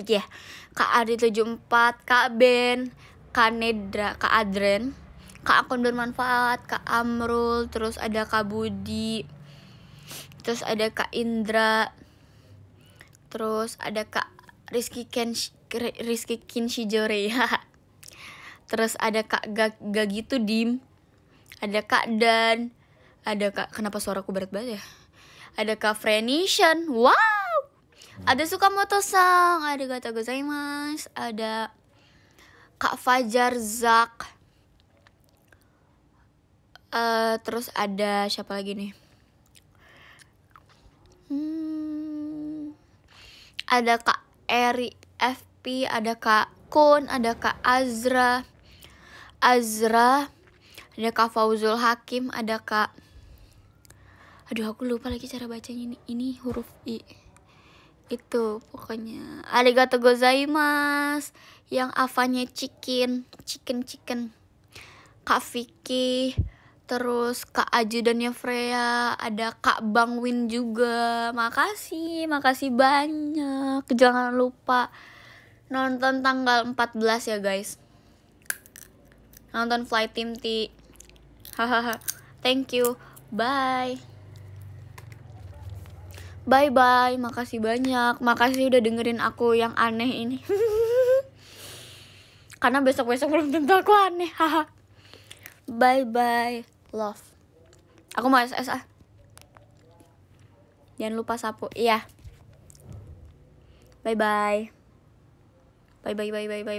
ya, Kak Ari 74, Kak Ben, Kak Nedra, Kak Adren, Kak Akun bermanfaat, Kak Amrul, terus ada Kak Budi, terus ada Kak Indra, terus ada Kak Rizky Ken Rizky Jore ya. Terus ada Kak Gag Gagitu Dim, ada Kak Dan, ada Kak kenapa suaraku berat banget ya? Ada Kak Frenishan, wow. Ada suka Sang, ada Gata Gozaimas, ada Kak Fajar Zak, Uh, terus ada siapa lagi nih? Hmm, ada Kak Eri FP, ada Kak Kun, ada Kak Azra, Azra, ada Kak Fauzul Hakim, ada Kak Aduh aku lupa lagi cara bacanya ini, ini huruf I itu pokoknya arigato gozaimasu yang afanya chicken chicken chicken kak Vicky terus kak ajudannya Freya ada kak Bang Win juga makasih makasih banyak jangan lupa nonton tanggal 14 ya guys nonton Flight Team T hahaha thank you bye bye bye makasih banyak makasih udah dengerin aku yang aneh ini karena besok besok belum tentu aku aneh haha bye bye love aku mau SS ah jangan lupa sapu iya bye bye bye bye bye bye bye